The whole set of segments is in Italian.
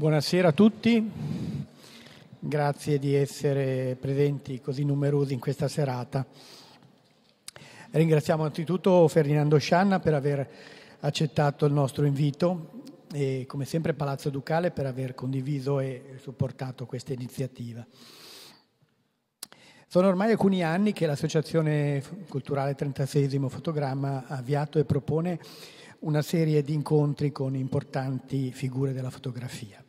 Buonasera a tutti, grazie di essere presenti così numerosi in questa serata. Ringraziamo anzitutto Ferdinando Scianna per aver accettato il nostro invito e come sempre Palazzo Ducale per aver condiviso e supportato questa iniziativa. Sono ormai alcuni anni che l'Associazione Culturale 36 Fotogramma ha avviato e propone una serie di incontri con importanti figure della fotografia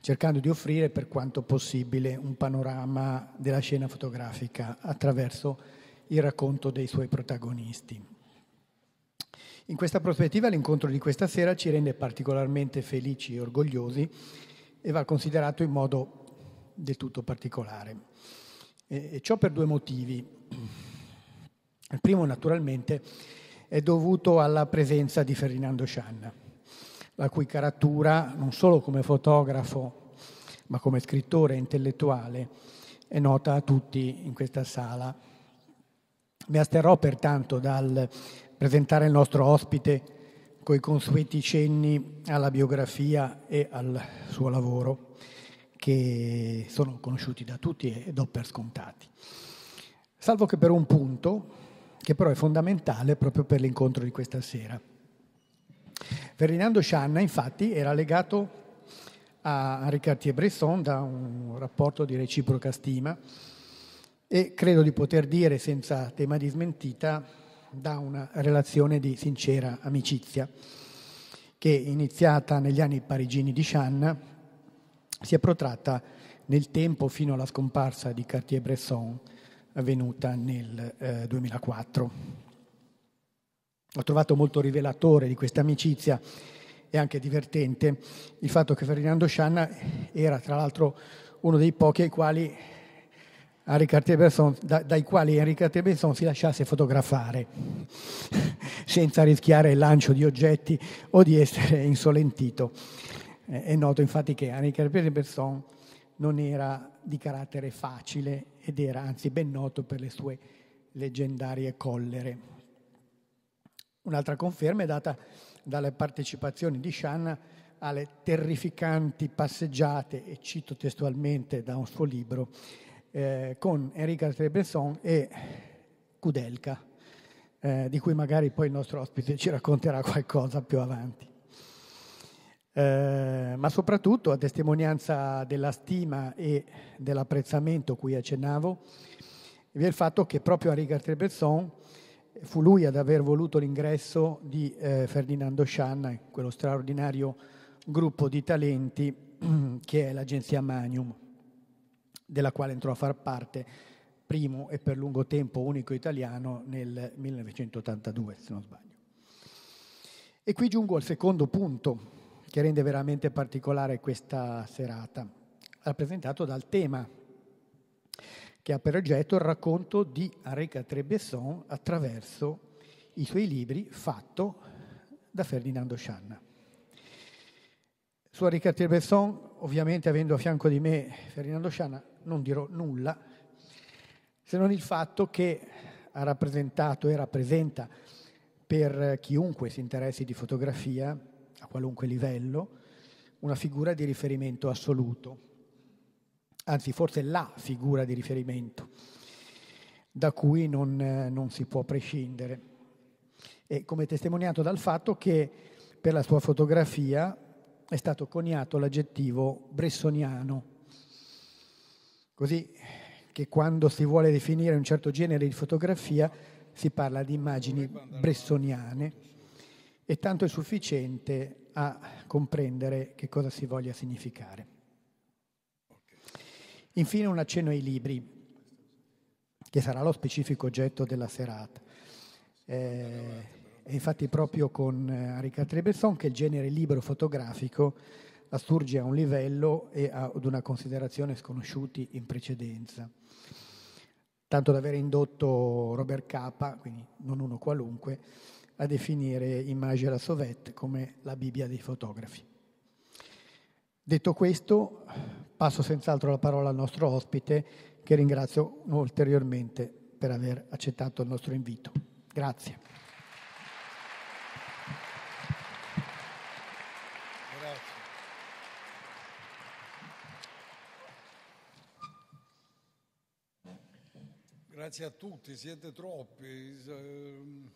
cercando di offrire per quanto possibile un panorama della scena fotografica attraverso il racconto dei suoi protagonisti. In questa prospettiva l'incontro di questa sera ci rende particolarmente felici e orgogliosi e va considerato in modo del tutto particolare. E, e ciò per due motivi. Il primo naturalmente è dovuto alla presenza di Ferdinando Scianna la cui caratura, non solo come fotografo, ma come scrittore intellettuale, è nota a tutti in questa sala. Mi asterrò pertanto dal presentare il nostro ospite coi consueti cenni alla biografia e al suo lavoro, che sono conosciuti da tutti e do per scontati. Salvo che per un punto, che però è fondamentale proprio per l'incontro di questa sera. Ferdinando Scianna infatti era legato a Henri Cartier-Bresson da un rapporto di reciproca stima e credo di poter dire senza tema di smentita da una relazione di sincera amicizia che iniziata negli anni parigini di Scianna si è protratta nel tempo fino alla scomparsa di Cartier-Bresson avvenuta nel eh, 2004 ho trovato molto rivelatore di questa amicizia e anche divertente il fatto che Ferdinando Scianna era tra l'altro uno dei pochi ai quali Henri Cartier-Bresson, dai quali Henri Cartier-Bresson si lasciasse fotografare senza rischiare il lancio di oggetti o di essere insolentito. È noto infatti che Henri Cartier-Bresson non era di carattere facile ed era anzi ben noto per le sue leggendarie collere. Un'altra conferma è data dalle partecipazioni di Shanna alle terrificanti passeggiate, e cito testualmente da un suo libro, eh, con Enrica Trebesson e Kudelka, eh, di cui magari poi il nostro ospite ci racconterà qualcosa più avanti. Eh, ma soprattutto, a testimonianza della stima e dell'apprezzamento cui accennavo, vi è il fatto che proprio Henri Cartier-Bresson Fu lui ad aver voluto l'ingresso di eh, Ferdinando Scianna, quello straordinario gruppo di talenti che è l'agenzia Manium, della quale entrò a far parte, primo e per lungo tempo unico italiano, nel 1982, se non sbaglio. E qui giungo al secondo punto che rende veramente particolare questa serata, rappresentato dal tema che ha per oggetto il racconto di Henrique Trebesson attraverso i suoi libri fatto da Ferdinando Scianna. Su Henrique Trebesson, ovviamente avendo a fianco di me Ferdinando Scianna, non dirò nulla, se non il fatto che ha rappresentato e rappresenta per chiunque si interessi di fotografia, a qualunque livello, una figura di riferimento assoluto anzi forse la figura di riferimento da cui non, eh, non si può prescindere. E come testimoniato dal fatto che per la sua fotografia è stato coniato l'aggettivo bressoniano, così che quando si vuole definire un certo genere di fotografia si parla di immagini bressoniane e tanto è sufficiente a comprendere che cosa si voglia significare. Infine un accenno ai libri, che sarà lo specifico oggetto della serata. Eh, infatti proprio con eh, Enrica Trebesson che il genere libro fotografico assurge a un livello e ad una considerazione sconosciuti in precedenza. Tanto da aver indotto Robert Capa, quindi non uno qualunque, a definire Image alla Soviet come la Bibbia dei fotografi. Detto questo, Passo senz'altro la parola al nostro ospite che ringrazio ulteriormente per aver accettato il nostro invito. Grazie. Grazie. Grazie a tutti, siete troppi. Eh,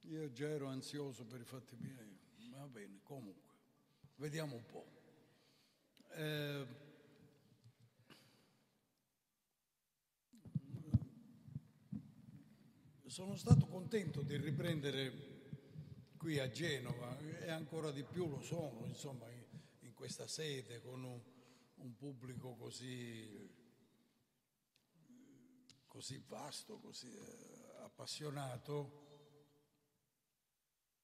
io già ero ansioso per i fatti miei. Va bene, comunque, vediamo un po'. Eh, Sono stato contento di riprendere qui a Genova e ancora di più lo sono, insomma, in questa sede con un, un pubblico così, così, vasto, così eh, appassionato.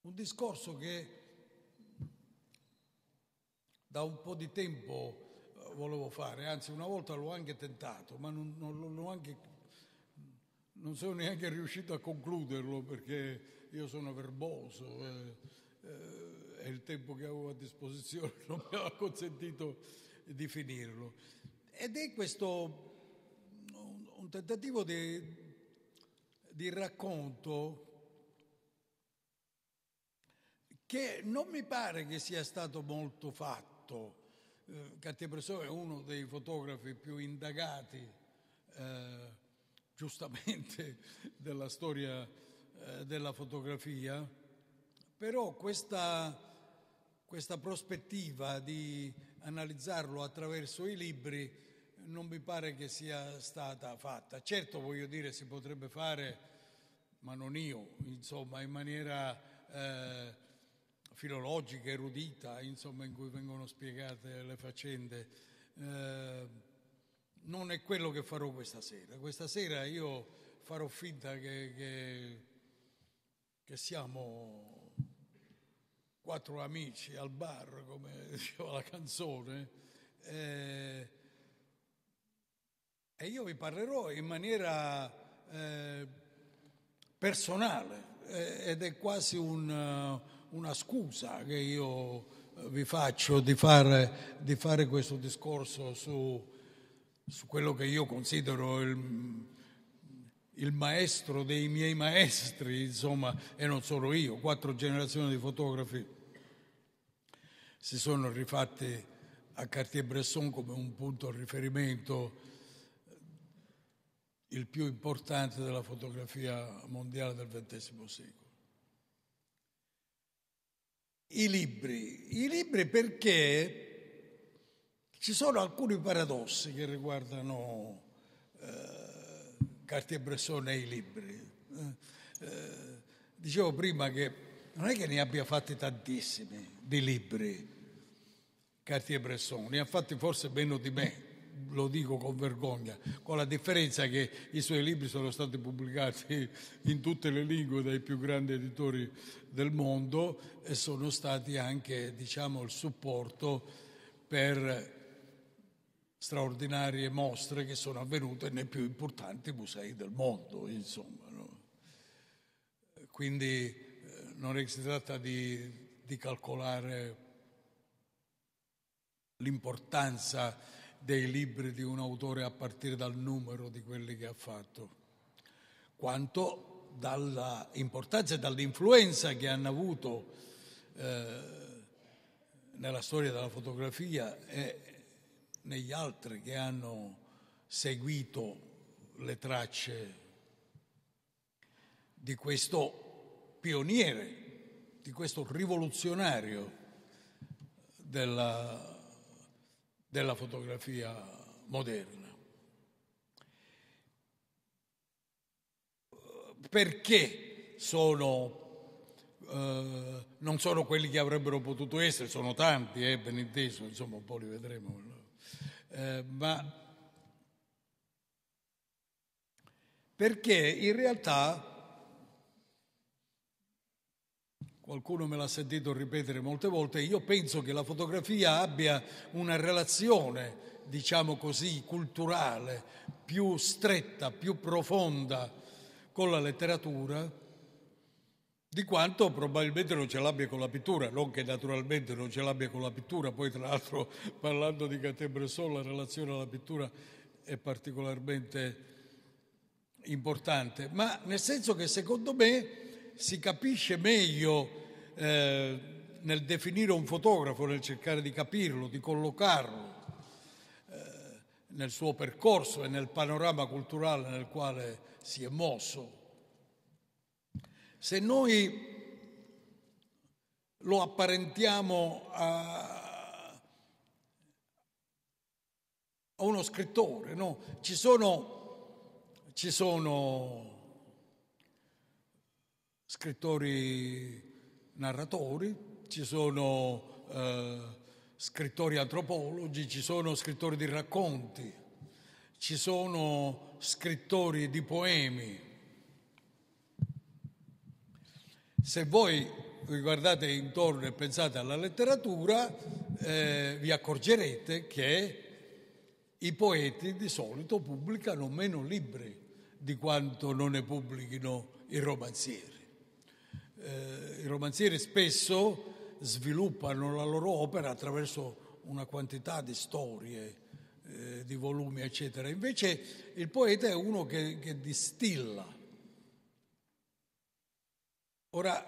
Un discorso che da un po' di tempo eh, volevo fare, anzi una volta l'ho anche tentato, ma non, non l'ho anche non sono neanche riuscito a concluderlo perché io sono verboso e, eh, e eh, il tempo che avevo a disposizione non mi ha consentito di finirlo. Ed è questo un tentativo di, di racconto che non mi pare che sia stato molto fatto. Eh, Cartier-Bresson è uno dei fotografi più indagati eh, giustamente della storia eh, della fotografia, però questa, questa prospettiva di analizzarlo attraverso i libri non mi pare che sia stata fatta. Certo, voglio dire, si potrebbe fare, ma non io, insomma, in maniera eh, filologica, erudita, insomma, in cui vengono spiegate le faccende. Eh, non è quello che farò questa sera. Questa sera io farò finta che, che, che siamo quattro amici al bar, come diceva la canzone, eh, e io vi parlerò in maniera eh, personale eh, ed è quasi un, eh, una scusa che io eh, vi faccio di fare, di fare questo discorso su su quello che io considero il, il maestro dei miei maestri, insomma, e non solo io, quattro generazioni di fotografi si sono rifatti a Cartier-Bresson come un punto di riferimento il più importante della fotografia mondiale del XX secolo. I libri, i libri perché ci sono alcuni paradossi che riguardano eh, Cartier-Bresson e i libri. Eh, eh, dicevo prima che non è che ne abbia fatti tantissimi di libri Cartier-Bresson, ne ha fatti forse meno di me, lo dico con vergogna, con la differenza che i suoi libri sono stati pubblicati in tutte le lingue dai più grandi editori del mondo e sono stati anche diciamo, il supporto per straordinarie mostre che sono avvenute nei più importanti musei del mondo, insomma. No? Quindi eh, non è che si tratta di, di calcolare l'importanza dei libri di un autore a partire dal numero di quelli che ha fatto, quanto dall'importanza e dall'influenza che hanno avuto eh, nella storia della fotografia e, negli altri che hanno seguito le tracce di questo pioniere, di questo rivoluzionario della, della fotografia moderna. Perché sono, eh, non sono quelli che avrebbero potuto essere, sono tanti, eh, ben inteso, insomma, un po' li vedremo, eh, ma perché in realtà qualcuno me l'ha sentito ripetere molte volte, io penso che la fotografia abbia una relazione, diciamo così, culturale più stretta, più profonda con la letteratura di quanto probabilmente non ce l'abbia con la pittura, non che naturalmente non ce l'abbia con la pittura, poi tra l'altro parlando di Catebresson la relazione alla pittura è particolarmente importante, ma nel senso che secondo me si capisce meglio eh, nel definire un fotografo, nel cercare di capirlo, di collocarlo eh, nel suo percorso e nel panorama culturale nel quale si è mosso se noi lo apparentiamo a, uno scrittore, no? ci, sono, ci sono scrittori narratori, ci sono eh, scrittori antropologi, ci sono scrittori di racconti, ci sono scrittori di poemi Se voi guardate intorno e pensate alla letteratura, eh, vi accorgerete che i poeti di solito pubblicano meno libri di quanto non ne pubblichino i romanzieri. Eh, I romanzieri spesso sviluppano la loro opera attraverso una quantità di storie, eh, di volumi, eccetera. Invece il poeta è uno che, che distilla Ora,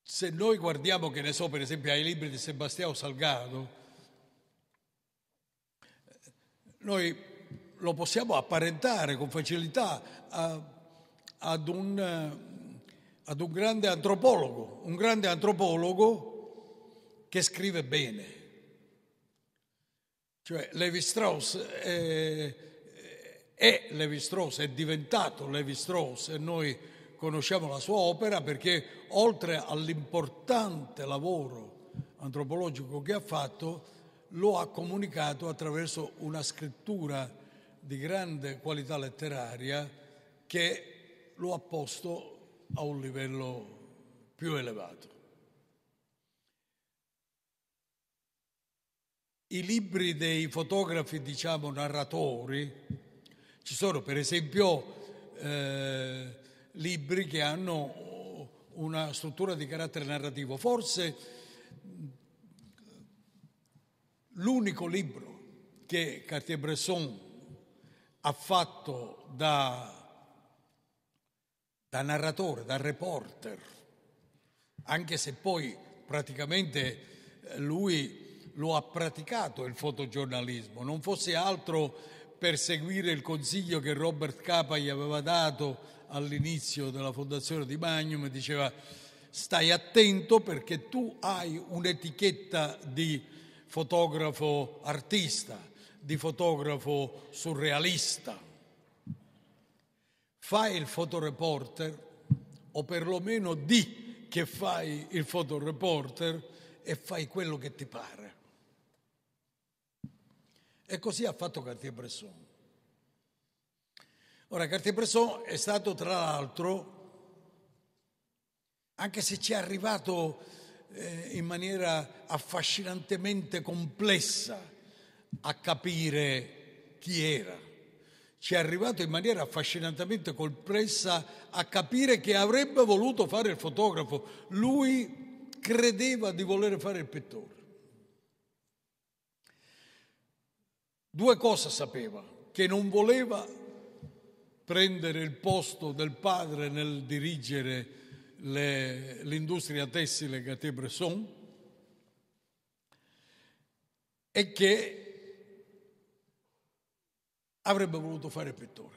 se noi guardiamo, che ne so, per esempio ai libri di Sebastiano Salgado, noi lo possiamo apparentare con facilità a, ad, un, ad un grande antropologo, un grande antropologo che scrive bene. Cioè Levi Strauss è eh, è Levi Strauss, è diventato Levi Strauss e noi conosciamo la sua opera perché oltre all'importante lavoro antropologico che ha fatto, lo ha comunicato attraverso una scrittura di grande qualità letteraria che lo ha posto a un livello più elevato. I libri dei fotografi, diciamo, narratori, ci sono per esempio eh, libri che hanno una struttura di carattere narrativo, forse l'unico libro che Cartier-Bresson ha fatto da, da narratore, da reporter, anche se poi praticamente eh, lui lo ha praticato il fotogiornalismo, non fosse altro per seguire il consiglio che Robert Capa gli aveva dato all'inizio della fondazione di Magnum, diceva stai attento perché tu hai un'etichetta di fotografo artista, di fotografo surrealista. Fai il fotoreporter o perlomeno di che fai il fotoreporter e fai quello che ti pare. E così ha fatto Cartier-Bresson. Ora, Cartier-Bresson è stato, tra l'altro, anche se ci è arrivato eh, in maniera affascinantemente complessa a capire chi era, ci è arrivato in maniera affascinantemente complessa a capire che avrebbe voluto fare il fotografo. Lui credeva di voler fare il pittore. Due cose sapeva, che non voleva prendere il posto del padre nel dirigere le, l'industria tessile Gaté-Bresson e che avrebbe voluto fare pittore.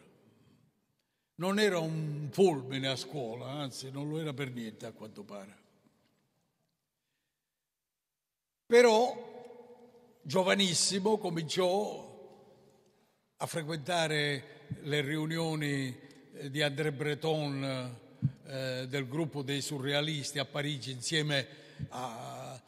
Non era un fulmine a scuola, anzi non lo era per niente a quanto pare. Però, giovanissimo, cominciò a frequentare le riunioni eh, di André Breton eh, del gruppo dei surrealisti a Parigi insieme a,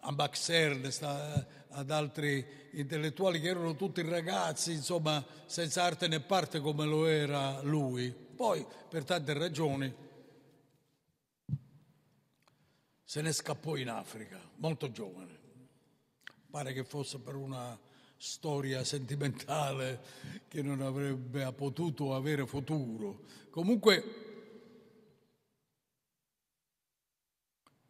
a Max Ernst, a, ad altri intellettuali che erano tutti ragazzi, insomma, senza arte né parte come lo era lui. Poi, per tante ragioni, se ne scappò in Africa, molto giovane. Pare che fosse per una storia sentimentale che non avrebbe potuto avere futuro. Comunque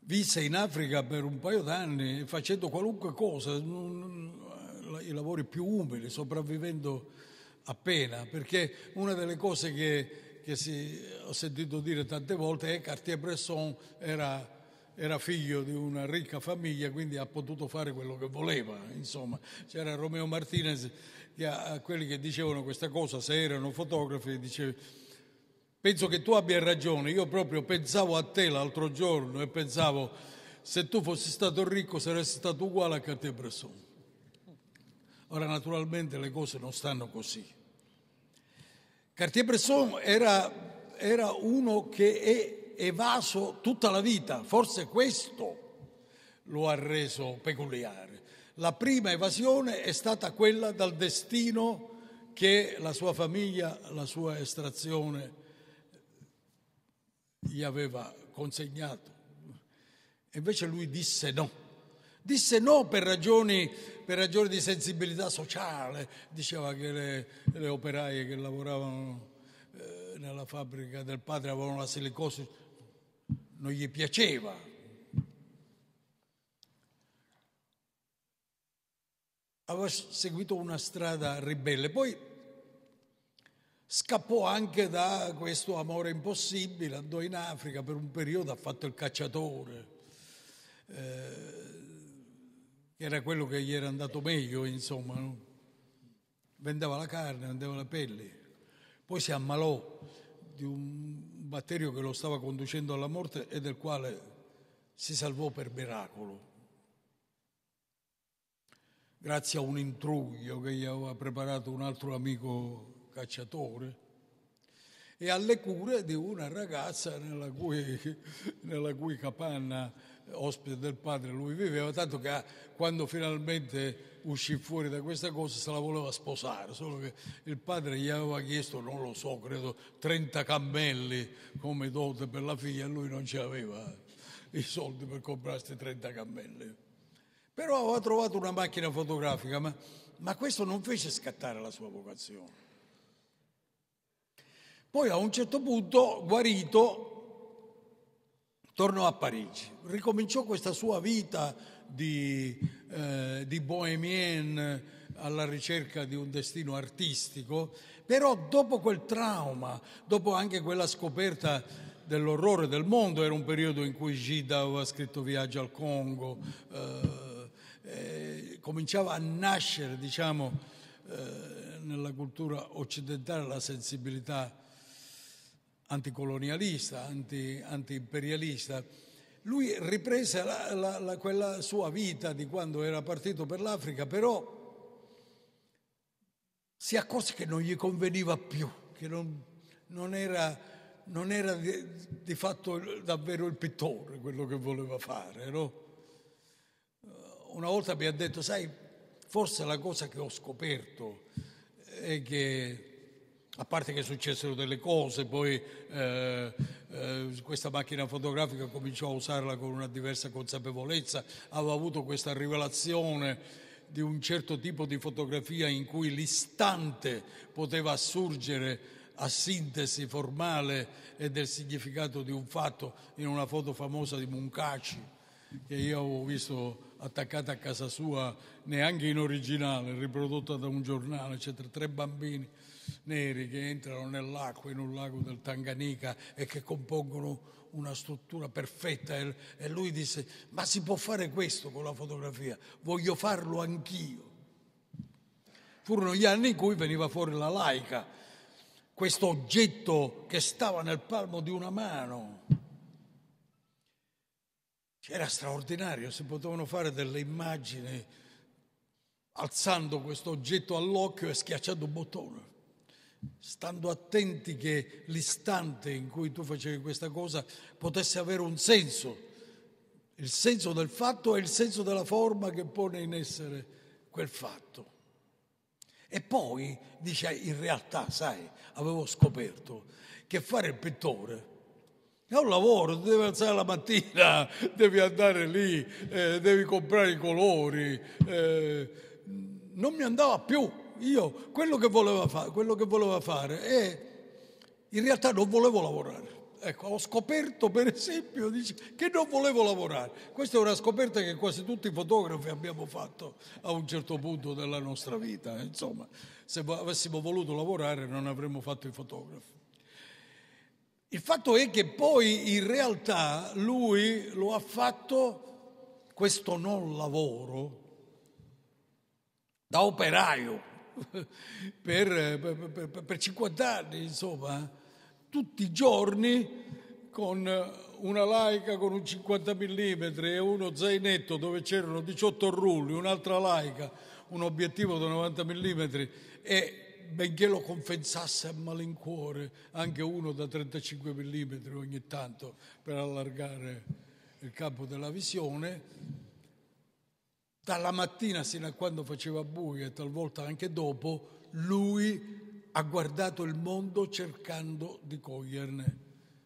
visse in Africa per un paio d'anni facendo qualunque cosa, i lavori più umili, sopravvivendo appena, perché una delle cose che, che si, ho sentito dire tante volte è che Cartier-Bresson era era figlio di una ricca famiglia, quindi ha potuto fare quello che voleva. Insomma, c'era Romeo Martinez, che a, quelli che dicevano questa cosa, se erano fotografi, diceva. Penso che tu abbia ragione, io proprio pensavo a te l'altro giorno e pensavo se tu fossi stato ricco saresti stato uguale a Cartier Bresson. Ora naturalmente le cose non stanno così. Cartier Bresson era, era uno che è evaso tutta la vita, forse questo lo ha reso peculiare. La prima evasione è stata quella dal destino che la sua famiglia, la sua estrazione gli aveva consegnato. Invece lui disse no. Disse no per ragioni, per ragioni di sensibilità sociale, diceva che le, le operaie che lavoravano eh, nella fabbrica del padre avevano la silicosi non gli piaceva. Aveva seguito una strada ribelle, poi scappò anche da questo amore impossibile, andò in Africa per un periodo, ha fatto il cacciatore, eh, era quello che gli era andato meglio, insomma, no? vendeva la carne, vendeva la pelle, poi si ammalò di un batterio che lo stava conducendo alla morte e del quale si salvò per miracolo. Grazie a un intruglio che gli aveva preparato un altro amico cacciatore e alle cure di una ragazza nella cui, nella cui capanna ospite del padre lui viveva, tanto che quando finalmente uscì fuori da questa cosa, se la voleva sposare, solo che il padre gli aveva chiesto, non lo so, credo 30 cammelli come dote per la figlia e lui non ci aveva eh, i soldi per comprarsi 30 cammelli. Però aveva trovato una macchina fotografica, ma, ma questo non fece scattare la sua vocazione. Poi a un certo punto, guarito, tornò a Parigi, ricominciò questa sua vita di, eh, di bohemien alla ricerca di un destino artistico, però dopo quel trauma, dopo anche quella scoperta dell'orrore del mondo, era un periodo in cui Gida aveva scritto Viaggio al Congo, eh, eh, cominciava a nascere, diciamo, eh, nella cultura occidentale la sensibilità anticolonialista, anti, anti-imperialista lui riprese la, la, la, quella sua vita di quando era partito per l'Africa, però si accorse che non gli conveniva più, che non, non era, non era di, di, fatto davvero il pittore quello che voleva fare. No? Una volta mi ha detto, sai, forse la cosa che ho scoperto è che a parte che successero delle cose, poi eh, eh, questa macchina fotografica cominciò a usarla con una diversa consapevolezza, aveva avuto questa rivelazione di un certo tipo di fotografia in cui l'istante poteva assurgere a sintesi formale e del significato di un fatto in una foto famosa di Muncaci che io avevo visto attaccata a casa sua neanche in originale, riprodotta da un giornale, eccetera, tre bambini neri che entrano nell'acqua in un lago del Tanganica e che compongono una struttura perfetta e lui disse ma si può fare questo con la fotografia, voglio farlo anch'io. Furono gli anni in cui veniva fuori la laica, questo oggetto che stava nel palmo di una mano. Era straordinario, si potevano fare delle immagini alzando questo oggetto all'occhio e schiacciando un bottone stando attenti che l'istante in cui tu facevi questa cosa potesse avere un senso, il senso del fatto e il senso della forma che pone in essere quel fatto. E poi dice, in realtà, sai, avevo scoperto che fare il pittore è un lavoro, ti devi alzare la mattina, devi andare lì, eh, devi comprare i colori. Eh, non mi andava più io quello che voleva, fa- quello che voleva fare è, in realtà non volevo lavorare. Ecco, ho scoperto per esempio dice, che non volevo lavorare. Questa è una scoperta che quasi tutti i fotografi abbiamo fatto a un certo punto della nostra vita. Insomma, se avessimo voluto lavorare non avremmo fatto i fotografi. Il fatto è che poi in realtà lui lo ha fatto questo non lavoro da operaio, per, per, per 50 anni, insomma, tutti i giorni con una laica con un 50 mm e uno zainetto dove c'erano 18 rulli, un'altra laica, un obiettivo da 90 mm e benché lo confessasse a malincuore anche uno da 35 mm ogni tanto per allargare il campo della visione, dalla mattina sino a quando faceva buio e talvolta anche dopo, lui ha guardato il mondo cercando di coglierne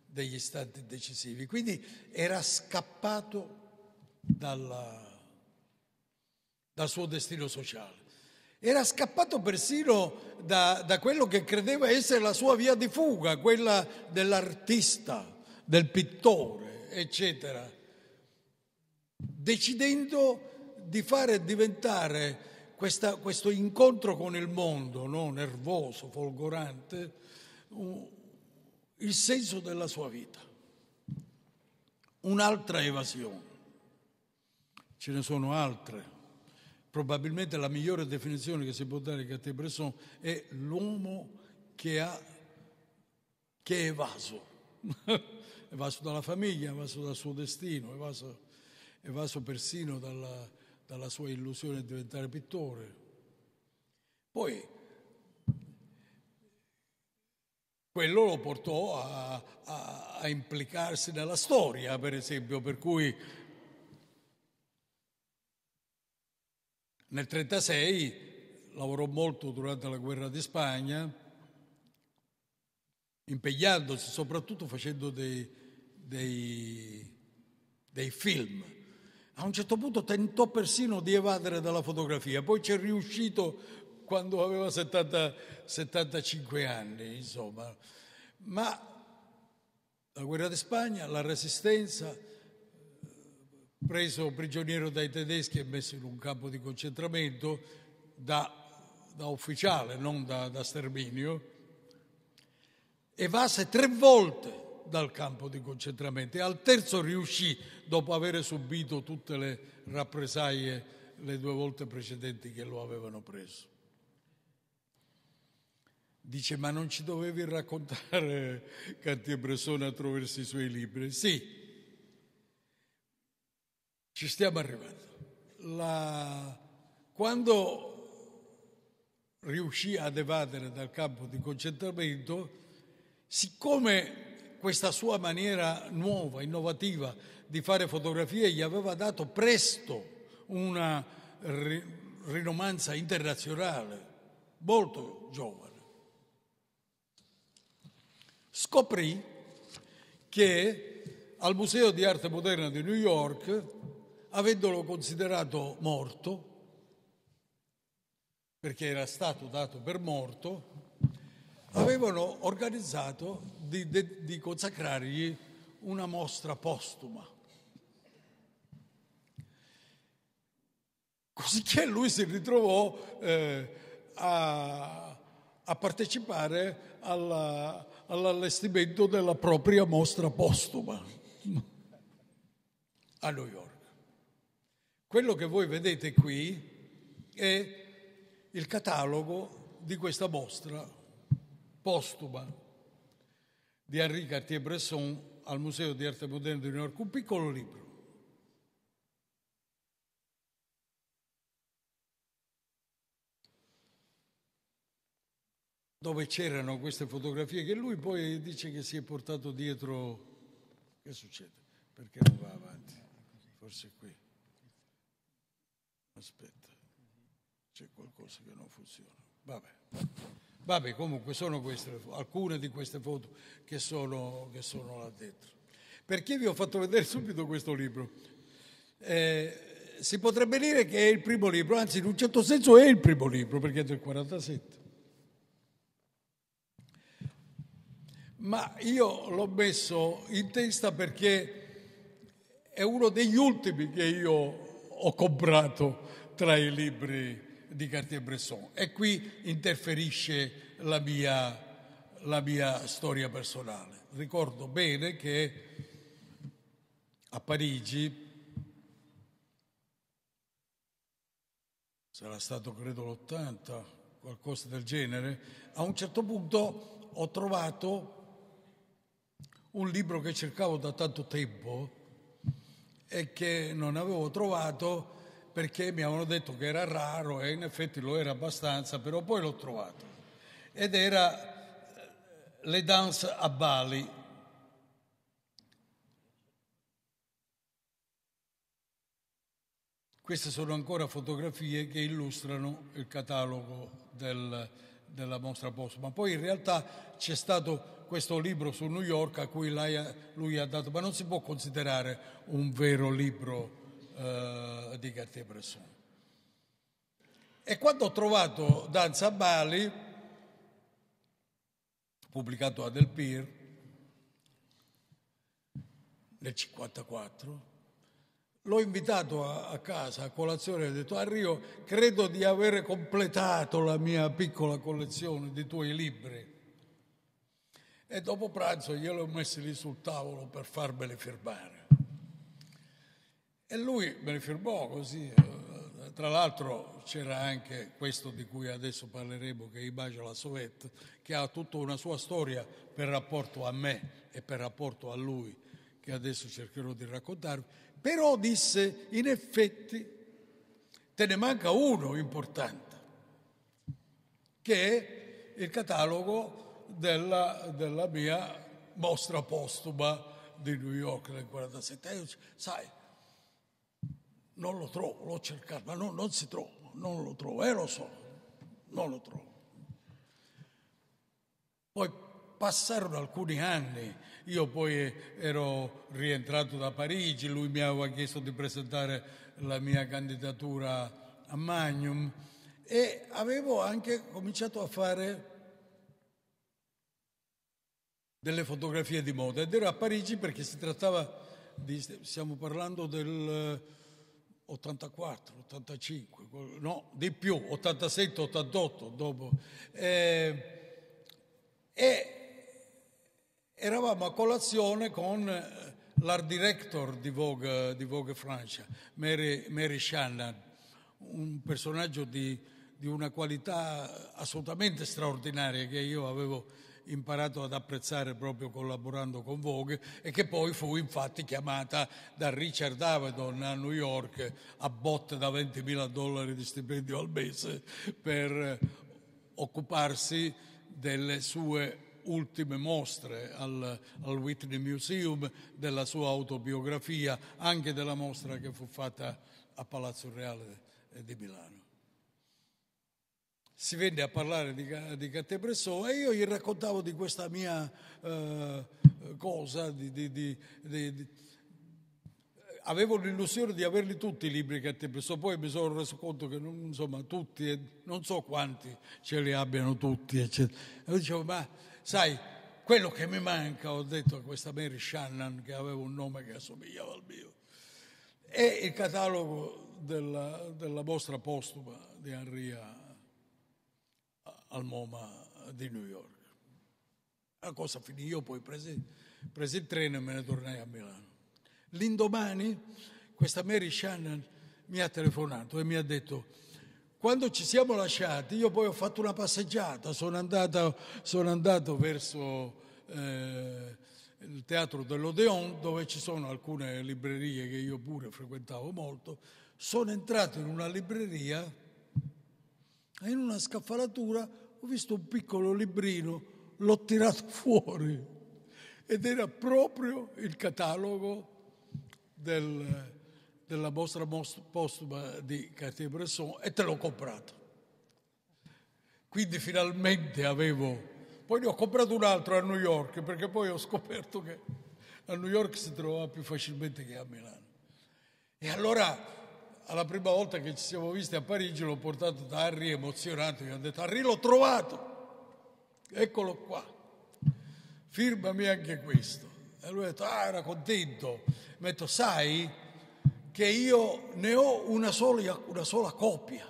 degli istanti decisivi. Quindi era scappato dalla, dal suo destino sociale. Era scappato persino da, da quello che credeva essere la sua via di fuga, quella dell'artista, del pittore, eccetera, decidendo di fare diventare questa, questo incontro con il mondo, no? nervoso, folgorante, il senso della sua vita. Un'altra evasione. Ce ne sono altre. Probabilmente la migliore definizione che si può dare a Catté-Bresson è l'uomo che, ha, che è evaso. evaso dalla famiglia, evaso dal suo destino, evaso, evaso persino dalla, dalla sua illusione di diventare pittore. Poi quello lo portò a, a, a implicarsi nella storia, per esempio, per cui Nel 1936 lavorò molto durante la guerra di Spagna, impegnandosi soprattutto facendo dei, dei, dei film a un certo punto tentò persino di evadere dalla fotografia, poi ci è riuscito quando aveva 70, 75 anni, insomma. Ma la guerra di Spagna, la resistenza, preso prigioniero dai tedeschi e messo in un campo di concentramento da, da ufficiale, non da, da sterminio, evase tre volte dal campo di concentramento e al terzo riuscì, dopo aver subito tutte le rappresaglie le due volte precedenti che lo avevano preso. Dice, ma non ci dovevi raccontare Cartier-Bresson attraverso i suoi libri? Sì, ci stiamo arrivando. La... Quando riuscì ad evadere dal campo di concentramento, siccome questa sua maniera nuova, innovativa di fare fotografie gli aveva dato presto una rinomanza internazionale, molto giovane. Scoprì che al Museo di Arte Moderna di New York, avendolo considerato morto, perché era stato dato per morto, avevano organizzato di, di, di consacrargli una mostra postuma. Così che lui si ritrovò eh, a, a, partecipare alla, all'allestimento della propria mostra postuma a New York. Quello che voi vedete qui è il catalogo di questa mostra postuma di Henri Cartier-Bresson al Museo di Arte Moderna di New York, un piccolo libro. dove c'erano queste fotografie che lui poi dice che si è portato dietro. Che succede? Perché non va avanti? Forse qui. Aspetta, c'è qualcosa che non funziona. Vabbè. Vabbè, comunque sono queste, alcune di queste foto che sono, che sono, là dentro. Perché vi ho fatto vedere subito questo libro? Eh, si potrebbe dire che è il primo libro, anzi in un certo senso è il primo libro perché è del 47. Ma io l'ho messo in testa perché è uno degli ultimi che io ho comprato tra i libri di Cartier-Bresson e qui interferisce la mia, la mia storia personale. Ricordo bene che a Parigi sarà stato credo l'80, qualcosa del genere, a un certo punto ho trovato un libro che cercavo da tanto tempo e che non avevo trovato perché mi avevano detto che era raro e in effetti lo era abbastanza, però poi l'ho trovato. Ed era eh, Le Dance a Bali. Queste sono ancora fotografie che illustrano il catalogo del, della mostra postuma. Poi in realtà c'è stato questo libro su New York a cui lui ha dato, ma non si può considerare un vero libro eh, di Cartier-Bresson. E quando ho trovato Danza a Bali, pubblicato a Del Pir nel 1954, l'ho invitato a, a, casa a colazione e ho detto Arrio ah, credo di aver completato la mia piccola collezione di tuoi libri e dopo pranzo glielo ho messi lì sul tavolo per farmeli firmare e lui me ne firmò così. Eh, tra l'altro c'era anche questo di cui adesso parleremo, che è Ibacio La Sovet, che ha tutta una sua storia per rapporto a me e per rapporto a lui, che adesso cercherò di raccontarvi. Però disse, in effetti, te ne manca uno importante, che è il catalogo della, della mia mostra postuma di New York nel 1947. Sai, non lo trovo, l'ho cercato, ma no, non si trova, non lo trovo, eh lo so, non lo trovo. Poi passarono alcuni anni, io poi eh, ero rientrato da Parigi, lui mi aveva chiesto di presentare la mia candidatura a Magnum e avevo anche cominciato a fare delle fotografie di moda ed ero a Parigi perché si trattava di, stiamo parlando del 84, 85, no, di più, 87, 88 dopo. Eh, e eravamo a colazione con eh, l'art director di Vogue, di Vogue Francia, Mary, Mary, Shannon, un personaggio di, di, una qualità assolutamente straordinaria che io avevo imparato ad apprezzare proprio collaborando con Vogue e che poi fu infatti chiamata da Richard Avedon a New York a botte da 20.000 dollari di stipendio al mese per occuparsi delle sue ultime mostre al, al, Whitney Museum, della sua autobiografia, anche della mostra che fu fatta a Palazzo Reale di Milano si venne a parlare di, di Gattebressò e io gli raccontavo di questa mia eh, cosa, di, di, di, avevo l'illusione di averli tutti i libri di Gattebressò, poi mi sono reso conto che non, insomma, tutti, eh, non so quanti ce li abbiano tutti, eccetera. E dicevo, ma sai, quello che mi manca, ho detto a questa Mary Shannon che aveva un nome che assomigliava al mio, è il catalogo della, della mostra postuma di Henri al MoMA di New York. La cosa finì, io poi presi, presi il treno e me ne tornai a Milano. L'indomani questa Mary Shannon mi ha telefonato e mi ha detto quando ci siamo lasciati io poi ho fatto una passeggiata, sono, andata, sono andato verso eh, il teatro dell'Odeon dove ci sono alcune librerie che io pure frequentavo molto, sono entrato in una libreria e in una scaffalatura ho visto un piccolo librino, l'ho tirato fuori ed era proprio il catalogo del, della mostra postuma di Cartier-Bresson e te l'ho comprato. Quindi finalmente avevo... Poi ne ho comprato un altro a New York perché poi ho scoperto che a New York si trovava più facilmente che a Milano. E allora alla prima volta che ci siamo visti a Parigi l'ho portato da Harry emozionato, gli ho detto Harry l'ho trovato, eccolo qua, firmami anche questo. E lui ha detto, ah era contento, mi ha detto sai che io ne ho una sola, una sola copia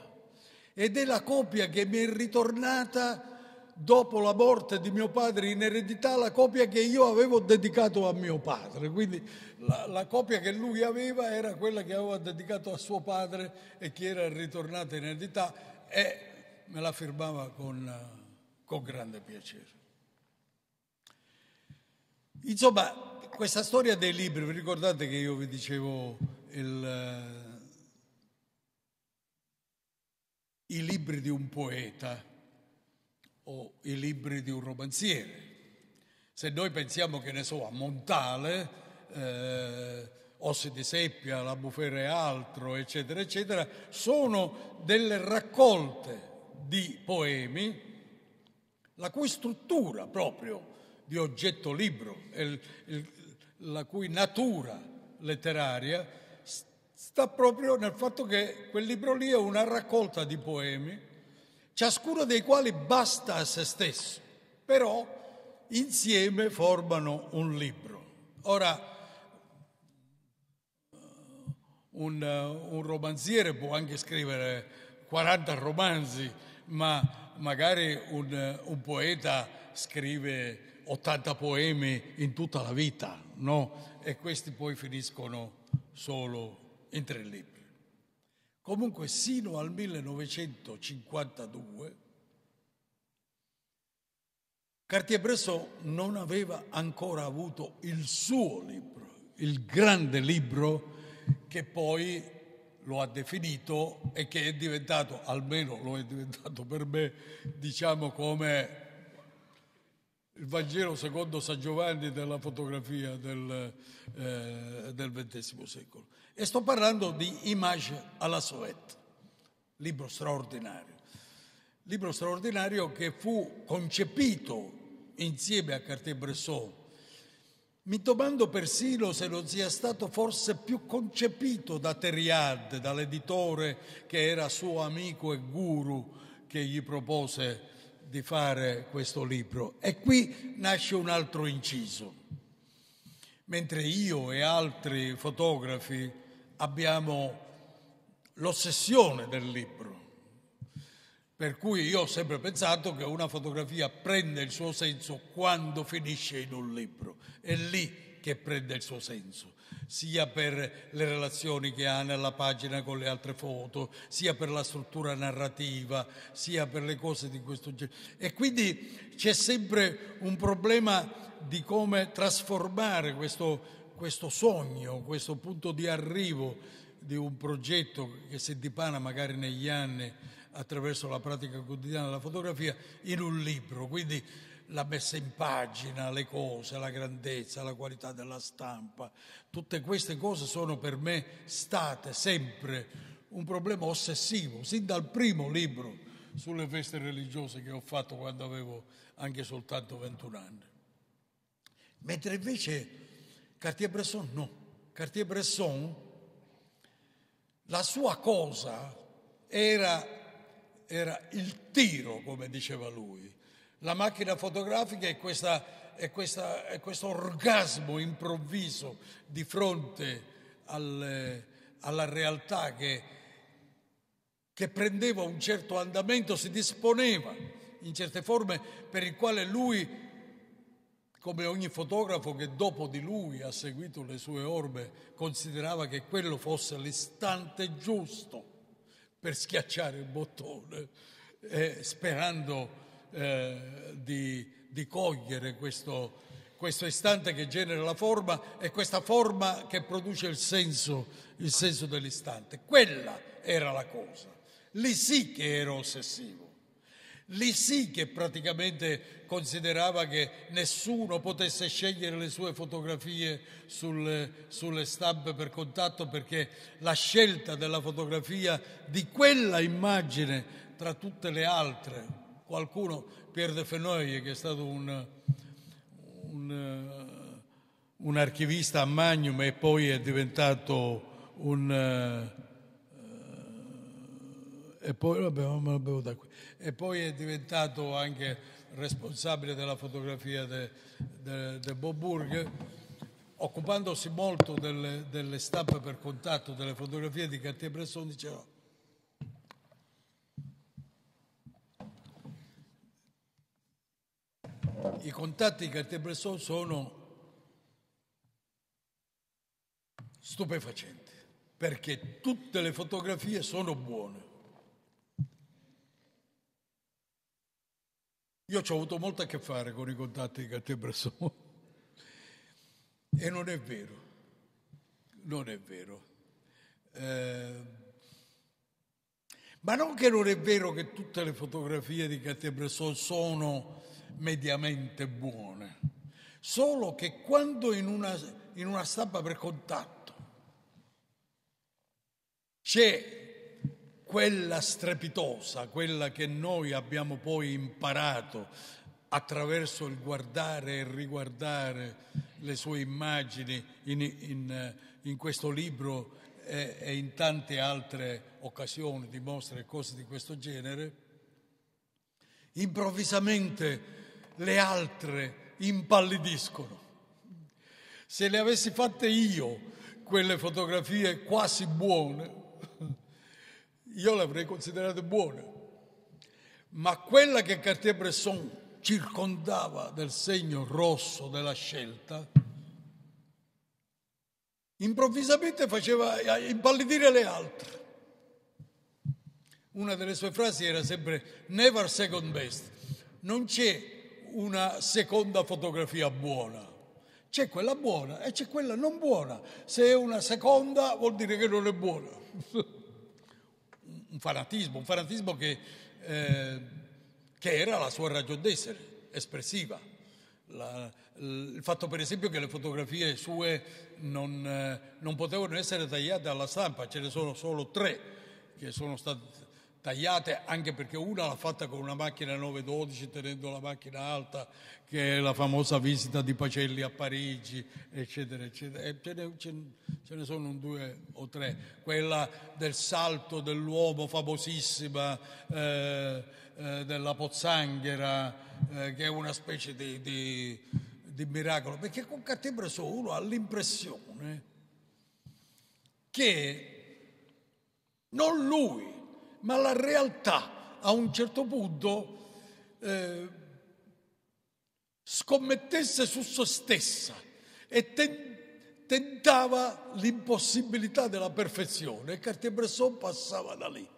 ed è la copia che mi è ritornata dopo la morte di mio padre in eredità la copia che io avevo dedicato a mio padre, quindi la, la, copia che lui aveva era quella che aveva dedicato a suo padre e che era ritornata in eredità e me la firmava con, con grande piacere. Insomma, questa storia dei libri, vi ricordate che io vi dicevo il, eh, i libri di un poeta? o i libri di un romanziere. Se noi pensiamo, che ne so, a Montale, eh, Ossi di Seppia, La Bufera e altro, eccetera, eccetera, sono delle raccolte di poemi la cui struttura proprio di oggetto libro, il, il, la cui natura letteraria sta proprio nel fatto che quel libro lì è una raccolta di poemi ciascuno dei quali basta a se stesso, però insieme formano un libro. Ora, eh, un, eh, un romanziere può anche scrivere 40 romanzi, ma magari un, eh, un poeta scrive 80 poemi in tutta la vita, no? E questi poi finiscono solo in tre libri. Comunque sino al 1952 Cartier-Bresson non aveva ancora avuto il suo libro, il grande libro che poi lo ha definito e che è diventato, almeno lo è diventato per me, diciamo come il Vangelo secondo San Giovanni della fotografia del, eh, del XX secolo. E sto parlando di Image à la Soet, libro straordinario. Libro straordinario che fu concepito insieme a Cartier-Bresson. Mi domando persino se non sia stato forse più concepito da Terriard, dall'editore che era suo amico e guru che gli propose di fare questo libro. E qui nasce un altro inciso. Mentre io e altri fotografi abbiamo l'ossessione del libro. Per cui io ho sempre pensato che una fotografia prende il suo senso quando finisce in un libro. È lì che prende il suo senso, sia per le relazioni che ha nella pagina con le altre foto, sia per la struttura narrativa, sia per le cose di questo genere. E quindi c'è sempre un problema di come trasformare questo questo sogno, questo punto di arrivo di un progetto che si dipana magari negli anni attraverso la pratica quotidiana della fotografia in un libro. Quindi la messa in pagina, le cose, la grandezza, la qualità della stampa, tutte queste cose sono per me state sempre un problema ossessivo, sin dal primo libro sulle feste religiose che ho fatto quando avevo anche soltanto 21 anni. Mentre invece Cartier-Bresson no. Cartier-Bresson, la sua cosa era, era, il tiro, come diceva lui. La macchina fotografica è, questa, è, questa, è questo orgasmo improvviso di fronte al, alla realtà che, che prendeva un certo andamento, si disponeva in certe forme per il quale lui come ogni fotografo che dopo di lui ha seguito le sue orme considerava che quello fosse l'istante giusto per schiacciare il bottone, eh, sperando eh, di, di, cogliere questo, questo, istante che genera la forma e questa forma che produce il senso, il senso dell'istante. Quella era la cosa. Lì sì che ero ossessivo. Lì sì che praticamente considerava che nessuno potesse scegliere le sue fotografie sul, sulle stampe per contatto perché la scelta della fotografia di quella immagine tra tutte le altre, qualcuno, Pierre de Fenoye che è stato un, un, eh, un archivista a Magnum e poi è diventato un... Eh, eh, e poi vabbè, me lo da qui e poi è diventato anche responsabile della fotografia del de, de Boburg, occupandosi molto delle, delle, stampe per contatto, delle fotografie di Cartier-Bresson, diceva i contatti di Cartier-Bresson sono stupefacenti perché tutte le fotografie sono buone Io ci ho avuto molto a che fare con i contatti di Cattebrassone. E non è vero, non è vero. Eh, ma non che non è vero che tutte le fotografie di Cattebrassone sono mediamente buone, solo che quando in una, in una stampa per contatto c'è quella strepitosa, quella che noi abbiamo poi imparato attraverso il guardare e riguardare le sue immagini in, in, in questo libro e, e, in tante altre occasioni di mostre e cose di questo genere, improvvisamente le altre impallidiscono. Se le avessi fatte io, quelle fotografie quasi buone, io l'avrei considerata buona, ma quella che Cartier-Bresson circondava del segno rosso della scelta, improvvisamente faceva eh, impallidire le altre. Una delle sue frasi era sempre never second best. Non c'è una seconda fotografia buona. C'è quella buona e c'è quella non buona. Se è una seconda vuol dire che non è buona. un fanatismo, un fanatismo che, eh, che era la sua ragione d'essere espressiva. La, il fatto per esempio che le fotografie sue non, eh, non potevano essere tagliate alla stampa, ce ne sono solo tre che sono state tagliate anche perché una l'ha fatta con una macchina 912 tenendo la macchina alta che è la famosa visita di Pacelli a Parigi eccetera eccetera e ce ne, ce ne sono due o tre quella del salto dell'uomo famosissima eh, eh, della Pozzanghera eh, che è una specie di, di, di miracolo perché con Cattebreso uno ha l'impressione che non lui ma la realtà a un certo punto eh, scommettesse su se stessa e ten- tentava l'impossibilità della perfezione e Cartier-Bresson passava da lì.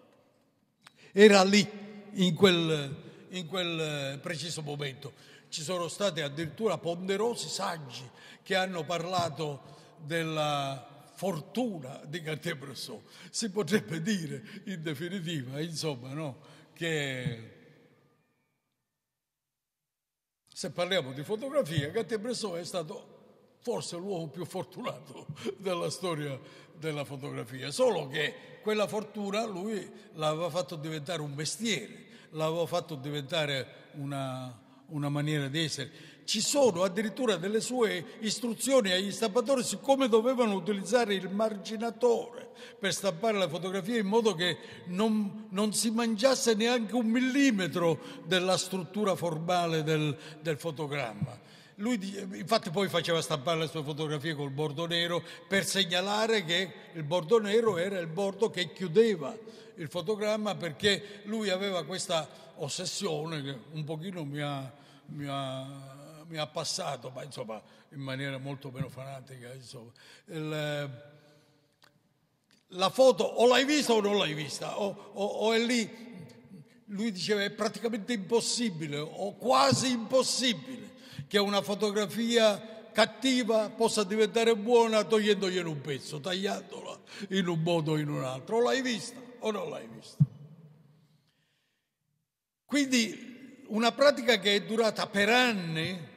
Era lì, in quel, in quel eh, preciso momento. Ci sono stati addirittura ponderosi saggi che hanno parlato della fortuna di Cartier-Bresson. Si potrebbe dire, in definitiva, insomma, no, che se parliamo di fotografia, Cartier-Bresson è stato forse l'uomo più fortunato della storia della fotografia, solo che quella fortuna lui l'aveva fatto diventare un mestiere, l'aveva fatto diventare una, una maniera di essere ci sono addirittura delle sue istruzioni agli stampatori su come dovevano utilizzare il marginatore per stampare la fotografia in modo che non, non si mangiasse neanche un millimetro della struttura formale del, del fotogramma. Lui infatti poi faceva stampare le sue fotografie col bordo nero per segnalare che il bordo nero era il bordo che chiudeva il fotogramma perché lui aveva questa ossessione che un pochino mi ha, mi ha mi ha passato, ma insomma in maniera molto meno fanatica. Il, eh, la foto o l'hai vista o non l'hai vista, o, o, o è lì. Lui diceva è praticamente impossibile o quasi impossibile che una fotografia cattiva possa diventare buona togliendogliene un pezzo, tagliandola in un modo o in un altro. O l'hai vista o non l'hai vista. Quindi una pratica che è durata per anni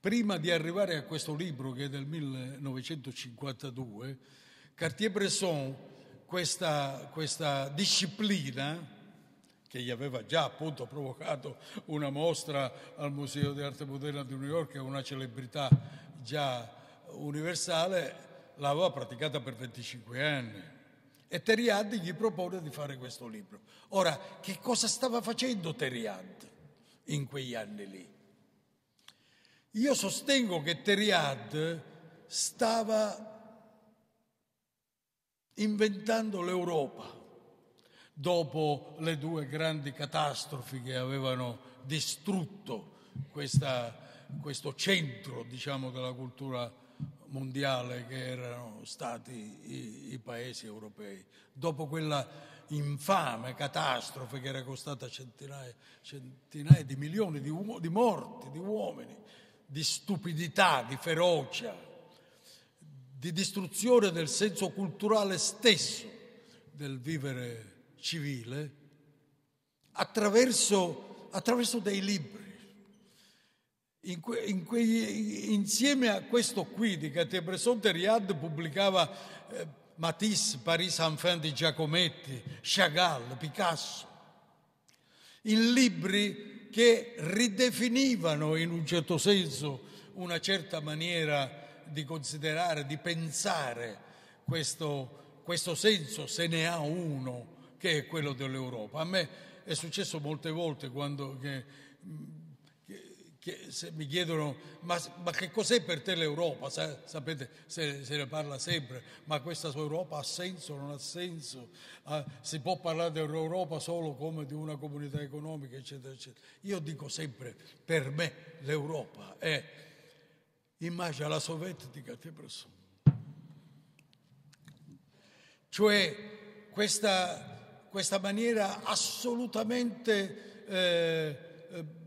Prima di arrivare a questo libro che è del 1952, Cartier-Bresson, questa, questa disciplina che gli aveva già appunto provocato una mostra al Museo di Arte Moderna di New York, che è una celebrità già universale, l'aveva praticata per 25 anni. E Teriad gli propone di fare questo libro. Ora, che cosa stava facendo Teriad in quegli anni lì? Io sostengo che Teriad stava inventando l'Europa dopo le due grandi catastrofi che avevano distrutto questa, questo centro diciamo, della cultura mondiale che erano stati i, i paesi europei. Dopo quella infame catastrofe che era costata centinaia, centinaia di milioni di, uo- di morti, di uomini, di stupidità, di ferocia, di distruzione del senso culturale stesso del vivere civile attraverso, attraverso dei libri. In que, in que, insieme a questo qui di Gattier-Bresson, Terriad pubblicava eh, Matisse, Paris-Saint-Fin di Giacometti, Chagall, Picasso, in libri che ridefinivano in un certo senso una certa maniera di considerare, di pensare questo, questo senso, se ne ha uno, che è quello dell'Europa. A me è successo molte volte quando... Che, se mi chiedono ma, ma, che cos'è per te l'Europa, Sa, sapete se, se, ne parla sempre, ma questa sua Europa ha senso, non ha senso, ah, si può parlare dell'Europa solo come di una comunità economica, eccetera, eccetera. Io dico sempre, per me l'Europa è immagine alla sovietica di persone. Cioè questa, questa maniera assolutamente... Eh, eh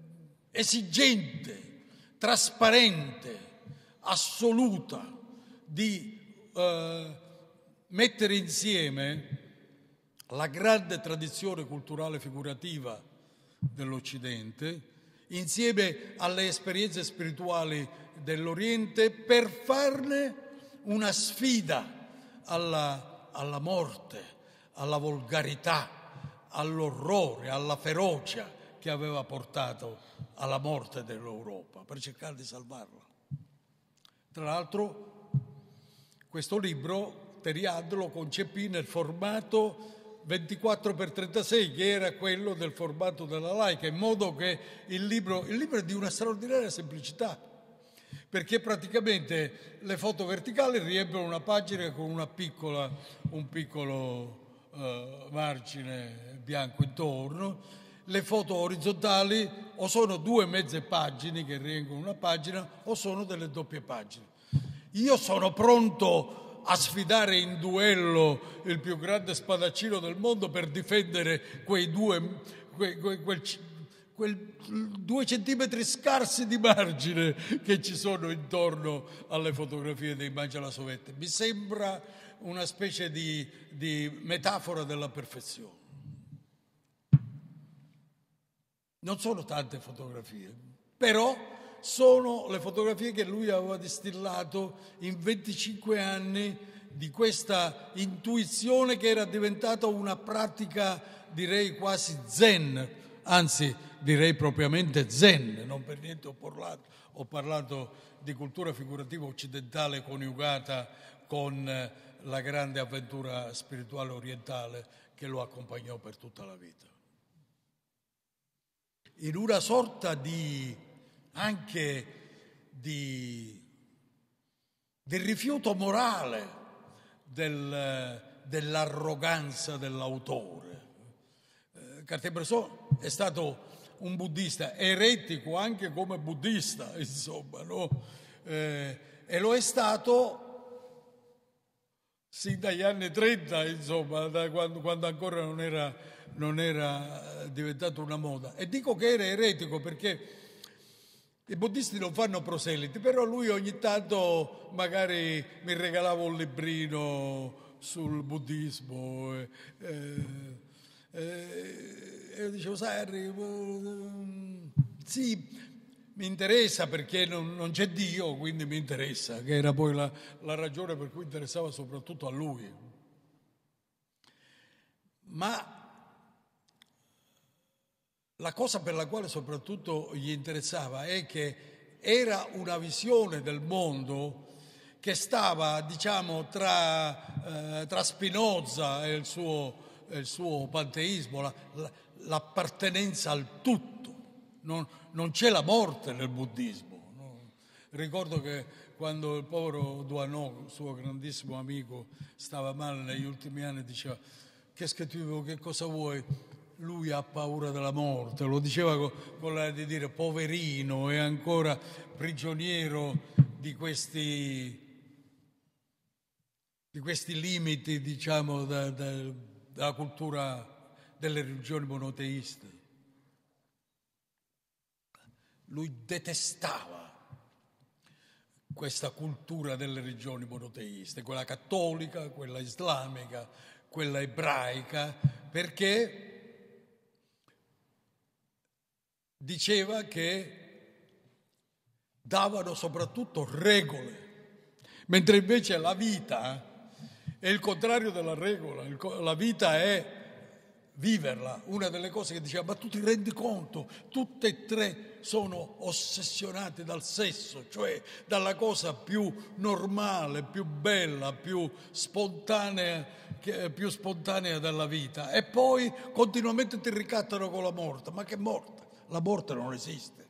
esigente, trasparente, assoluta di eh, mettere insieme la grande tradizione culturale figurativa dell'Occidente insieme alle esperienze spirituali dell'Oriente per farne una sfida alla, alla morte, alla volgarità, all'orrore, alla ferocia che aveva portato alla morte dell'Europa per cercare di salvarla. Tra l'altro questo libro Teriad lo concepì nel formato 24x36 che era quello del formato della laica, in modo che il libro, il libro è di una straordinaria semplicità perché praticamente le foto verticali riempiono una pagina con una piccola, un piccolo eh, margine bianco intorno le foto orizzontali o sono due mezze pagine che riempiono una pagina o sono delle doppie pagine. Io sono pronto a sfidare in duello il più grande spadaccino del mondo per difendere quei due, que, que, quel, quel due centimetri scarsi di margine che ci sono intorno alle fotografie dei Mangiala Sovette. Mi sembra una specie di, di metafora della perfezione. Non sono tante fotografie, però sono le fotografie che lui aveva distillato in 25 anni di questa intuizione che era diventata una pratica direi quasi zen, anzi direi propriamente zen, non per niente ho parlato, ho parlato di cultura figurativa occidentale coniugata con eh, la grande avventura spirituale orientale che lo accompagnò per tutta la vita in una sorta di, anche di, del rifiuto morale del, dell'arroganza dell'autore. Eh, Cartier-Bresson è stato un buddista eretico anche come buddista, insomma, no? eh, e lo è stato sin dagli anni 30, insomma, da quando, quando ancora non era non era diventata una moda. E dico che era eretico perché i buddisti non fanno proseliti, però lui ogni tanto magari mi regalava un librino sul buddismo. E, eh, e, eh, e, eh, e dicevo, sai sì, mi interessa perché non, non, c'è Dio, quindi mi interessa, che era poi la, la ragione per cui interessava soprattutto a lui. Ma la cosa per la quale soprattutto gli interessava è che era una visione del mondo che stava diciamo, tra, eh, tra Spinoza e il suo, il suo panteismo, la, la, l'appartenenza al tutto. Non, non, c'è la morte nel buddismo. No? Ricordo che quando il povero Duanò, suo grandissimo amico, stava male negli ultimi anni, diceva che scrittivo, che cosa vuoi? lui ha paura della morte, lo diceva con, con la di dire poverino, è ancora prigioniero di questi, di questi limiti, diciamo, da, da, della cultura delle religioni monoteiste. Lui detestava questa cultura delle religioni monoteiste, quella cattolica, quella islamica, quella ebraica, perché diceva che davano soprattutto regole, mentre invece la vita è il contrario della regola, la vita è viverla, una delle cose che diceva, ma tu ti rendi conto, tutte e tre sono ossessionate dal sesso, cioè dalla cosa più normale, più bella, più spontanea, più spontanea della vita e poi continuamente ti ricattano con la morte, ma che morte? La morte non esiste.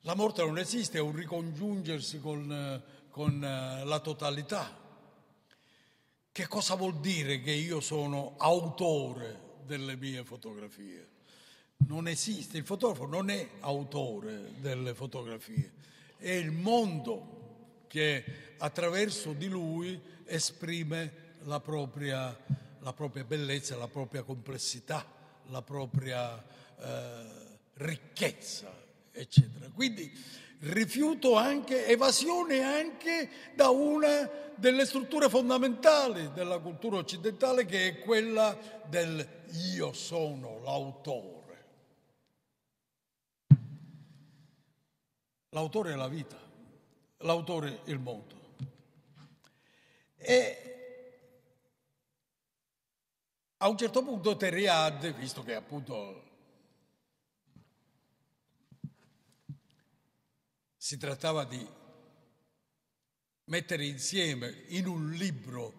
La morte non esiste, è un ricongiungersi con, con eh, la totalità. Che cosa vuol dire che io sono autore delle mie fotografie? Non esiste, il fotografo non è autore delle fotografie, è il mondo che attraverso di lui esprime la propria, la propria bellezza, la propria complessità, la propria... Eh, ricchezza, eccetera. Quindi rifiuto anche, evasione anche da una delle strutture fondamentali della cultura occidentale che è quella del io sono l'autore. L'autore è la vita, l'autore è il mondo. E a un certo punto Terriade, visto che appunto Si trattava di mettere insieme in un libro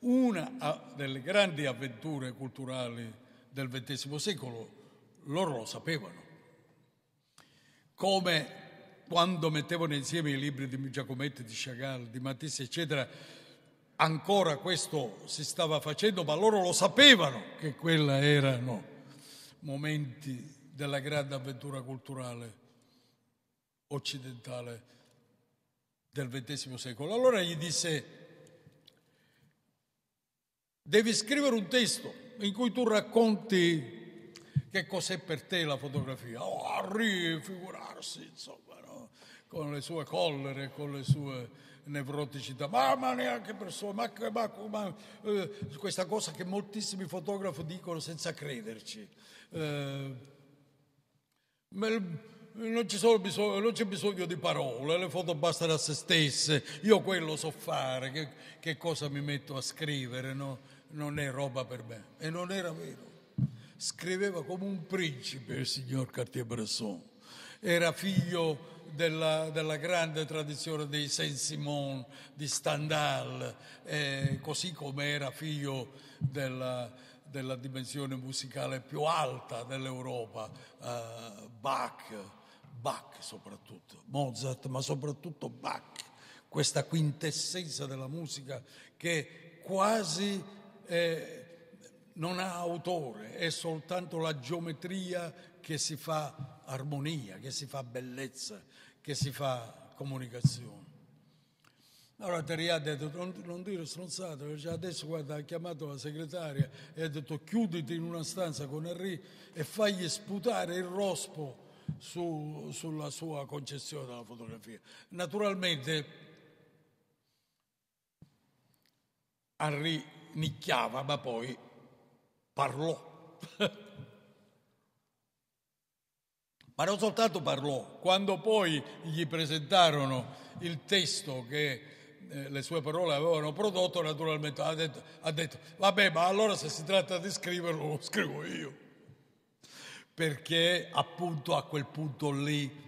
una delle grandi avventure culturali del XX secolo, loro lo sapevano. Come quando mettevano insieme i libri di Giacometti, di Chagall, di Matisse, eccetera, ancora questo si stava facendo, ma loro lo sapevano che quelli erano momenti della grande avventura culturale occidentale del XX secolo. Allora gli disse, devi scrivere un testo in cui tu racconti che cos'è per te la fotografia. Oh, Harry, figurarsi, insomma, no? con le sue collere, con le sue nevroticità, ma, ma neanche persone, ma, ma, ma eh, questa cosa che moltissimi fotografi dicono senza crederci. Eh, non, bisogno, non, c'è bisogno di parole, le foto bastano a se stesse, io quello so fare, che, che cosa mi metto a scrivere, no? non è roba per me. E non era vero. Scriveva come un principe il signor Cartier-Bresson, era figlio della, della, grande tradizione dei Saint-Simon, di Stendhal, eh, così come era figlio della, della, dimensione musicale più alta dell'Europa, eh, Bach. Bach soprattutto, Mozart, ma soprattutto Bach, questa quintessenza della musica che quasi eh, non ha autore, è soltanto la geometria che si fa armonia, che si fa bellezza, che si fa comunicazione. Allora Terry ha detto non, non dire stronzate, cioè adesso guarda, ha chiamato la segretaria e ha detto chiuditi in una stanza con Henry e fagli sputare il rospo su, sulla sua concezione della fotografia. Naturalmente Henri nicchiava, ma poi parlò. ma non soltanto parlò, quando poi gli presentarono il testo che eh, le sue parole avevano prodotto, naturalmente ha detto, ha detto, vabbè, ma allora se si tratta di scriverlo, lo scrivo io perché appunto a quel punto lì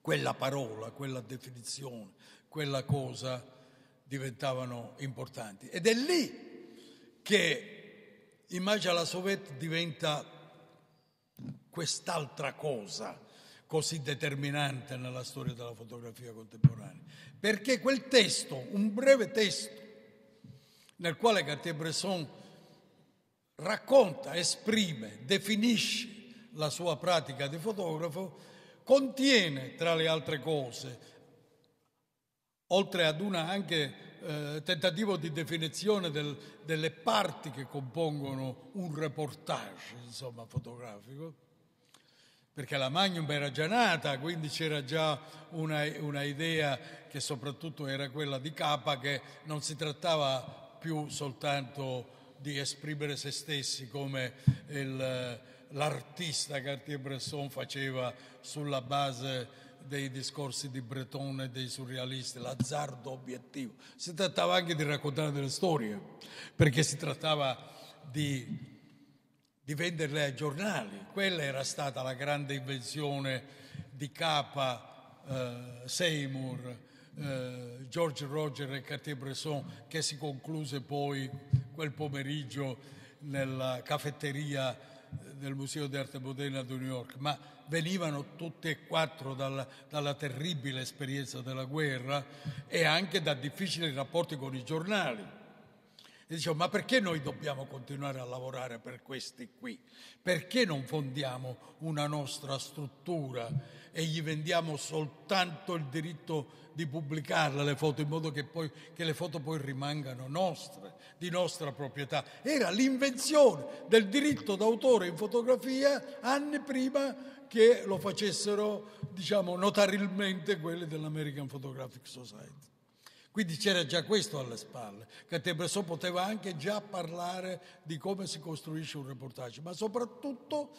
quella parola, quella definizione, quella cosa diventavano importanti. Ed è lì che Imagine alla Soviet diventa quest'altra cosa così determinante nella storia della fotografia contemporanea. Perché quel testo, un breve testo, nel quale Cartier-Bresson racconta, esprime, definisce la sua pratica di fotografo, contiene tra le altre cose, oltre ad una anche eh, tentativo di definizione del, delle parti che compongono un reportage insomma, fotografico, perché la Magnum era già nata, quindi c'era già una, una idea che soprattutto era quella di Capa, che non si trattava più soltanto di esprimere se stessi come il l'artista Cartier-Bresson faceva sulla base dei discorsi di Breton e dei surrealisti, l'azzardo obiettivo. Si trattava anche di raccontare delle storie, perché si trattava di, di venderle ai giornali. Quella era stata la grande invenzione di Capa, eh, Seymour, eh, George Roger e Cartier-Bresson, che si concluse poi quel pomeriggio nella caffetteria del Museo di Arte Moderna di New York, ma venivano tutte e quattro dalla, dalla terribile esperienza della guerra e anche da difficili rapporti con i giornali. E dicevo, ma perché noi dobbiamo continuare a lavorare per questi qui? Perché non fondiamo una nostra struttura? e gli vendiamo soltanto il diritto di pubblicarle le foto in modo che, poi, che le foto poi rimangano nostre, di nostra proprietà. Era l'invenzione del diritto d'autore in fotografia anni prima che lo facessero diciamo, notarilmente quelli dell'American Photographic Society. Quindi c'era già questo alle spalle, che Tebresò poteva anche già parlare di come si costruisce un reportage, ma soprattutto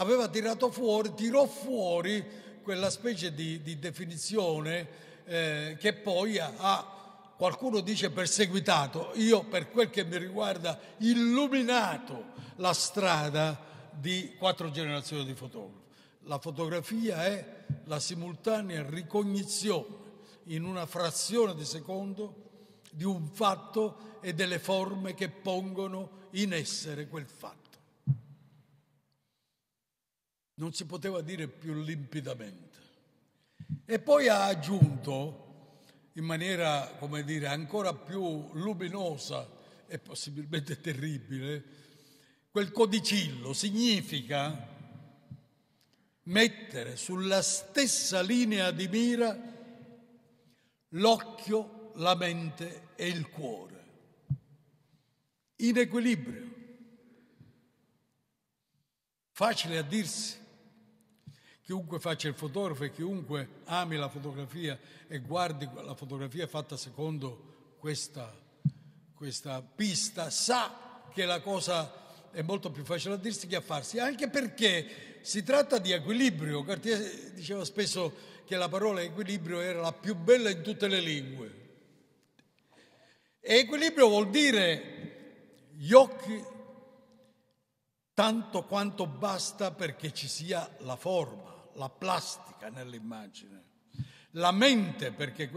aveva tirato fuori, tirò fuori quella specie di, di definizione eh, che poi ha, ha, qualcuno dice perseguitato, io per quel che mi riguarda illuminato la strada di quattro generazioni di fotografi. La fotografia è la simultanea ricognizione in una frazione di secondo di un fatto e delle forme che pongono in essere quel fatto non si poteva dire più limpidamente. E poi ha aggiunto in maniera, come dire, ancora più luminosa e possibilmente terribile, quel codicillo significa mettere sulla stessa linea di mira l'occhio, la mente e il cuore, in equilibrio. Facile a dirsi, Chiunque faccia il fotografo e chiunque ami la fotografia e guardi la fotografia fatta secondo questa, questa pista sa che la cosa è molto più facile a dirsi che a farsi, anche perché si tratta di equilibrio. Cartier diceva spesso che la parola equilibrio era la più bella in tutte le lingue. E equilibrio vuol dire gli occhi tanto quanto basta perché ci sia la forma la plastica nell'immagine, la mente perché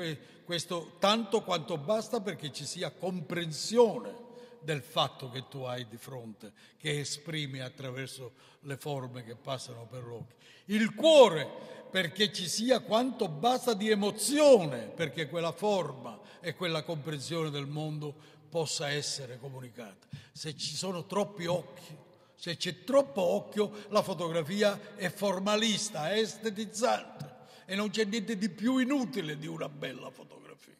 questo tanto quanto basta perché ci sia comprensione del fatto che tu hai di fronte, che esprimi attraverso le forme che passano per l'occhio. Il cuore, perché ci sia quanto basta di emozione perché quella forma e quella comprensione del mondo possa essere comunicata. Se ci sono troppi occhi, se c'è troppo occhio, la fotografia è formalista, è estetizzante e non c'è niente di più inutile di una bella fotografia.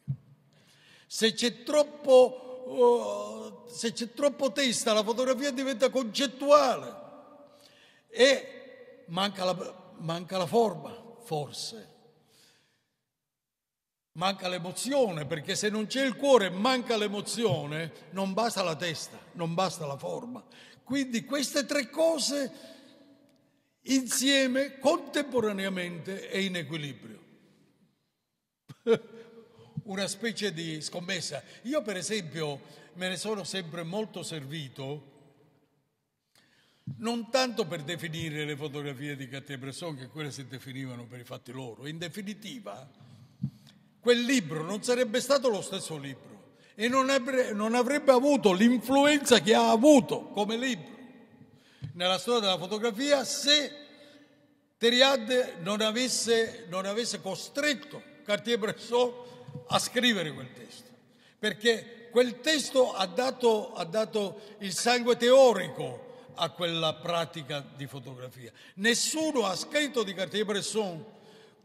Se c'è troppo, uh, se c'è troppo testa, la fotografia diventa concettuale e manca la, manca la forma, forse. Manca l'emozione, perché se non c'è il cuore manca l'emozione, non basta la testa, non basta la forma. Quindi queste tre cose insieme, contemporaneamente, è in equilibrio. Una specie di scommessa. Io per esempio me ne sono sempre molto servito non tanto per definire le fotografie di Cartier-Bresson, che quelle si definivano per i fatti loro, in definitiva quel libro non sarebbe stato lo stesso libro e non avrebbe, non avrebbe avuto l'influenza che ha avuto come libro nella storia della fotografia se Theriade non avesse, non avesse costretto Cartier-Bresson a scrivere quel testo, perché quel testo ha dato, ha dato il sangue teorico a quella pratica di fotografia. Nessuno ha scritto di Cartier-Bresson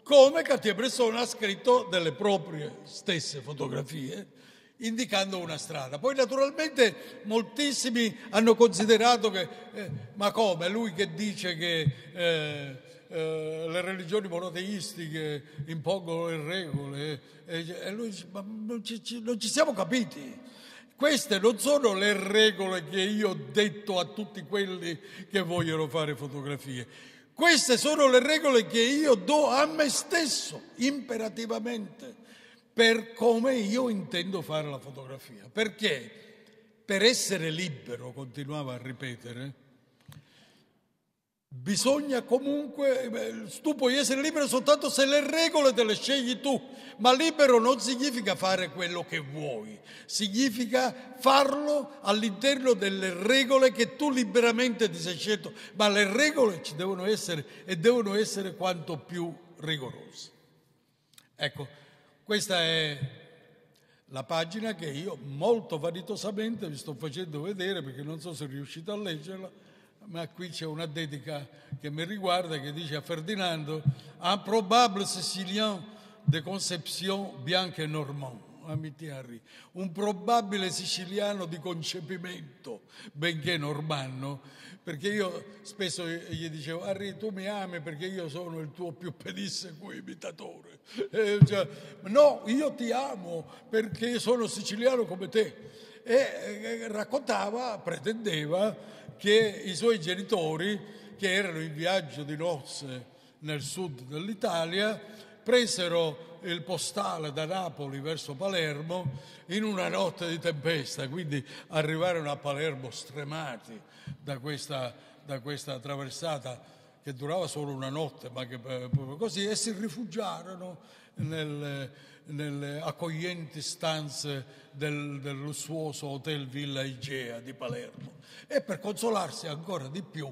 come Cartier-Bresson ha scritto delle proprie stesse fotografie indicando una strada. Poi naturalmente moltissimi hanno considerato che, eh, ma come, lui che dice che eh, eh, le religioni monoteistiche impongono le regole, eh, e lui dice, ma non ci, ci, non ci siamo capiti. Queste non sono le regole che io ho detto a tutti quelli che vogliono fare fotografie. Queste sono le regole che io do a me stesso, imperativamente per come io intendo fare la fotografia. Perché per essere libero, continuava a ripetere, bisogna comunque, eh, tu puoi essere libero soltanto se le regole te le scegli tu, ma libero non significa fare quello che vuoi, significa farlo all'interno delle regole che tu liberamente ti sei scelto, ma le regole ci devono essere e devono essere quanto più rigorose. Ecco, questa è la pagina che io molto vanitosamente vi sto facendo vedere perché non so se riuscite a leggerla, ma qui c'è una dedica che mi riguarda che dice a Ferdinando, un improbable Sicilien de conception bianca et normande. Amitiarri, un probabile siciliano di concepimento, benché normanno, perché io spesso gli dicevo, Harry tu mi ami perché io sono il tuo più pedissequo imitatore. Cioè, no, io ti amo perché sono siciliano come te. E raccontava, pretendeva che i suoi genitori, che erano in viaggio di nozze nel sud dell'Italia, presero il postale da Napoli verso Palermo in una notte di tempesta, quindi arrivarono a Palermo stremati da questa, da questa traversata che durava solo una notte, ma che eh, proprio così, e si rifugiarono nel, nelle accoglienti stanze del, del, lussuoso Hotel Villa Igea di Palermo. E per consolarsi ancora di più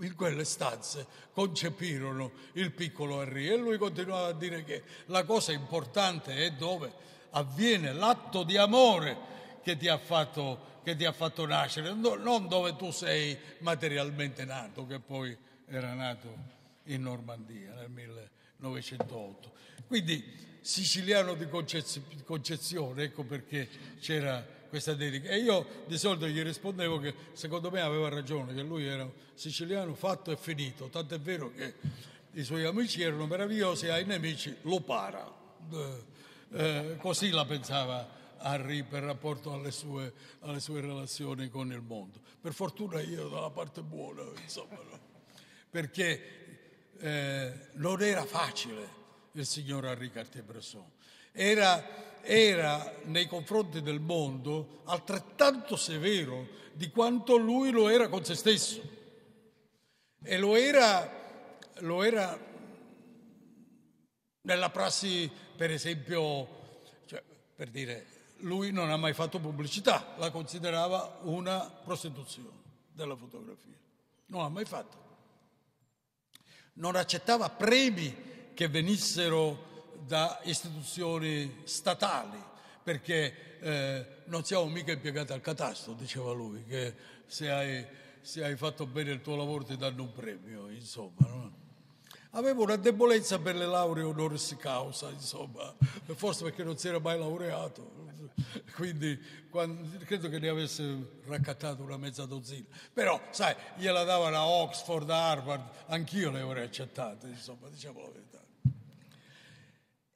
in quelle stanze concepirono il piccolo Henry e lui continuava a dire che la cosa importante è dove avviene l'atto di amore che ti ha fatto, che ti ha fatto nascere, no, non dove tu sei materialmente nato, che poi era nato in Normandia nel 1908. Quindi siciliano di concezione, ecco perché c'era questa dedica. E io di solito gli rispondevo che secondo me aveva ragione, che lui era siciliano fatto e finito, tanto è vero che i suoi amici erano meravigliosi ai nemici lo para. Eh, eh, così la pensava Harry per rapporto alle sue, alle sue, relazioni con il mondo. Per fortuna io dalla parte buona, insomma, no? perché eh, non era facile il signor Henri Cartier-Bresson. Era era nei confronti del mondo altrettanto severo di quanto lui lo era con se stesso. E lo era, lo era nella prassi, per esempio, cioè, per dire, lui non ha mai fatto pubblicità, la considerava una prostituzione della fotografia. Non l'ha mai fatto. Non accettava premi che venissero da istituzioni statali, perché eh, non siamo mica impiegati al catasto, diceva lui, che se hai, se hai fatto bene il tuo lavoro ti danno un premio, insomma. No? Avevo una debolezza per le lauree honoris causa, insomma, forse perché non si era mai laureato, quindi quando, credo che ne avesse raccattato una mezza dozzina. Però, sai, gliela davano a Oxford, a Harvard, anch'io le avrei accettate, insomma, diciamo la verità.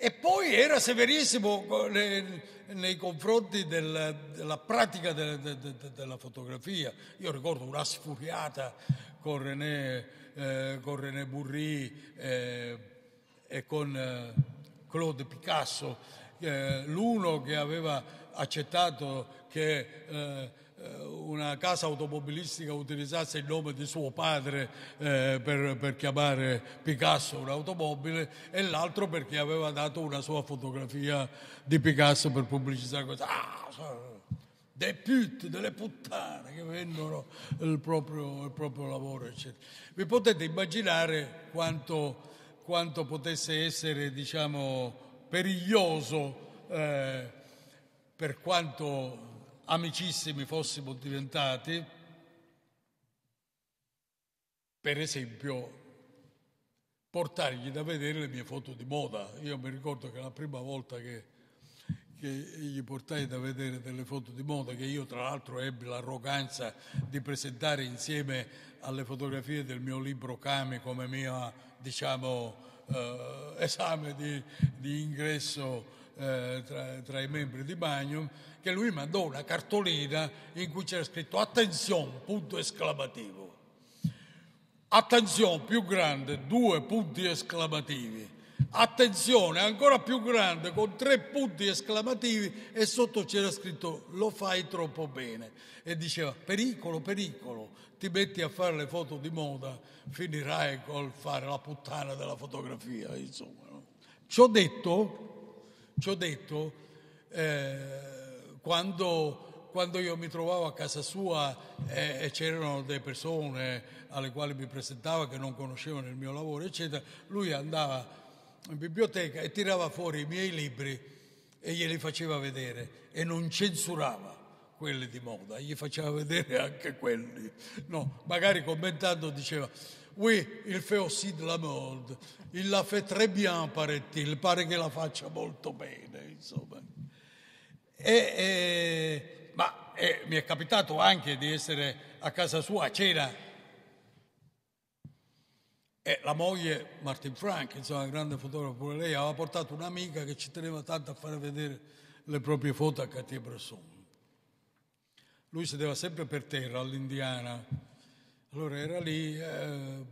E poi era severissimo nei, confronti del, della pratica de, de, della fotografia. Io ricordo una sfuriata con René, eh, con René Burri eh, e con eh, Claude Picasso, eh, l'uno che aveva accettato che eh, eh, una casa automobilistica utilizzasse il nome di suo padre eh, per, per, chiamare Picasso un'automobile e l'altro perché aveva dato una sua fotografia di Picasso per pubblicizzare questa. Ah, dei put, delle puttane che vendono il proprio, il proprio lavoro, eccetera. Vi potete immaginare quanto, quanto potesse essere, diciamo, periglioso eh, per quanto amicissimi fossimo diventati, per esempio portargli da vedere le mie foto di moda. Io mi ricordo che la prima volta che, che gli portai da vedere delle foto di moda, che io tra l'altro ebbi l'arroganza di presentare insieme alle fotografie del mio libro Kame come mio diciamo, eh, esame di, di ingresso eh, tra, tra, i membri di Magnum, che lui mandò una cartolina in cui c'era scritto attenzione, punto esclamativo. Attenzione più grande, due punti esclamativi. Attenzione ancora più grande con tre punti esclamativi e sotto c'era scritto lo fai troppo bene. E diceva pericolo, pericolo, ti metti a fare le foto di moda, finirai col fare la puttana della fotografia. Insomma. Ci ho detto, ci ho detto eh, quando, quando, io mi trovavo a casa sua eh, e c'erano delle persone alle quali mi presentava che non conoscevano il mio lavoro, eccetera, lui andava in biblioteca e tirava fuori i miei libri e glieli faceva vedere e non censurava quelli di moda, gli faceva vedere anche quelli. No, magari commentando diceva oui, il fait aussi de la mode. Il la fait très bien, paraît Pare che la faccia molto bene, insomma. E, e, ma e, mi è capitato anche di essere a casa sua a cena e la moglie, Martin Frank, insomma, grande fotografo pure lei, aveva portato un'amica che ci teneva tanto a fare vedere le proprie foto a Cartier-Bresson. Lui sedeva sempre per terra all'Indiana, allora era lì. Eh,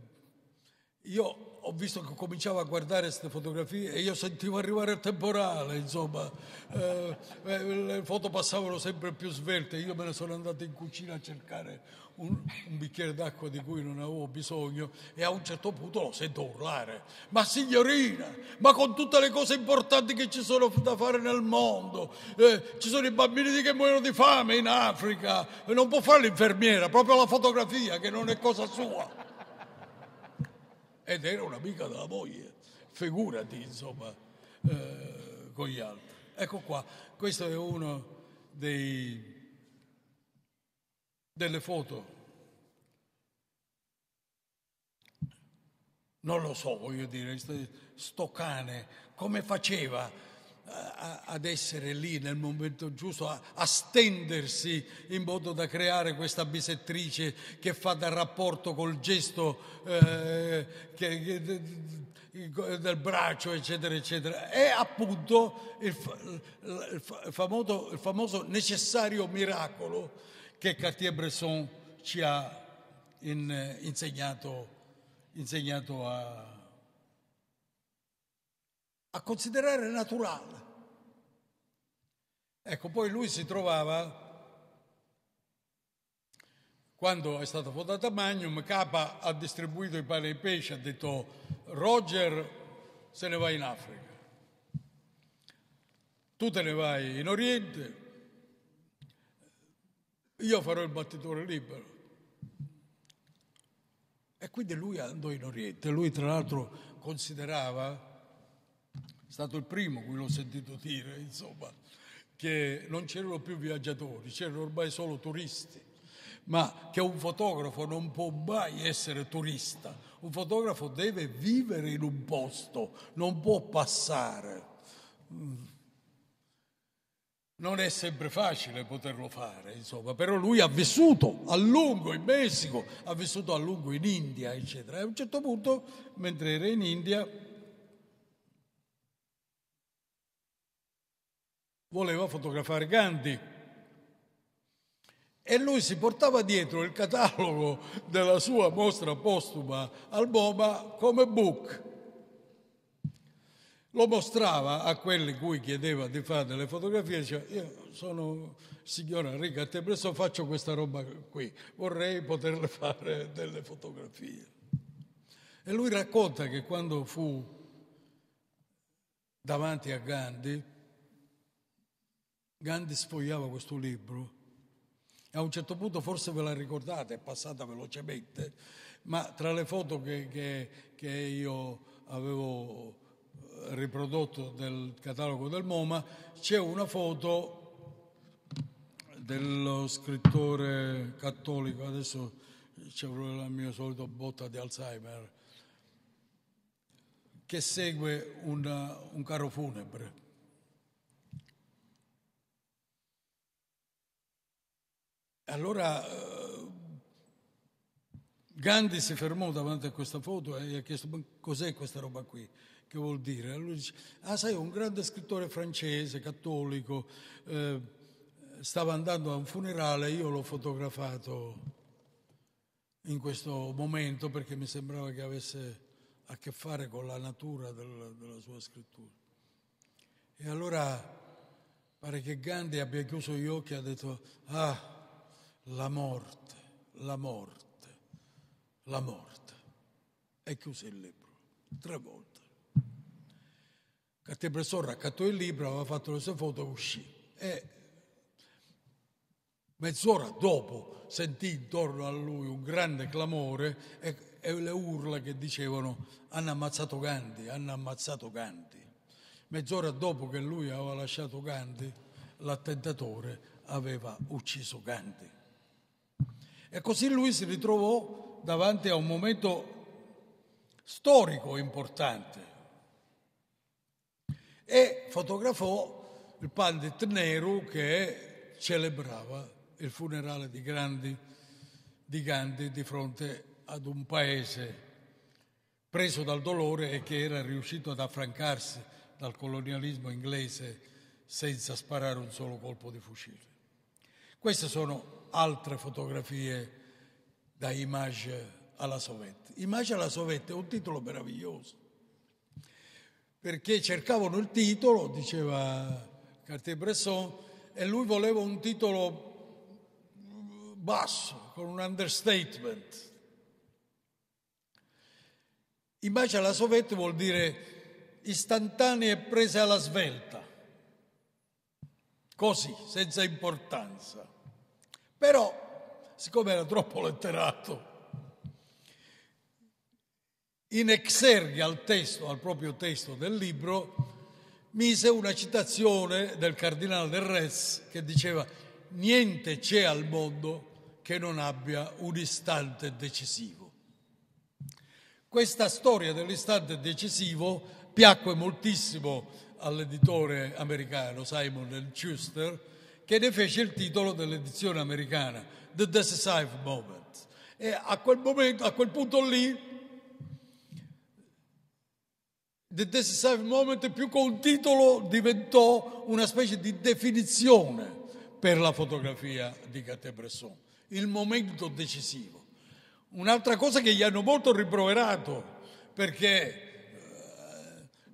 io ho visto che cominciavo a guardare queste fotografie e io sentivo arrivare il temporale, insomma, eh, eh le foto passavano sempre più svelte, io me ne sono andato in cucina a cercare un, un bicchiere d'acqua di cui non avevo bisogno e a un certo punto lo sento urlare, ma signorina, ma con tutte le cose importanti che ci sono da fare nel mondo, eh, ci sono i bambini che muoiono di fame in Africa, non può fare l'infermiera, proprio la fotografia che non è cosa sua ed era un'amica della moglie, figurati insomma eh, con gli altri. Ecco qua, questa è una delle foto. Non lo so, voglio dire, sto cane, come faceva ad essere lì nel momento giusto, a, a, stendersi in modo da creare questa bisettrice che fa da rapporto col gesto eh, che, che, del braccio, eccetera, eccetera. È appunto il, il, famoso, il famoso, necessario miracolo che Cartier-Bresson ci ha in, insegnato, insegnato a a considerare naturale. Ecco, poi lui si trovava, quando è stata fondata Magnum, Capa ha distribuito i pane e i pesci, ha detto Roger se ne va in Africa, tu te ne vai in Oriente, io farò il battitore libero. E quindi lui andò in Oriente, lui tra l'altro considerava è stato il primo cui l'ho sentito dire, insomma, che non c'erano più viaggiatori, c'erano ormai solo turisti, ma che un fotografo non può mai essere turista, un fotografo deve vivere in un posto, non può passare. Mm. Non è sempre facile poterlo fare, insomma, però lui ha vissuto a lungo in Messico, ha vissuto a lungo in India, eccetera. E a un certo punto, mentre era in India, voleva fotografare Gandhi e lui si portava dietro il catalogo della sua mostra postuma al Boba come book. Lo mostrava a quelli cui chiedeva di fare delle fotografie, diceva io sono signora Enrica Tebresso, faccio questa roba qui, vorrei poterle fare delle fotografie. E lui racconta che quando fu davanti a Gandhi, Gandhi sfogliava questo libro e a un certo punto forse ve la ricordate, è passata velocemente, ma tra le foto che, che, che io avevo eh, riprodotto del catalogo del MoMA c'è una foto dello scrittore cattolico, adesso c'è la mia solita botta di Alzheimer, che segue una, un carro funebre Allora eh, Gandhi si fermò davanti a questa foto e gli ha chiesto cos'è questa roba qui, che vuol dire? Allora dice, ah sai, un grande scrittore francese, cattolico, eh, stava andando a un funerale, io l'ho fotografato in questo momento perché mi sembrava che avesse a che fare con la natura del, della sua scrittura. E allora pare che Gandhi abbia chiuso gli occhi e ha detto, ah, la morte, la morte, la morte. E chiuse il libro, tre volte. Cattebressor raccattò il libro, aveva fatto le sue foto e uscì. E mezz'ora dopo sentì intorno a lui un grande clamore e, e le urla che dicevano hanno ammazzato Gandhi, hanno ammazzato Gandhi. Mezz'ora dopo che lui aveva lasciato Gandhi, l'attentatore aveva ucciso Gandhi. E così lui si ritrovò davanti a un momento storico importante e fotografò il pandit Nehru che celebrava il funerale di Gandhi, di Gandhi di fronte ad un paese preso dal dolore e che era riuscito ad affrancarsi dal colonialismo inglese senza sparare un solo colpo di fucile. Queste sono altre fotografie da Image alla Sovette. Image alla Sovette è un titolo meraviglioso, perché cercavano il titolo, diceva Cartier-Bresson, e lui voleva un titolo basso, con un understatement. Image alla Sovette vuol dire istantanee prese alla svelta, così, senza importanza. Però, siccome era troppo letterato, in exerga al testo, al proprio testo del libro, mise una citazione del cardinale del Rez che diceva niente c'è al mondo che non abbia un istante decisivo. Questa storia dell'istante decisivo piacque moltissimo all'editore americano Simon Schuster, che ne fece il titolo dell'edizione americana, The Decisive Moment. E a quel, momento, a quel punto lì, The Decisive Moment più che un titolo diventò una specie di definizione per la fotografia di Catet-Bresson, il momento decisivo. Un'altra cosa che gli hanno molto riproverato, perché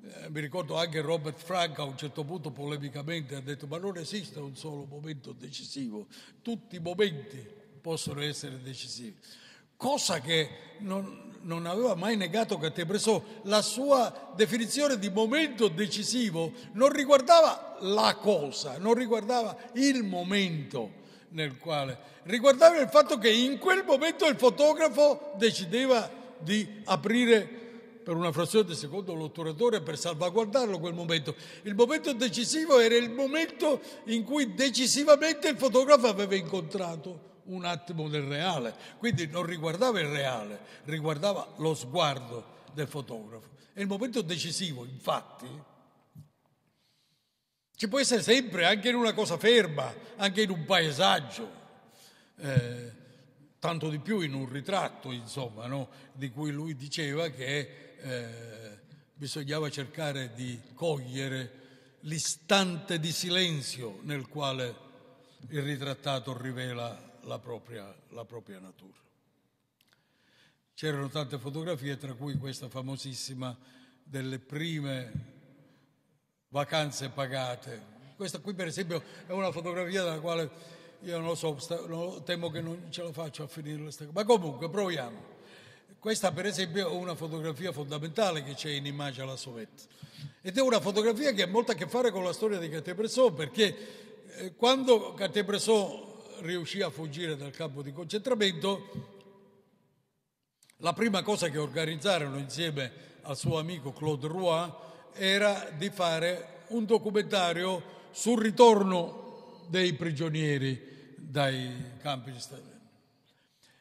eh, mi ricordo anche Robert Frank a un certo punto polemicamente ha detto ma non esiste un solo momento decisivo, tutti i momenti possono essere decisivi, cosa che non, non aveva mai negato che Cattepreso, la sua definizione di momento decisivo non riguardava la cosa, non riguardava il momento nel quale riguardava il fatto che in quel momento il fotografo decideva di aprire per una frazione di secondo l'otturatore per salvaguardarlo quel momento. Il momento decisivo era il momento in cui decisivamente il fotografo aveva incontrato un attimo del reale, quindi non riguardava il reale, riguardava lo sguardo del fotografo. E il momento decisivo, infatti. Ci può essere sempre, anche in una cosa ferma, anche in un paesaggio, eh, tanto di più in un ritratto, insomma, no? di cui lui diceva che eh, bisognava cercare di cogliere l'istante di silenzio nel quale il ritrattato rivela la propria, la propria natura. C'erano tante fotografie, tra cui questa famosissima delle prime vacanze pagate. Questa qui per esempio è una fotografia della quale io non lo so, temo che non ce la faccio a finire. Ma comunque proviamo. Questa per esempio è una fotografia fondamentale che c'è in immagine alla Sovette ed è una fotografia che ha molto a che fare con la storia di Cartier-Bresson perché eh, quando Cartier-Bresson riuscì a fuggire dal campo di concentramento la prima cosa che organizzarono insieme al suo amico Claude Roy era di fare un documentario sul ritorno dei prigionieri dai campi di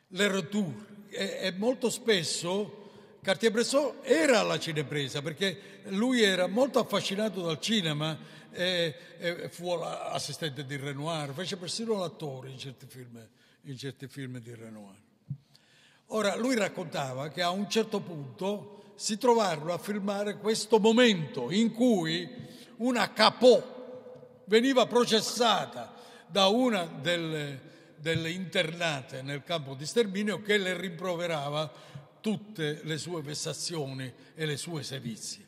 Le Retour, e, molto spesso Cartier-Bresson era alla cinepresa perché lui era molto affascinato dal cinema, e, e fu assistente di Renoir, fece persino l'attore in certi film, in certi film di Renoir. Ora, lui raccontava che a un certo punto si trovarono a filmare questo momento in cui una capo veniva processata da una delle, delle internate nel campo di sterminio che le rimproverava tutte le sue vessazioni e le sue sevizie.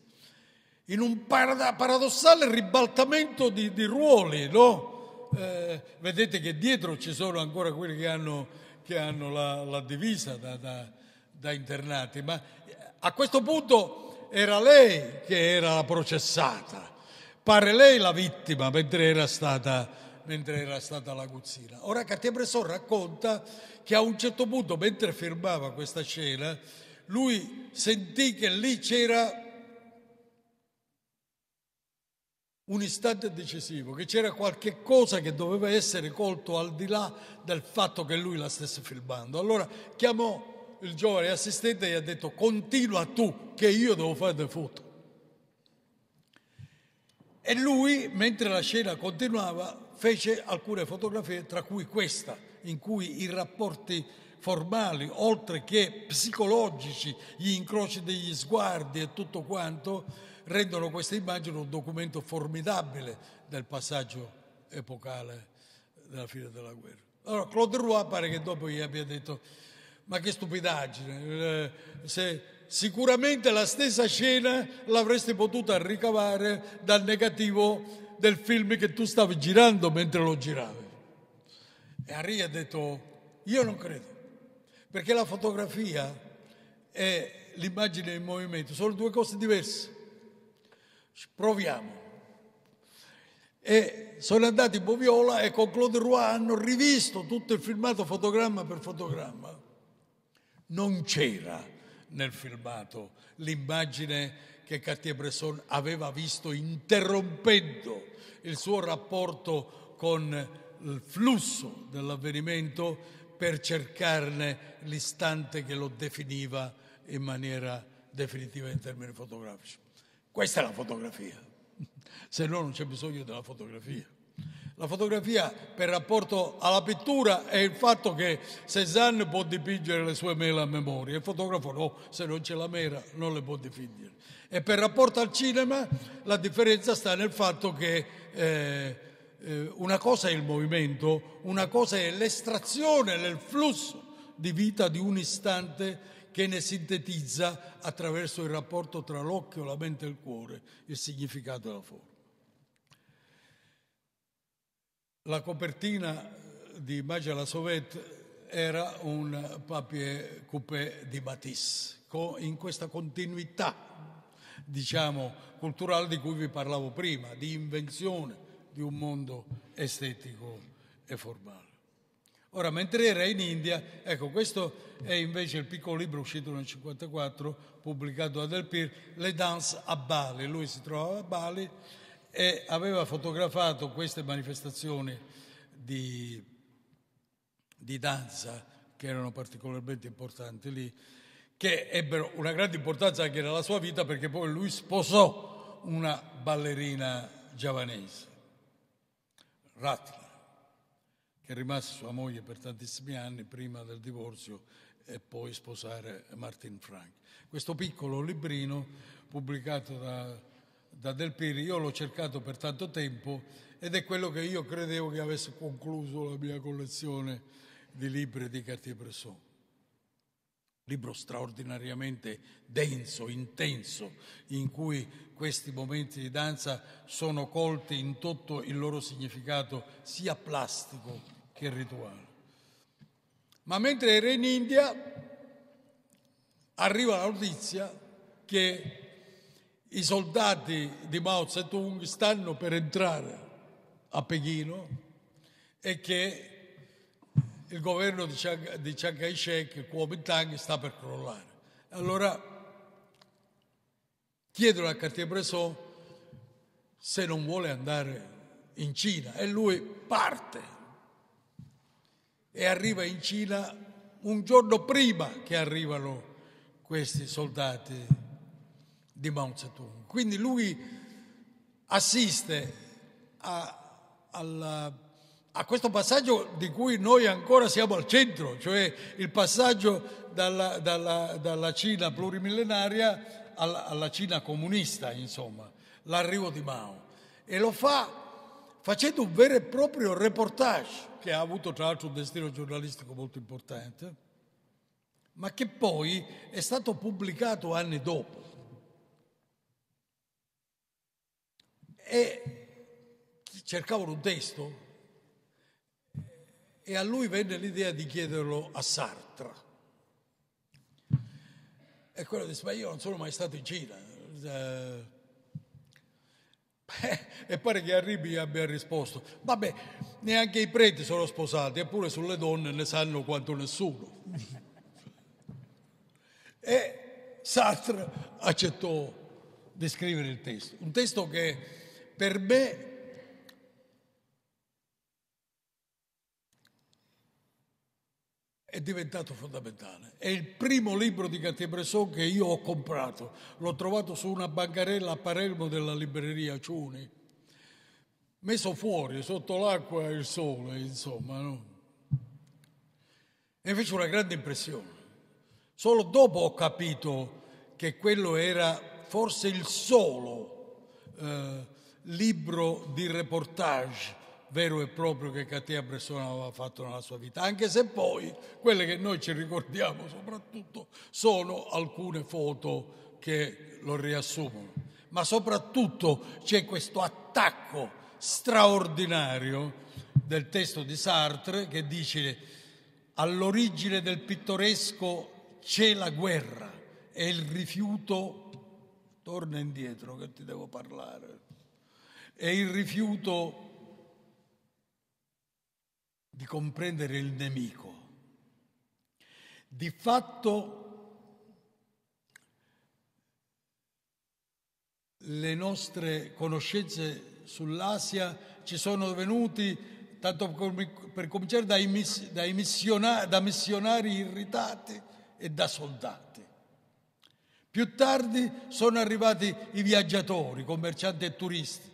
In un paradossale ribaltamento di, di ruoli, no? eh, vedete che dietro ci sono ancora quelli che hanno, che hanno la, la, divisa da, da, da internati, ma eh, a questo punto era lei che era la processata, pare lei la vittima mentre era stata mentre era stata alla Guzzina. Ora Cartier-Bresson racconta che a un certo punto, mentre firmava questa scena, lui sentì che lì c'era un istante decisivo, che c'era qualche cosa che doveva essere colto al di là del fatto che lui la stesse filmando. Allora chiamò il giovane assistente e gli ha detto continua tu che io devo fare le foto. E lui, mentre la scena continuava, fece alcune fotografie, tra cui questa, in cui i rapporti formali, oltre che psicologici, gli incroci degli sguardi e tutto quanto, rendono questa immagine un documento formidabile del passaggio epocale della fine della guerra. Allora, Claude Roy pare che dopo gli abbia detto, ma che stupidaggine, eh, se sicuramente la stessa scena l'avresti potuta ricavare dal negativo del film che tu stavi girando mentre lo giravi. E Harry ha detto, io non credo, perché la fotografia e l'immagine in movimento sono due cose diverse. Proviamo. E sono andati in Boviola e con Claude Roy hanno rivisto tutto il filmato fotogramma per fotogramma. Non c'era nel filmato l'immagine che Cartier-Bresson aveva visto interrompendo il suo rapporto con il flusso dell'avvenimento per cercarne l'istante che lo definiva in maniera definitiva in termini fotografici. Questa è la fotografia, se no non c'è bisogno della fotografia. La fotografia per rapporto alla pittura è il fatto che Cézanne può dipingere le sue mele a memoria, il fotografo no, se non c'è la mela non le può dipingere. E per rapporto al cinema la differenza sta nel fatto che eh, eh una cosa è il movimento, una cosa è l'estrazione nel flusso di vita di un istante che ne sintetizza attraverso il rapporto tra l'occhio, la mente e il cuore, il significato e la forma. La copertina di Magia la Sovet era un papier coupé di Matisse, in questa continuità diciamo, culturale di cui vi parlavo prima, di invenzione di un mondo estetico e formale. Ora, mentre era in India, ecco, questo è invece il piccolo libro uscito nel 1954, pubblicato da Del Pir, Le danse a Bali. Lui si trovava a Bali e aveva fotografato queste manifestazioni di, di danza che erano particolarmente importanti lì che ebbero una grande importanza anche nella sua vita perché poi lui sposò una ballerina giavanese, Ratler, che rimase sua moglie per tantissimi anni prima del divorzio e poi sposare Martin Frank. Questo piccolo librino pubblicato da, da Del Piri, io l'ho cercato per tanto tempo ed è quello che io credevo che avesse concluso la mia collezione di libri di Cartier-Bresson libro straordinariamente denso, intenso, in cui questi momenti di danza sono colti in tutto il loro significato sia plastico che rituale. Ma mentre era in India arriva la notizia che i soldati di Mao Zedong stanno per entrare a Pechino e che il governo di Chiang, di Chiang Kai-shek, Kuomintang, sta per crollare. Allora chiedono a Cartier-Bresson se non vuole andare in Cina e lui parte e arriva in Cina un giorno prima che arrivano questi soldati di Mao Zedong. Quindi lui assiste a, alla a questo passaggio di cui noi ancora siamo al centro, cioè il passaggio dalla, dalla, dalla Cina plurimillenaria alla, alla, Cina comunista, insomma, l'arrivo di Mao. E lo fa facendo un vero e proprio reportage, che ha avuto tra l'altro un destino giornalistico molto importante, ma che poi è stato pubblicato anni dopo. E cercavano un testo e a lui venne l'idea di chiederlo a Sartre. E quello disse, ma io non sono mai stato in Cina. Eh, e pare che Arribi abbia risposto, vabbè, neanche i preti sono sposati, eppure sulle donne ne sanno quanto nessuno. e Sartre accettò di scrivere il testo, un testo che per me è diventato fondamentale. È il primo libro di Gattier-Bresson che io ho comprato, l'ho trovato su una bancarella a Palermo della libreria Ciuni, messo fuori, sotto l'acqua e il sole, insomma. No? E fece una grande impressione. Solo dopo ho capito che quello era forse il solo eh, libro di reportage vero e proprio che Cattia Bressone aveva fatto nella sua vita, anche se poi quelle che noi ci ricordiamo soprattutto sono alcune foto che lo riassumono, ma soprattutto c'è questo attacco straordinario del testo di Sartre che dice all'origine del pittoresco c'è la guerra e il rifiuto, torna indietro che ti devo parlare, e il rifiuto di comprendere il nemico. Di fatto le nostre conoscenze sull'Asia ci sono venuti tanto per cominciare dai, miss, dai missionari, da missionari irritati e da soldati. Più tardi sono arrivati i viaggiatori, commercianti e turisti,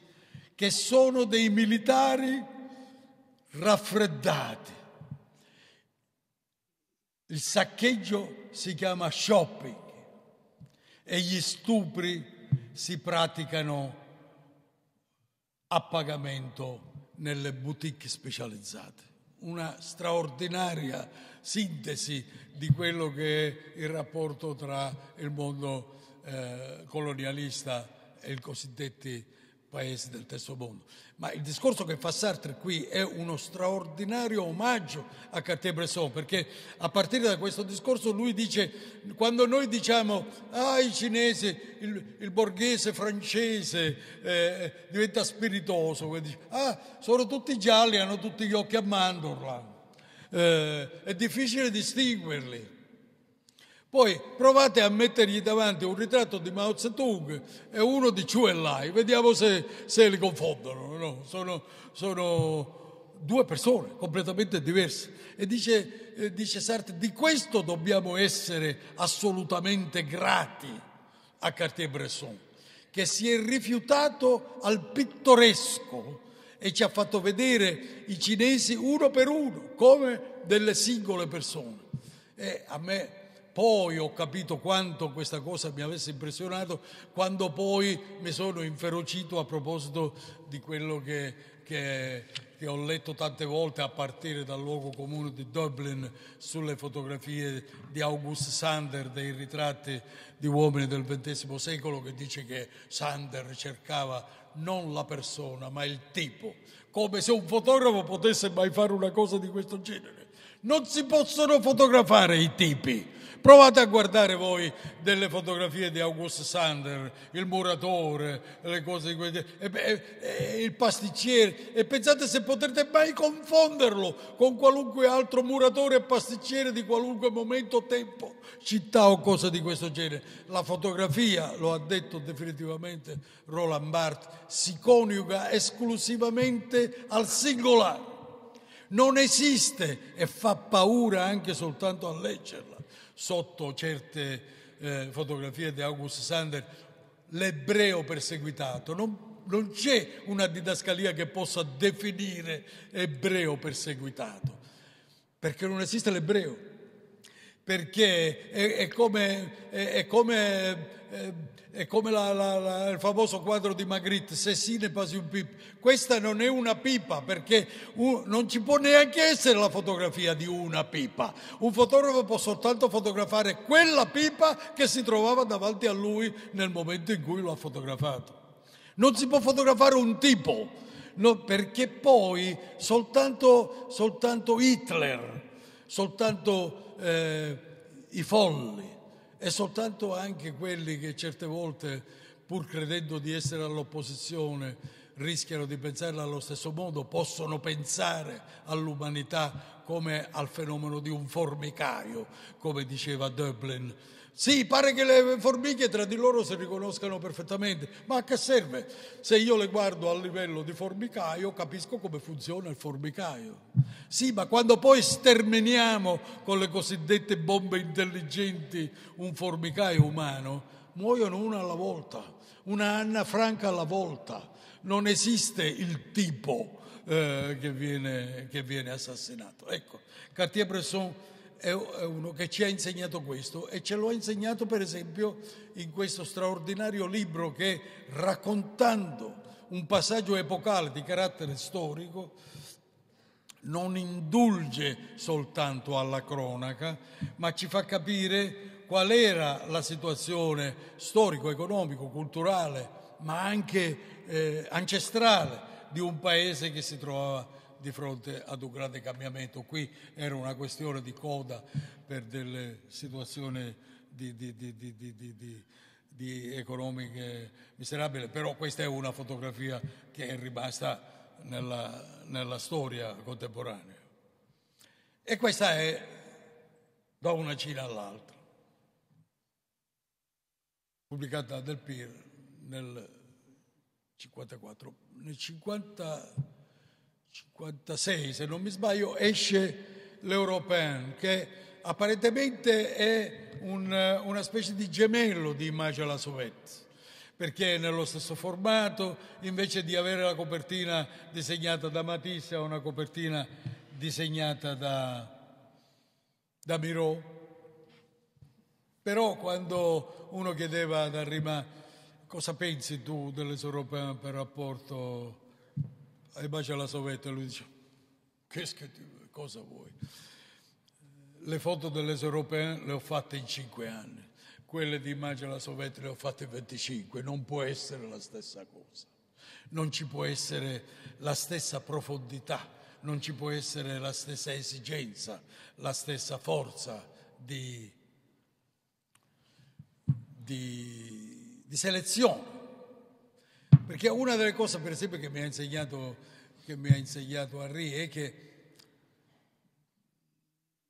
che sono dei militari raffreddati. Il saccheggio si chiama shopping e gli stupri si praticano a pagamento nelle boutique specializzate. Una straordinaria sintesi di quello che è il rapporto tra il mondo eh, colonialista e i cosiddetti paesi del terzo mondo. Ma il discorso che fa Sartre qui è uno straordinario omaggio a Cartier-Bresson, perché a partire da questo discorso lui dice, quando noi diciamo, ah i cinesi, il, il borghese francese eh, diventa spiritoso, dice, ah sono tutti gialli, hanno tutti gli occhi a mandorla, eh, è difficile distinguerli. Poi provate a mettergli davanti un ritratto di Mao Zedong e uno di Chu Enlai, vediamo se, se li confondono. No, sono, sono, due persone completamente diverse. E dice, eh, dice Sartre, di questo dobbiamo essere assolutamente grati a Cartier-Bresson, che si è rifiutato al pittoresco e ci ha fatto vedere i cinesi uno per uno, come delle singole persone. E a me poi ho capito quanto questa cosa mi avesse impressionato quando poi mi sono inferocito a proposito di quello che, che, che ho letto tante volte a partire dal luogo comune di Dublin sulle fotografie di August Sander, dei ritratti di uomini del XX secolo, che dice che Sander cercava non la persona ma il tipo, come se un fotografo potesse mai fare una cosa di questo genere. Non si possono fotografare i tipi, Provate a guardare voi delle fotografie di August Sander, il muratore, le cose di questo, e, e, e, il pasticciere e pensate se potrete mai confonderlo con qualunque altro muratore e pasticciere di qualunque momento, tempo, città o cosa di questo genere. La fotografia, lo ha detto definitivamente Roland Barthes, si coniuga esclusivamente al singolare. Non esiste e fa paura anche soltanto a leggerlo sotto certe eh, fotografie di August Sander l'ebreo perseguitato. Non, non c'è una didascalia che possa definire ebreo perseguitato, perché non esiste l'ebreo perché è, è come, è, è come, è come la, la, la, il famoso quadro di Magritte, se sì ne passi un pip. Questa non è una pipa perché un, non ci può neanche essere la fotografia di una pipa. Un fotografo può soltanto fotografare quella pipa che si trovava davanti a lui nel momento in cui lo ha fotografato. Non si può fotografare un tipo, no, perché poi soltanto, soltanto Hitler, soltanto eh, i folli e soltanto anche quelli che certe volte, pur credendo di essere all'opposizione, rischiano di pensare allo stesso modo, possono pensare all'umanità come al fenomeno di un formicaio, come diceva Dublin. Sì, pare che le formiche tra di loro si riconoscano perfettamente, ma a che serve? Se io le guardo a livello di formicaio capisco come funziona il formicaio. Sì, ma quando poi sterminiamo con le cosiddette bombe intelligenti un formicaio umano, muoiono una alla volta, una Anna Franca alla volta. Non esiste il tipo eh, che, viene, che, viene, assassinato. Ecco, Cartier-Bresson è uno che ci ha insegnato questo e ce lo ha insegnato per esempio in questo straordinario libro che raccontando un passaggio epocale di carattere storico non indulge soltanto alla cronaca, ma ci fa capire qual era la situazione storico, economico, culturale, ma anche eh, ancestrale di un paese che si trovava di fronte ad un grande cambiamento. Qui era una questione di coda per delle situazioni di, di, di, di economiche miserabili, però questa è una fotografia che è rimasta nella, nella storia contemporanea. E questa è da una Cina all'altra, pubblicata da Pir nel 54. Nel 50 56, se non mi sbaglio, esce l'European, che apparentemente è un, una specie di gemello di Immagine la Soviet perché è nello stesso formato, invece di avere la copertina disegnata da Matisse, ha una copertina disegnata da, da Miro. Però quando uno chiedeva ad Arrima cosa pensi tu dell'Europa per rapporto e bacia la sovetta e lui dice, che scrittura, cosa vuoi? Le foto delle europee le ho fatte in cinque anni, quelle di Magia la Sovetta le ho fatte in 25, non può essere la stessa cosa, non ci può essere la stessa profondità, non ci può essere la stessa esigenza, la stessa forza di, di, di selezione perché una delle cose, per esempio, che mi ha insegnato, che mi ha insegnato Henry è che,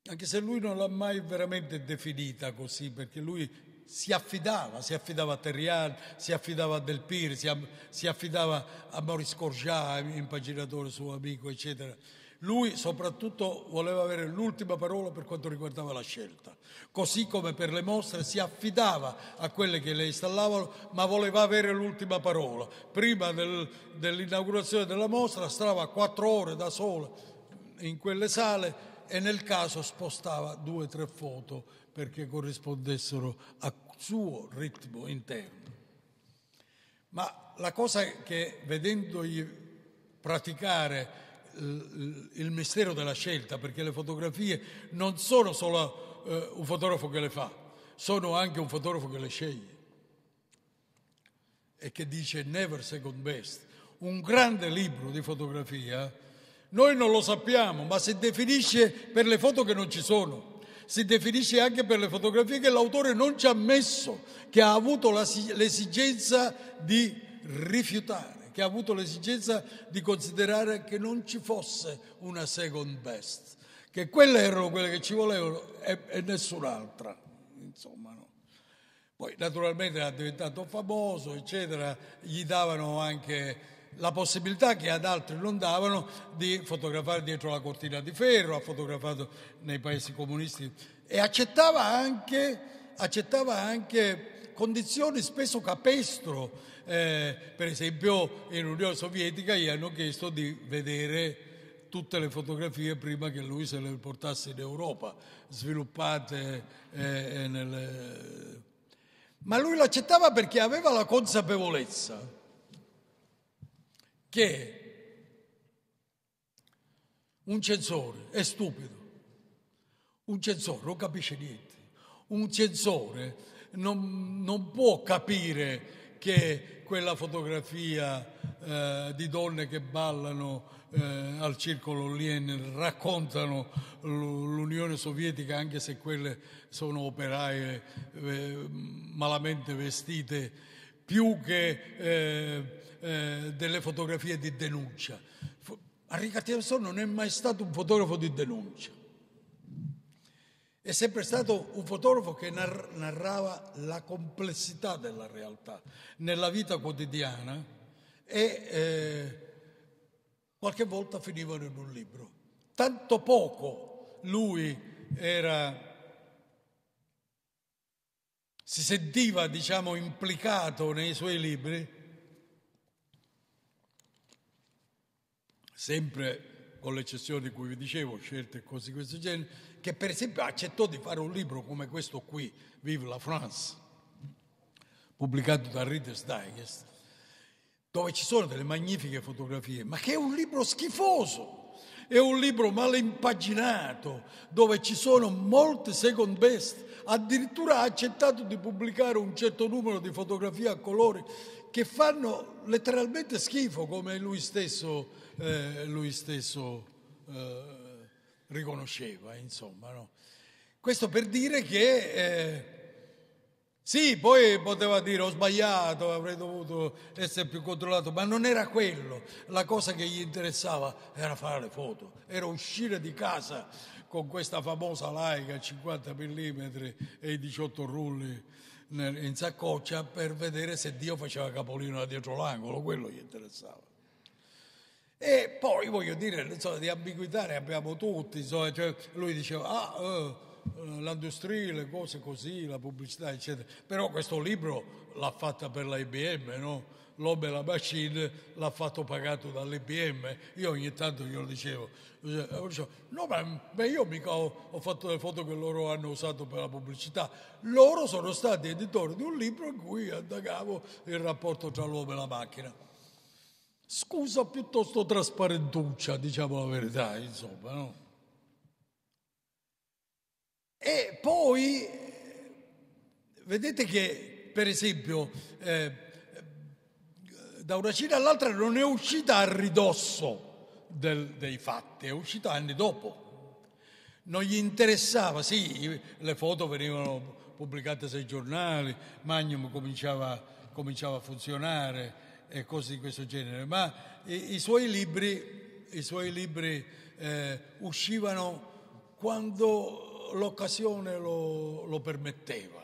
anche se lui non l'ha mai veramente definita così, perché lui si affidava, si affidava a Terrian, si affidava a Del si, affidava a Maurice Corgia, impaginatore suo amico, eccetera lui soprattutto voleva avere l'ultima parola per quanto riguardava la scelta, così come per le mostre si affidava a quelle che le installavano, ma voleva avere l'ultima parola. Prima del, dell'inaugurazione della mostra stava quattro ore da sola in quelle sale e nel caso spostava due o tre foto perché corrispondessero al suo ritmo interno. Ma la cosa che vedendogli praticare eh, il mistero della scelta, perché le fotografie non sono solo eh, un fotografo che le fa, sono anche un fotografo che le sceglie e che dice never second best. Un grande libro di fotografia, noi non lo sappiamo, ma si definisce per le foto che non ci sono si definisce anche per le fotografie che l'autore non ci ha messo, che ha avuto l'esigenza di rifiutare che ha avuto l'esigenza di considerare che non ci fosse una second best, che quelle erano quelle che ci volevano e, e nessun'altra. Insomma, no. Poi naturalmente era diventato famoso, eccetera, gli davano anche la possibilità che ad altri non davano di fotografare dietro la cortina di ferro, ha fotografato nei paesi comunisti e accettava anche, accettava anche condizioni spesso capestro eh, per esempio in Unione Sovietica gli hanno chiesto di vedere tutte le fotografie prima che lui se le portasse in Europa, sviluppate eh, eh, nel... Ma lui l'accettava perché aveva la consapevolezza che un censore è stupido, un censore non capisce niente, un censore non, non può capire che quella fotografia eh, di donne che ballano eh, al circolo Lien raccontano l'Unione Sovietica, anche se quelle sono operaie eh, malamente vestite, più che eh, eh, delle fotografie di denuncia. Arricati Arson non è mai stato un fotografo di denuncia è sempre stato un fotografo che narrava la complessità della realtà nella vita quotidiana e eh, qualche volta finivano in un libro. Tanto poco lui era, si sentiva, diciamo, implicato nei suoi libri, sempre con le eccezioni di cui vi dicevo, scelte e cose di questo genere, che per esempio accettò di fare un libro come questo qui, Vive la France, pubblicato da Reader's Digest, dove ci sono delle magnifiche fotografie, ma che è un libro schifoso. È un libro mal impaginato, dove ci sono molte second best. Addirittura ha accettato di pubblicare un certo numero di fotografie a colori che fanno letteralmente schifo, come lui stesso, eh, lui stesso eh, riconosceva, insomma. No? Questo per dire che eh, sì, poi poteva dire ho sbagliato, avrei dovuto essere più controllato, ma non era quello. La cosa che gli interessava era fare le foto, era uscire di casa con questa famosa laica 50 mm e i 18 rulli in saccoccia per vedere se Dio faceva capolino da dietro l'angolo, quello gli interessava. E poi voglio dire, insomma, di ambiguità ne abbiamo tutti, insomma, cioè, lui diceva, ah, eh, eh l'industria, le cose così, la pubblicità, eccetera. Però questo libro l'ha fatta per l'IBM, IBM, no? L'Obe la Machine l'ha fatto pagato dall'IBM. Io ogni tanto glielo dicevo, dicevo eh, no, ma, io mica ho, ho, fatto le foto che loro hanno usato per la pubblicità. Loro sono stati editori di un libro in cui indagavo il rapporto tra l'uomo e la macchina scusa piuttosto trasparentuccia, diciamo la verità, insomma. No? E poi vedete che, per esempio, eh, da una Cina all'altra non è uscita a ridosso del, dei fatti, è uscita anni dopo. Non gli interessava, sì, le foto venivano pubblicate sui giornali, Magnum cominciava, cominciava a funzionare, e cose di questo genere, ma i, i suoi libri, i suoi libri eh, uscivano quando l'occasione lo, lo permetteva.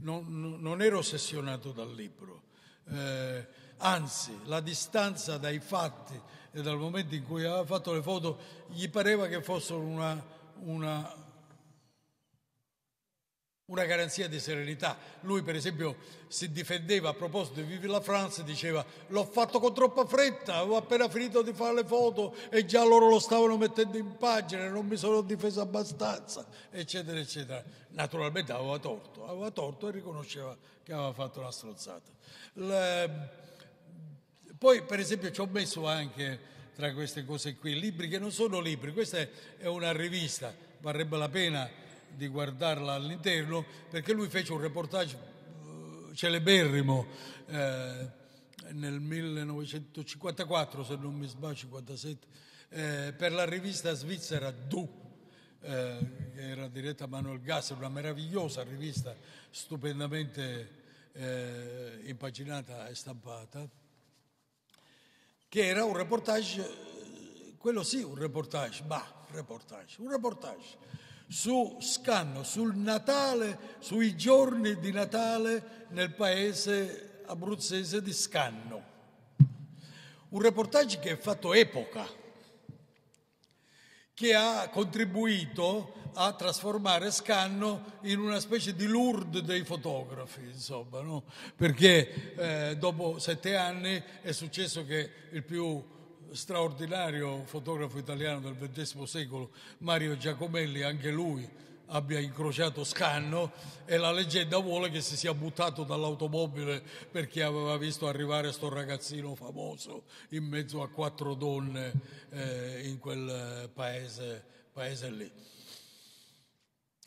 Non, non, ero ossessionato dal libro, eh, anzi la distanza dai fatti e dal momento in cui aveva fatto le foto gli pareva che fossero una, una una garanzia di serenità. Lui, per esempio, si difendeva a proposito di Vive la France, diceva l'ho fatto con troppa fretta, avevo appena finito di fare le foto e già loro lo stavano mettendo in pagina, non mi sono difeso abbastanza, eccetera, eccetera. Naturalmente aveva torto, aveva torto e riconosceva che aveva fatto una strozzata. Le... Poi, per esempio, ci ho messo anche tra queste cose qui libri che non sono libri, questa è una rivista, varrebbe la pena di guardarla all'interno perché lui fece un reportage eh, celeberrimo eh, nel 1954, se non mi sbaglio, 57, eh, per la rivista svizzera Du, eh, che era diretta a Manuel Gasser, una meravigliosa rivista stupendamente eh, impaginata e stampata, che era un reportage, eh, quello sì, un reportage, ma reportage, un reportage su Scanno, sul Natale, sui giorni di Natale nel paese abruzzese di Scanno. Un reportage che ha fatto epoca, che ha contribuito a trasformare Scanno in una specie di Lourdes dei fotografi, insomma, no? perché eh, dopo sette anni è successo che il più straordinario fotografo italiano del XX secolo, Mario Giacomelli, anche lui abbia incrociato Scanno e la leggenda vuole che si sia buttato dall'automobile perché aveva visto arrivare sto ragazzino famoso in mezzo a quattro donne eh, in quel paese, paese lì.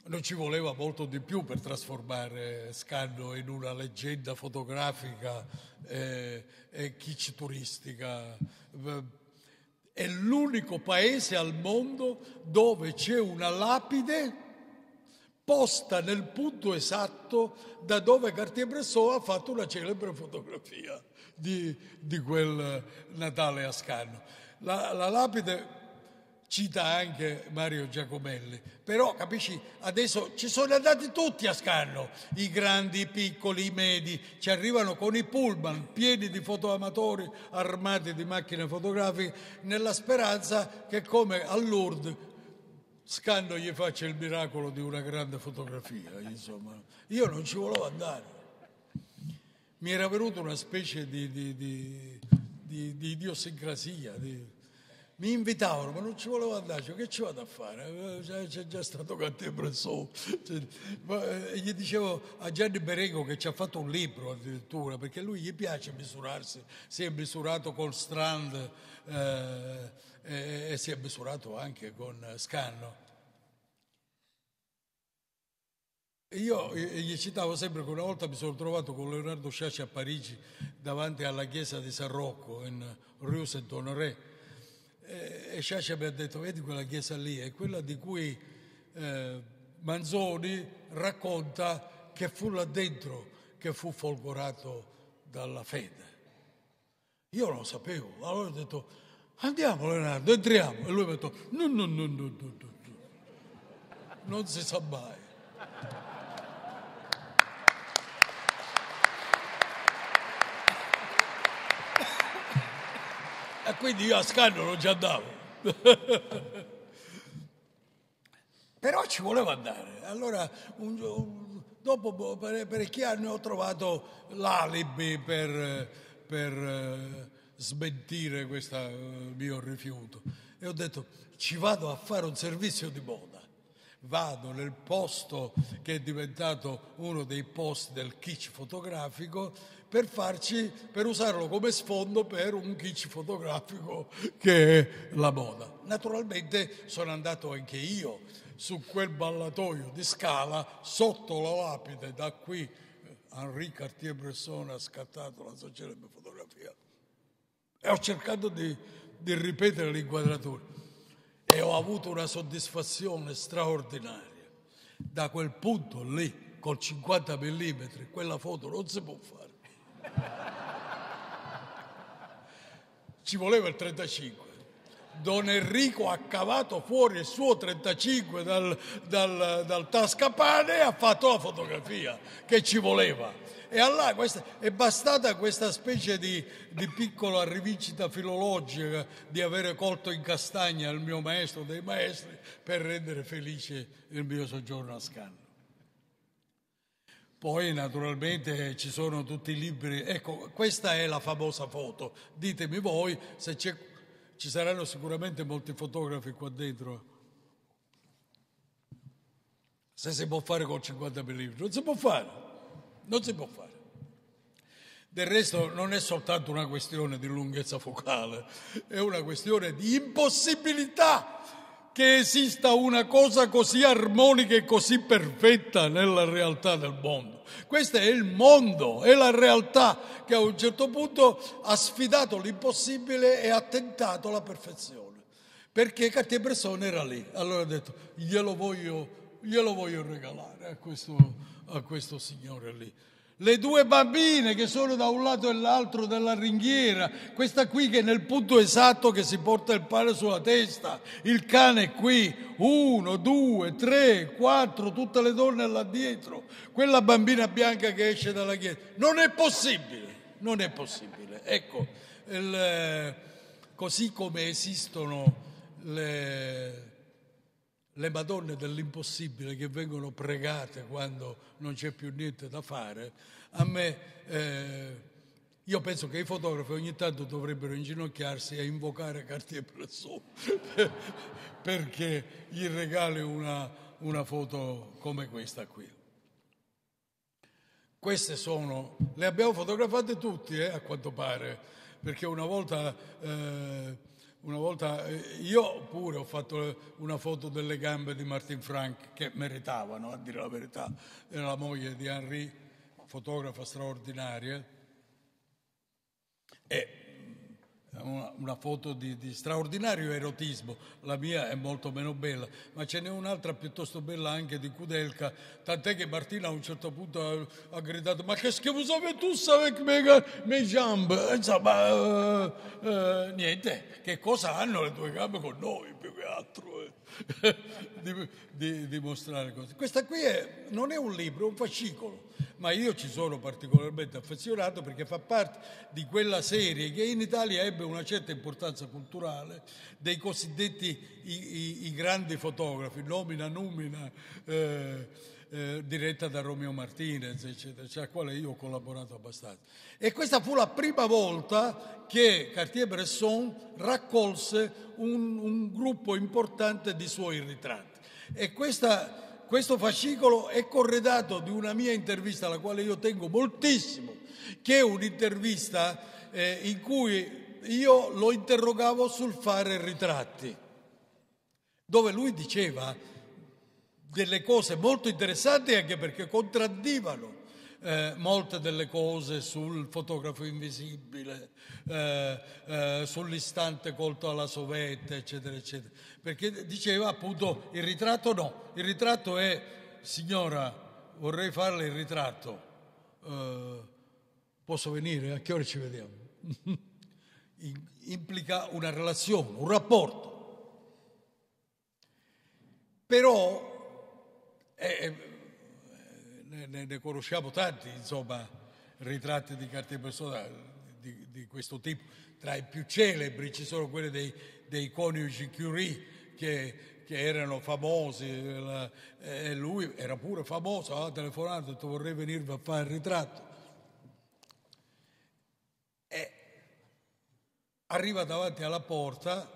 Non ci voleva molto di più per trasformare Scanno in una leggenda fotografica e, eh, e kitsch turistica. Eh, è l'unico paese al mondo dove c'è una lapide posta nel punto esatto da dove Cartier-Bresson ha fatto una celebre fotografia di, di quel Natale a Scanno. La, la lapide cita anche Mario Giacomelli. Però capisci, adesso ci sono andati tutti a scanno, i grandi, i piccoli, i medi, ci arrivano con i pullman pieni di fotoamatori armati di macchine fotografiche nella speranza che come a Lourdes Scanno gli faccia il miracolo di una grande fotografia, insomma. Io non ci volevo andare. Mi era venuta una specie di, di, di, di idiosincrasia, di, mi invitavano, ma non ci volevo andarci, che ci vado a fare? Eh, c'è già stato Cantebro sopra. Cioè, e eh, gli dicevo a Gianni Berego che ci ha fatto un libro addirittura, perché lui gli piace misurarsi, si è misurato con Strand eh, e, e si è misurato anche con Scanno. Io gli citavo sempre che una volta mi sono trovato con Leonardo Sciasci a Parigi davanti alla chiesa di San Rocco in Rue Saint-Honoré eh, e Sciascia ha detto vedi quella chiesa lì è quella di cui eh, Manzoni racconta che fu là dentro che fu folgorato dalla fede. Io lo sapevo, allora ho detto andiamo Leonardo, entriamo e lui mi ha detto no no no no no, no. non si sa mai. E quindi io a Scanno non ci andavo. Però ci volevo andare. Allora, un, un, dopo boh, parecchi anni ho trovato l'alibi per, per eh, smentire questo eh, mio rifiuto. E ho detto, ci vado a fare un servizio di moda. Vado nel posto che è diventato uno dei posti del kitsch fotografico per, farci, per usarlo come sfondo per un kitsch fotografico che è la moda. Naturalmente sono andato anche io su quel ballatoio di scala sotto la lapide da qui eh, Henri Cartier-Bresson ha scattato la sua celebre fotografia e ho cercato di, di ripetere l'inquadratura e ho avuto una soddisfazione straordinaria. Da quel punto lì, col 50 mm, quella foto non si può fare. Ci voleva il 35. Don Enrico ha cavato fuori il suo 35 dal, dal, dal tascapane e ha fatto la fotografia che ci voleva. E allora questa, è bastata questa specie di, di, piccola rivincita filologica di avere colto in castagna il mio maestro dei maestri per rendere felice il mio soggiorno a Scania. Poi naturalmente ci sono tutti i libri. Ecco, questa è la famosa foto. Ditemi voi se ci saranno sicuramente molti fotografi qua dentro. Se si può fare con 50 mm, non si può fare. Non si può fare. Del resto non è soltanto una questione di lunghezza focale, è una questione di impossibilità che esista una cosa così armonica e così perfetta nella realtà del mondo. Questo è il mondo, è la realtà che a un certo punto ha sfidato l'impossibile e ha tentato la perfezione. Perché Cartier-Bresson era lì. Allora ha detto, glielo voglio, glielo voglio regalare a questo, a questo signore lì le due bambine che sono da un lato e l'altro della ringhiera, questa qui che è nel punto esatto che si porta il pane sulla testa, il cane è qui, uno, due, tre, quattro, tutte le donne là dietro, quella bambina bianca che esce dalla chiesa. Non è possibile, non è possibile. Ecco, il, eh, così come esistono le le Madonne dell'impossibile che vengono pregate quando non c'è più niente da fare, a me eh, io penso che i fotografi ogni tanto dovrebbero inginocchiarsi e invocare Cartier Bresson perché gli regali una, una foto come questa qui. Queste sono, le abbiamo fotografate tutti eh, a quanto pare, perché una volta... Eh, una volta eh, io pure ho fatto una foto delle gambe di Martin Frank che meritavano, a dire la verità, era la moglie di Henri, fotografa straordinaria. E una, una foto di, di, straordinario erotismo, la mia è molto meno bella, ma ce n'è un'altra piuttosto bella anche di Kudelka, tant'è che Martina a un certo punto ha, ha gridato ma che schifo savez tu avec mes, mes jambes, insomma eh, eh, niente, che cosa hanno le tue gambe con noi più che altro. Eh. di, di, di, mostrare cose. Questa qui è, non è un libro, è un fascicolo, ma io ci sono particolarmente affezionato perché fa parte di quella serie che in Italia ebbe una certa importanza culturale dei cosiddetti i, i, i grandi fotografi, nomina, numina. Eh, eh, diretta da Romeo Martinez, eccetera, cioè, a quale io ho collaborato abbastanza. E questa fu la prima volta che Cartier-Bresson raccolse un, un gruppo importante di suoi ritratti. E questa, questo fascicolo è corredato di una mia intervista, alla quale io tengo moltissimo, che è un'intervista eh, in cui io lo interrogavo sul fare ritratti, dove lui diceva delle cose molto interessanti anche perché contraddivano eh, molte delle cose sul fotografo invisibile, eh, eh, sull'istante colto alla sovetta, eccetera, eccetera. Perché diceva appunto il ritratto no, il ritratto è, signora, vorrei farle il ritratto, eh, posso venire? A che ora ci vediamo? Implica una relazione, un rapporto. Però eh, eh, e, e, ne, ne, conosciamo tanti, insomma, ritratti di Cartier-Bresson di, di, questo tipo. Tra i più celebri ci sono quelli dei, dei coniugi Curie che, che erano famosi la, e eh, lui era pure famoso, aveva telefonato e detto vorrei venirvi a fare il ritratto. E arriva davanti alla porta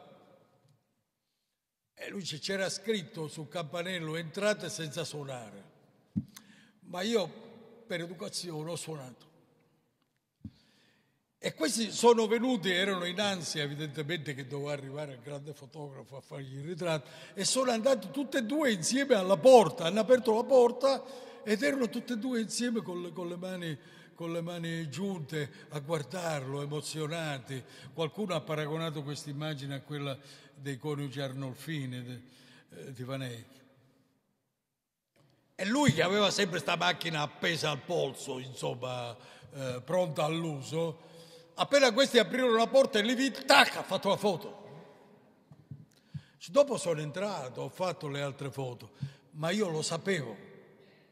e lui c'era scritto sul campanello entrate senza suonare. Ma io per educazione ho suonato. E questi sono venuti, erano in ansia evidentemente che doveva arrivare il grande fotografo a fargli il ritratto e sono andati tutti e due insieme alla porta, hanno aperto la porta ed erano tutti e due insieme con le, con le, mani, con le mani, giunte a guardarlo, emozionati. Qualcuno ha paragonato questa immagine a quella dei coniugi Arnolfini, di, eh, di Vanecchi. E lui che aveva sempre questa macchina appesa al polso, insomma, eh, pronta all'uso, appena questi aprirono la porta e lì vi tac, ha fatto la foto. Dopo sono entrato, ho fatto le altre foto, ma io lo sapevo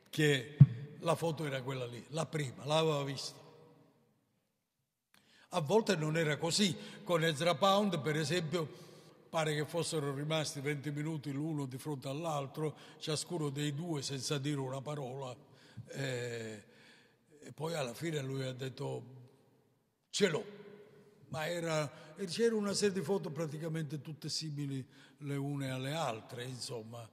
che la foto era quella lì, la prima, l'aveva vista. A volte non era così, con Ezra Pound per esempio Pare che fossero rimasti 20 minuti l'uno di fronte all'altro, ciascuno dei due senza dire una parola. Eh, e poi alla fine lui ha detto ce l'ho. Ma era, c'era una serie di foto praticamente tutte simili le une alle altre, insomma.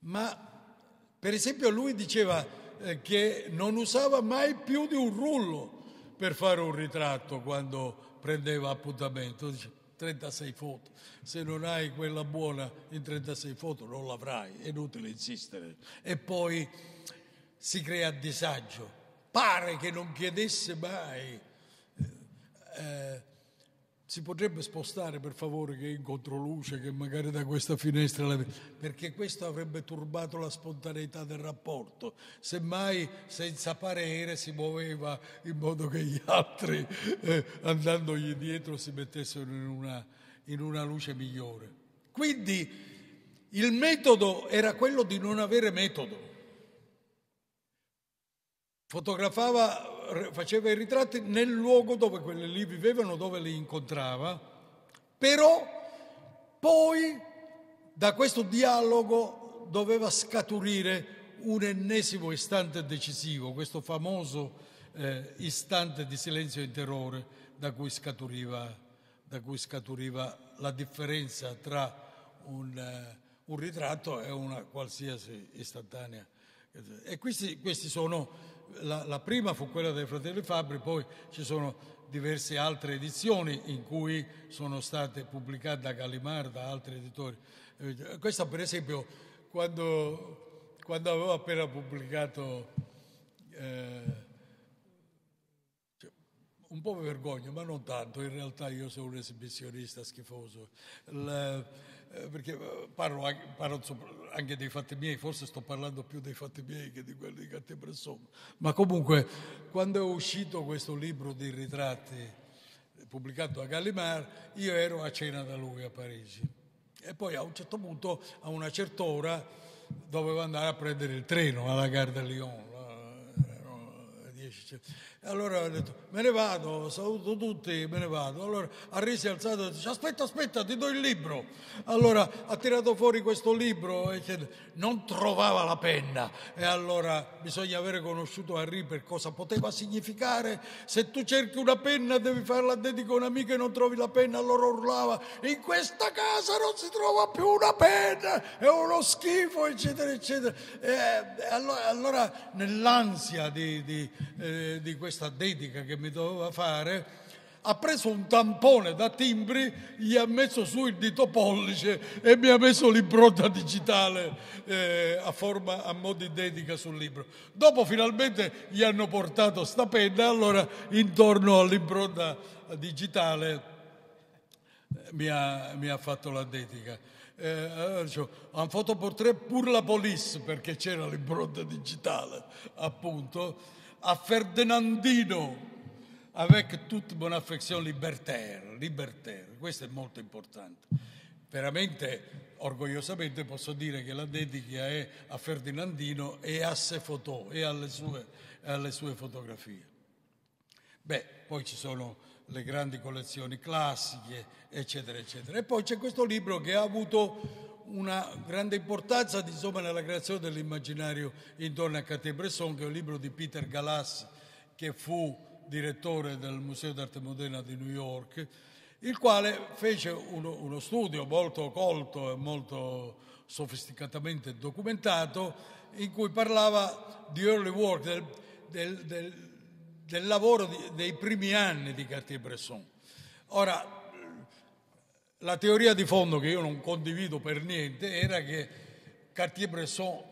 Ma per esempio lui diceva eh, che non usava mai più di un rullo per fare un ritratto quando prendeva appuntamento. Dice, 36 foto. Se non hai quella buona in 36 foto non l'avrai, è inutile insistere. E poi si crea disagio. Pare che non chiedesse mai. Eh, eh si potrebbe spostare per favore che è in controluce, che magari da questa finestra la vede, perché questo avrebbe turbato la spontaneità del rapporto. Semmai senza parere si muoveva in modo che gli altri, eh, andandogli dietro, si mettessero in una, in una luce migliore. Quindi il metodo era quello di non avere metodo fotografava, faceva i ritratti nel luogo dove quelli lì vivevano, dove li incontrava, però poi da questo dialogo doveva scaturire un ennesimo istante decisivo, questo famoso eh, istante di silenzio e terrore da cui scaturiva, da cui scaturiva la differenza tra un, eh, un, ritratto e una qualsiasi istantanea. E questi, questi sono la, la prima fu quella dei fratelli Fabri, poi ci sono diverse altre edizioni in cui sono state pubblicate da Gallimard, da altri editori. Eh, questa per esempio quando, quando avevo appena pubblicato, eh, cioè, un po' mi vergogno, ma non tanto, in realtà io sono un esibizionista schifoso. La, eh, perché eh, parlo, anche, parlo, anche, dei fatti miei, forse sto parlando più dei fatti miei che di quelli di Cartier-Bresson, ma comunque quando è uscito questo libro di ritratti pubblicato a Gallimard, io ero a cena da lui a Parigi e poi a un certo punto, a una certa ora, dovevo andare a prendere il treno alla Gare de Lyon, eh, cioè, e allora ha detto, me ne vado, saluto tutti, me ne vado. Allora Arri si è alzato e dice, aspetta, aspetta, ti do il libro. Allora ha tirato fuori questo libro e dice, non trovava la penna. E allora bisogna avere conosciuto Arri per cosa poteva significare. Se tu cerchi una penna devi farla a dedico a un'amica e non trovi la penna, allora urlava, in questa casa non si trova più una penna, è uno schifo, eccetera, eccetera. E allora, allora nell'ansia di, di, eh, di questo questa dedica che mi doveva fare, ha preso un tampone da timbri, gli ha messo su il dito pollice e mi ha messo l'impronta digitale eh, a forma, a mo' di dedica sul libro. Dopo finalmente gli hanno portato sta penna, allora intorno all'impronta digitale eh, mi ha, mi ha fatto la dedica. Eh, allora dicevo, un fotoportrait pur la police perché c'era l'impronta digitale, appunto a Ferdinandino, avec toute mon affection libertaire, libertaire. Questo è molto importante. Veramente, orgogliosamente posso dire che la dedica è a Ferdinandino e a se fotò e alle sue, alle sue fotografie. Beh, poi ci sono le grandi collezioni classiche, eccetera, eccetera. E poi c'è questo libro che ha avuto una grande importanza insomma, nella creazione dell'immaginario intorno a Cartier-Bresson, che è un libro di Peter Galassi, che fu direttore del Museo d'Arte Moderna di New York, il quale fece uno, uno studio molto colto e molto sofisticatamente documentato in cui parlava di early work, del, del, del, del lavoro di, dei primi anni di Cartier-Bresson. Ora, la teoria di fondo che io non condivido per niente era che Cartier-Bresson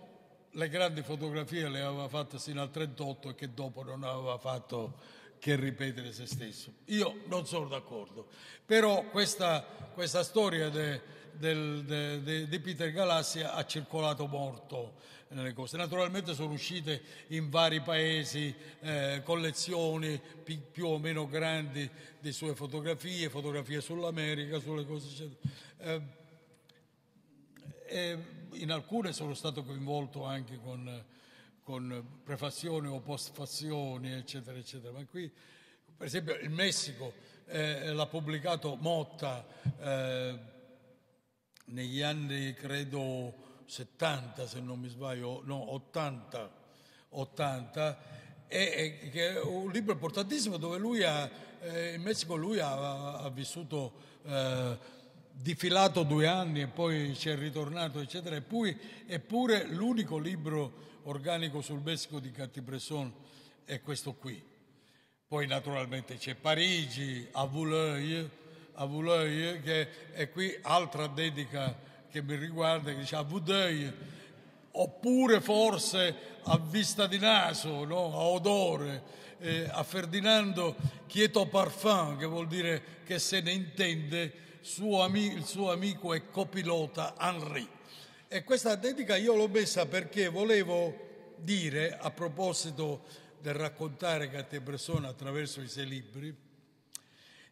le grandi fotografie le aveva fatte sino al 38 e che dopo non aveva fatto che ripetere se stesso. Io non sono d'accordo, però questa, questa storia di de, de, de, Peter Galassia ha circolato molto nelle cose. Naturalmente sono uscite in vari paesi eh, collezioni pi- più o meno grandi di sue fotografie, fotografie sull'America, sulle cose eccetera. Eh, eh in alcune sono stato coinvolto anche con, con prefazioni o postfazioni, eccetera, eccetera. Ma qui, per esempio, il Messico eh, l'ha pubblicato Motta eh, negli anni, credo, 70 se non mi sbaglio, no 80, 80 e, e, che è un libro importantissimo dove lui ha, eh, in Messico lui ha, ha vissuto eh, difilato due anni e poi ci è ritornato eccetera, eppure, eppure l'unico libro organico sul Messico di Bresson è questo qui. Poi naturalmente c'è Parigi, Avuloy, Avuloy che è qui altra dedica che mi riguarda che dice a ah, Vudei, oppure forse a vista di naso, no? a odore, eh, a Ferdinando Chieto Parfum, che vuol dire che se ne intende, suo ami- il suo amico e copilota Henri. E questa dedica io l'ho messa perché volevo dire, a proposito del raccontare Gattebressone attraverso i sei libri,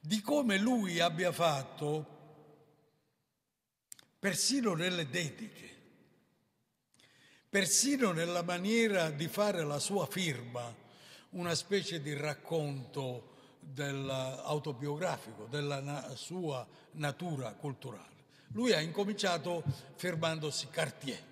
di come lui abbia fatto persino nelle dediche, persino nella maniera di fare la sua firma, una specie di racconto autobiografico della sua natura culturale. Lui ha incominciato firmandosi Cartier,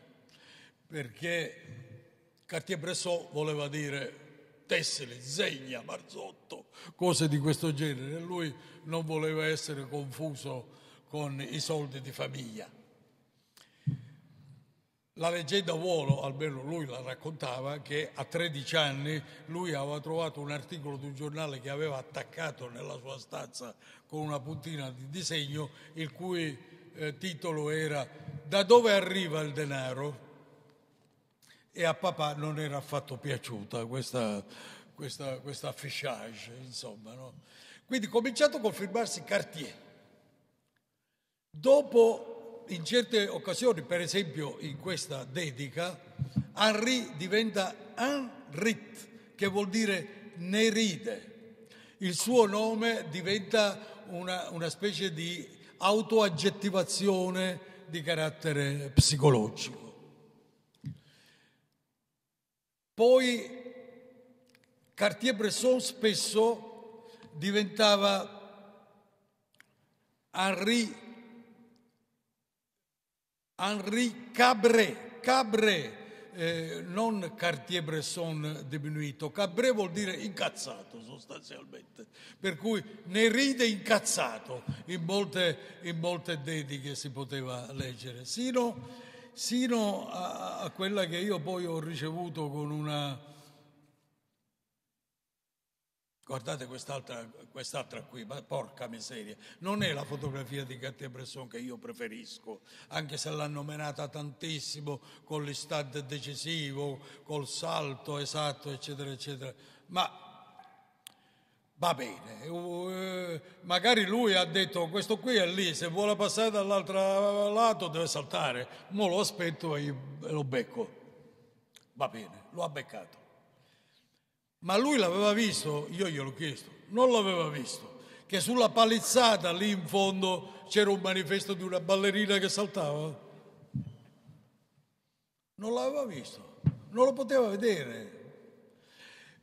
perché Cartier-Bresson voleva dire tessile, zegna, Marzotto, cose di questo genere. Lui non voleva essere confuso con i soldi di famiglia. La leggenda vuole, almeno lui la raccontava, che a 13 anni lui aveva trovato un articolo di un giornale che aveva attaccato nella sua stanza con una puntina di disegno, il cui eh, titolo era Da dove arriva il denaro? E a papà non era affatto piaciuta questa, questa, questa affichage, insomma. No? Quindi cominciato a confermarsi Cartier. Dopo in certe occasioni, per esempio in questa dedica, Henri diventa Henrit, che vuol dire neride. Il suo nome diventa una, una specie di autoaggettivazione di carattere psicologico. Poi Cartier-Bresson spesso diventava Henri Henri Cabré, Cabré eh, non Cartier-Bresson diminuito, Cabré vuol dire incazzato sostanzialmente, per cui ne ride incazzato in molte, in molte dediche si poteva leggere, sino, sino a, a, quella che io poi ho ricevuto con una Guardate quest'altra, quest'altra qui, ma porca miseria, non è la fotografia di Cartier-Bresson che io preferisco, anche se l'hanno menata tantissimo con l'istante decisivo, col salto esatto, eccetera, eccetera, ma va bene, uh, magari lui ha detto questo qui è lì, se vuole passare dall'altro lato deve saltare, mo lo aspetto e lo becco, va bene, lo ha beccato. Ma lui l'aveva visto, io gliel'ho chiesto, non l'aveva visto, che sulla palizzata lì in fondo c'era un manifesto di una ballerina che saltava? Non l'aveva visto, non lo poteva vedere.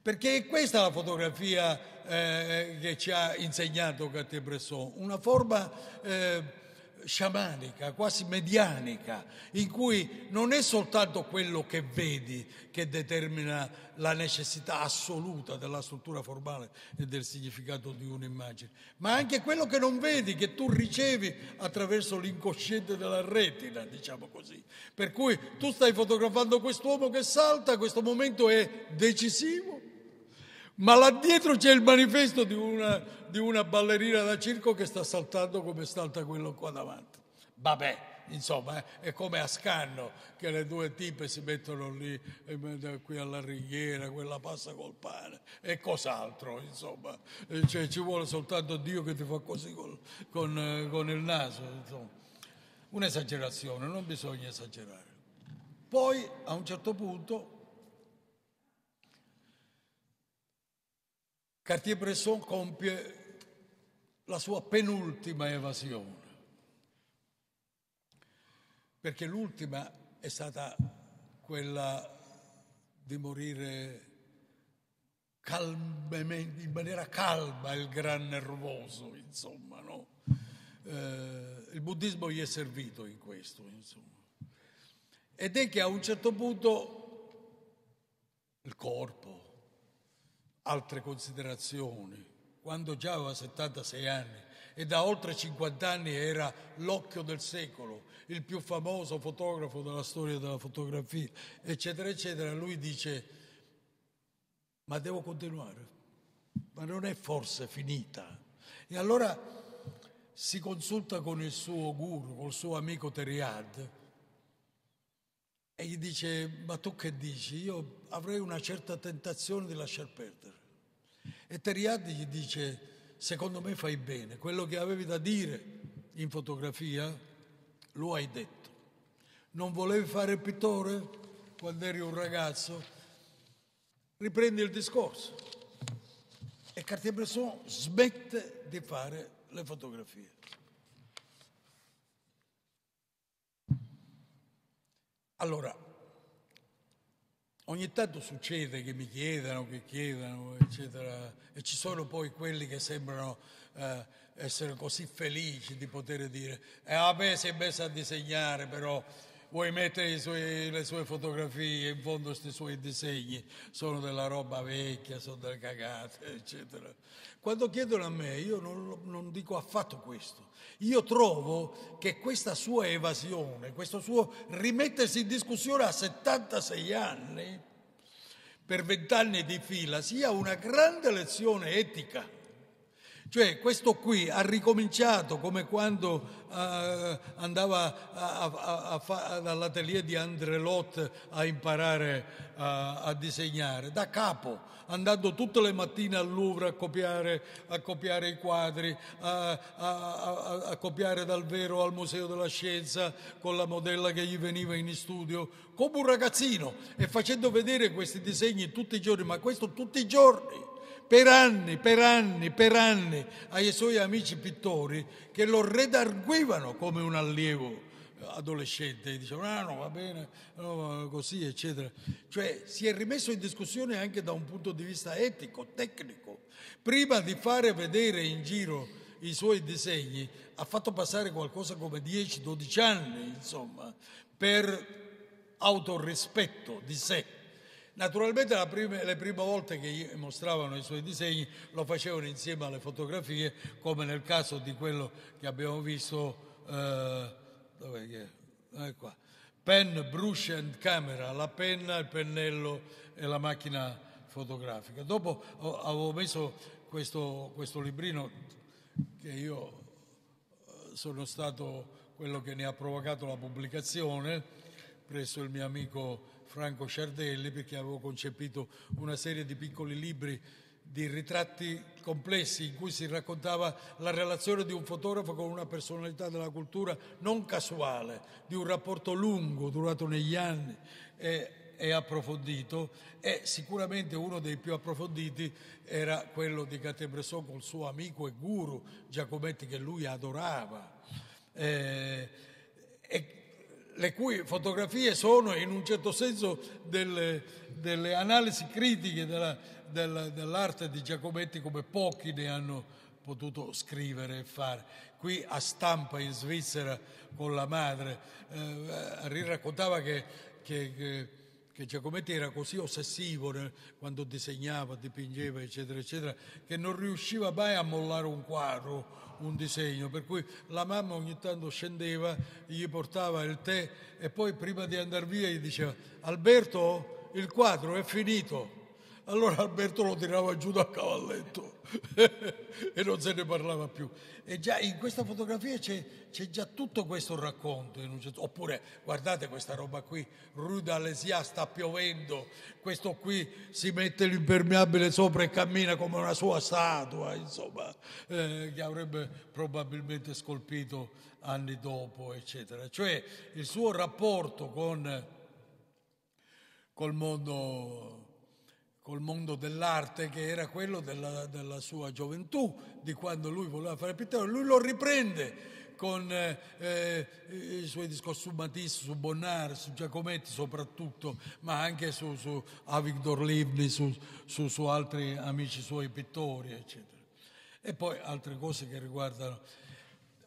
Perché questa è la fotografia eh, che ci ha insegnato Cartier-Bresson, una forma eh, sciamanica, quasi medianica, in cui non è soltanto quello che vedi che determina la necessità assoluta della struttura formale e del significato di un'immagine, ma anche quello che non vedi, che tu ricevi attraverso l'incosciente della retina, diciamo così. Per cui tu stai fotografando quest'uomo che salta, questo momento è decisivo ma là dietro c'è il manifesto di una, di una ballerina da circo che sta saltando come salta quello qua davanti. Vabbè, insomma, eh, è come a Scanno che le due tipe si mettono lì, eh, qui alla ringhiera, quella passa col pane e cos'altro, insomma. Eh, cioè, ci vuole soltanto Dio che ti fa così col, con, con, il naso, insomma. Un'esagerazione, non bisogna esagerare. Poi a un certo punto Cartier-Bresson compie la sua penultima evasione, perché l'ultima è stata quella di morire calmamente, in maniera calma, il gran nervoso, insomma, no? Eh, il buddismo gli è servito in questo, insomma. Ed è che a un certo punto il corpo, altre considerazioni. Quando già aveva 76 anni e da oltre 50 anni era l'occhio del secolo, il più famoso fotografo della storia della fotografia, eccetera, eccetera, lui dice, ma devo continuare, ma non è forse finita. E allora si consulta con il suo guru, col suo amico Teriad, e gli dice ma tu che dici? Io avrei una certa tentazione di lasciar perdere. E Teriad gli dice secondo me fai bene, quello che avevi da dire in fotografia lo hai detto. Non volevi fare pittore quando eri un ragazzo? Riprendi il discorso. E Cartier-Bresson smette di fare le fotografie. Allora, ogni tanto succede che mi chiedano, che chiedano, eccetera, e ci sono poi quelli che sembrano eh, essere così felici di poter dire, eh vabbè, si è messo a disegnare, però vuoi mettere suoi, le sue fotografie, in fondo questi suoi disegni sono della roba vecchia, sono delle cagate, eccetera. Quando chiedono a me, io non, non dico affatto questo. Io trovo che questa sua evasione, questo suo rimettersi in discussione a 76 anni, per vent'anni di fila, sia una grande lezione etica cioè questo qui ha ricominciato come quando eh, andava a, a, a, all'atelier di André Lot a imparare a disegnare, da capo, andando tutte le mattine al Louvre a copiare, copiare i quadri, a, copiare dal vero al Museo della Scienza con la modella che gli veniva in studio, come un ragazzino e facendo vedere questi disegni tutti i giorni, ma questo tutti i giorni per anni, per anni, per anni ai suoi amici pittori che lo redarguivano come un allievo adolescente, dicevano ah no va bene, no, così eccetera. Cioè si è rimesso in discussione anche da un punto di vista etico, tecnico. Prima di fare vedere in giro i suoi disegni ha fatto passare qualcosa come 10-12 anni, insomma, per autorispetto di sé. Naturalmente la prima, le prime volte che mostravano i suoi disegni lo facevano insieme alle fotografie, come nel caso di quello che abbiamo visto, eh, che eh, pen, brush and camera, la penna, il pennello e la macchina fotografica. Dopo avevo messo questo, questo librino che io eh, sono stato quello che ne ha provocato la pubblicazione presso il mio amico Franco Sciardelli perché avevo concepito una serie di piccoli libri di ritratti complessi in cui si raccontava la relazione di un fotografo con una personalità della cultura non casuale, di un rapporto lungo, durato negli anni e, e approfondito e sicuramente uno dei più approfonditi era quello di Gatebresson col suo amico e guru Giacometti che lui adorava. Eh, e le cui fotografie sono in un certo senso delle, delle analisi critiche della, della, dell'arte di Giacometti come pochi ne hanno potuto scrivere e fare. Qui a stampa in Svizzera con la madre eh, eh raccontava che, che, che che Giacometti era così ossessivo nel, eh, quando disegnava, dipingeva, eccetera, eccetera, che non riusciva mai a mollare un quadro, un disegno, per cui la mamma ogni tanto scendeva, gli portava il tè e poi prima di andare via gli diceva Alberto, il quadro è finito. Allora Alberto lo tirava giù dal cavalletto. e non se ne parlava più. E già in questa fotografia c'è, c'è già tutto questo racconto. Certo... Oppure guardate questa roba qui, Rue d'Alesia sta piovendo, questo qui si mette l'impermeabile sopra e cammina come una sua statua, insomma, eh, che avrebbe probabilmente scolpito anni dopo, eccetera. Cioè il suo rapporto con col mondo col mondo dell'arte che era quello della, della sua gioventù, di quando lui voleva fare pittore, lui lo riprende con eh, eh, i suoi discorsi su Matisse, su Bonnard, su Giacometti soprattutto, ma anche su, su Avigdor Livni, su, su, su, altri amici suoi pittori, eccetera. E poi altre cose che riguardano.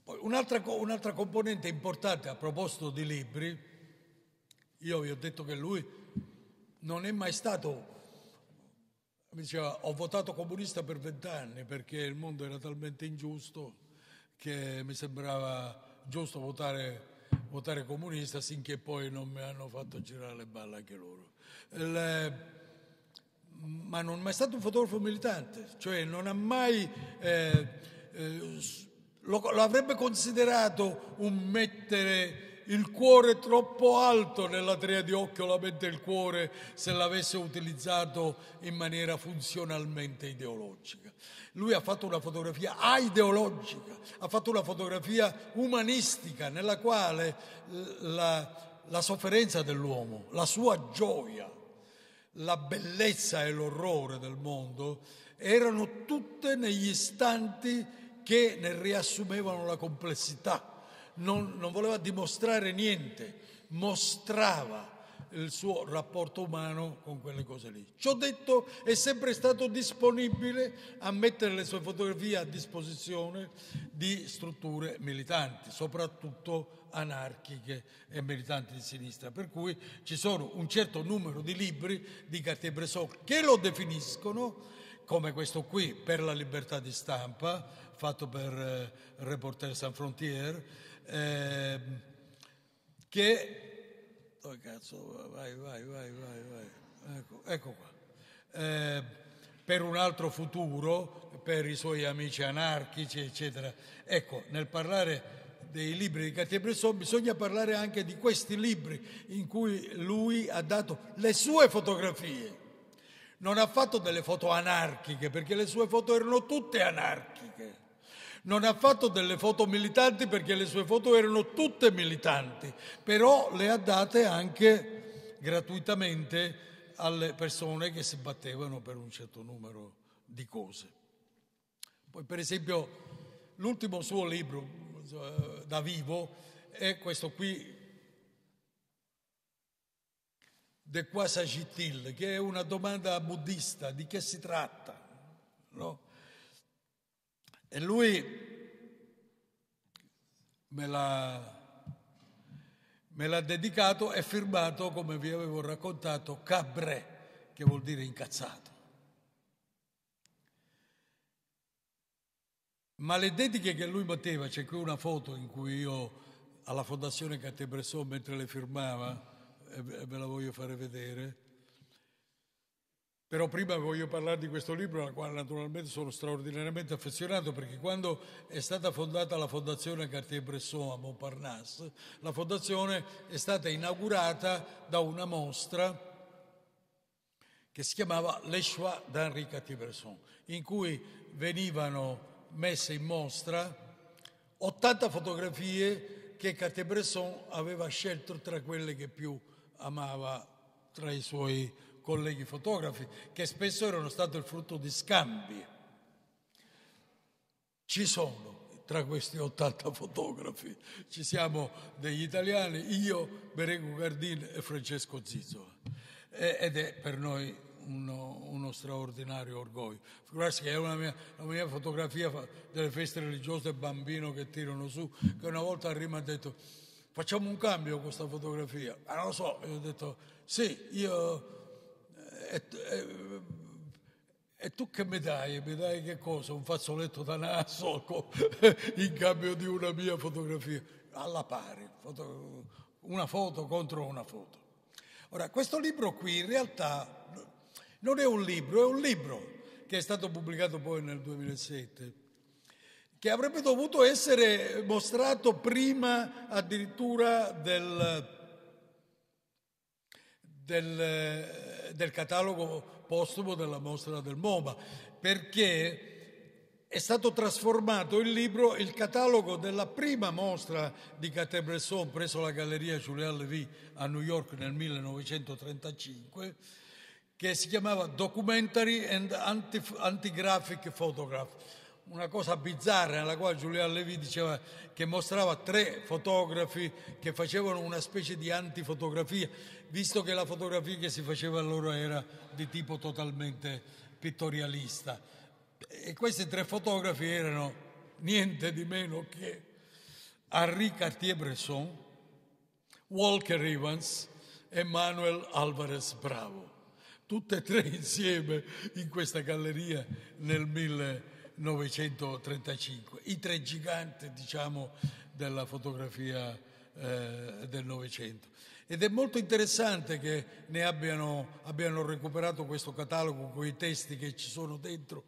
Poi un'altra, un'altra componente importante a proposito di libri, io vi ho detto che lui non è mai stato mi diceva, ho votato comunista per vent'anni perché il mondo era talmente ingiusto che mi sembrava giusto votare, votare comunista sinché poi non mi hanno fatto girare le balle anche loro. Le, ma non è mai stato un fotografo militante, cioè non ha mai... Eh, eh, lo, lo, avrebbe considerato un mettere il cuore troppo alto nella tria di occhio, la mente e il cuore, se l'avesse utilizzato in maniera funzionalmente ideologica. Lui ha fatto una fotografia ideologica, ha fatto una fotografia umanistica nella quale la, la sofferenza dell'uomo, la sua gioia, la bellezza e l'orrore del mondo erano tutte negli istanti che ne riassumevano la complessità non, non voleva dimostrare niente, mostrava il suo rapporto umano con quelle cose lì. Ciò detto, è sempre stato disponibile a mettere le sue fotografie a disposizione di strutture militanti, soprattutto anarchiche e militanti di sinistra. Per cui ci sono un certo numero di libri di Cartier-Bresson che lo definiscono come questo qui per la libertà di stampa, fatto per eh, Reporters sans frontières, eh, che... oh, cazzo? Vai, vai, vai, vai, vai. Ecco, ecco qua. Eh, per un altro futuro, per i suoi amici anarchici, eccetera. Ecco, nel parlare dei libri di Cartier-Bresson bisogna parlare anche di questi libri in cui lui ha dato le sue fotografie. Non ha fatto delle foto anarchiche, perché le sue foto erano tutte anarchiche non ha fatto delle foto militanti perché le sue foto erano tutte militanti, però le ha date anche gratuitamente alle persone che si battevano per un certo numero di cose. Poi per esempio l'ultimo suo libro eh, da vivo è questo qui De qua che è una domanda buddista, di che si tratta? No? E lui me l'ha, me l'ha dedicato e firmato, come vi avevo raccontato, cabre, che vuol dire incazzato. Ma le dediche che lui metteva, c'è qui una foto in cui io alla Fondazione Cattebressò mentre le firmava, e ve la voglio fare vedere, però prima voglio parlare di questo libro al quale naturalmente sono straordinariamente affezionato perché quando è stata fondata la Fondazione Cartier-Bresson a Montparnasse, la fondazione è stata inaugurata da una mostra che si chiamava Les Choix d'Henri Cartier-Bresson, in cui venivano messe in mostra 80 fotografie che Cartier-Bresson aveva scelto tra quelle che più amava tra i suoi colleghi fotografi, che spesso erano stati il frutto di scambi. Ci sono tra questi 80 fotografi, ci siamo degli italiani, io, Berego Gardin e Francesco Zizzola. ed è per noi uno, uno straordinario orgoglio. Figurarsi che è una mia, una mia fotografia delle feste religiose bambino che tirano su, che una volta a Rima ha detto facciamo un cambio con questa fotografia. Ma ah, non lo so, io ho detto sì, io e, e, e tu che mi dai? Mi dai che cosa? Un fazzoletto da naso in cambio di una mia fotografia? Alla pari, foto, una foto contro una foto. Ora, questo libro qui in realtà non è un libro, è un libro che è stato pubblicato poi nel 2007, che avrebbe dovuto essere mostrato prima addirittura del, del del catalogo postumo della mostra del MoMA, perché è stato trasformato il libro, il catalogo della prima mostra di Catebresson presso la Galleria Julian Levy a New York nel 1935, che si chiamava Documentary and Antigraphic Photograph una cosa bizzarra nella quale Giuliano Levi diceva che mostrava tre fotografi che facevano una specie di antifotografia, visto che la fotografia che si faceva allora era di tipo totalmente pittorialista. E questi tre fotografi erano niente di meno che Henri Cartier-Bresson, Walker Evans e Manuel Alvarez Bravo, tutte e tre insieme in questa galleria nel 1900. 1935, i tre giganti diciamo, della fotografia eh, del Novecento. Ed è molto interessante che ne abbiano, abbiano recuperato questo catalogo con i testi che ci sono dentro,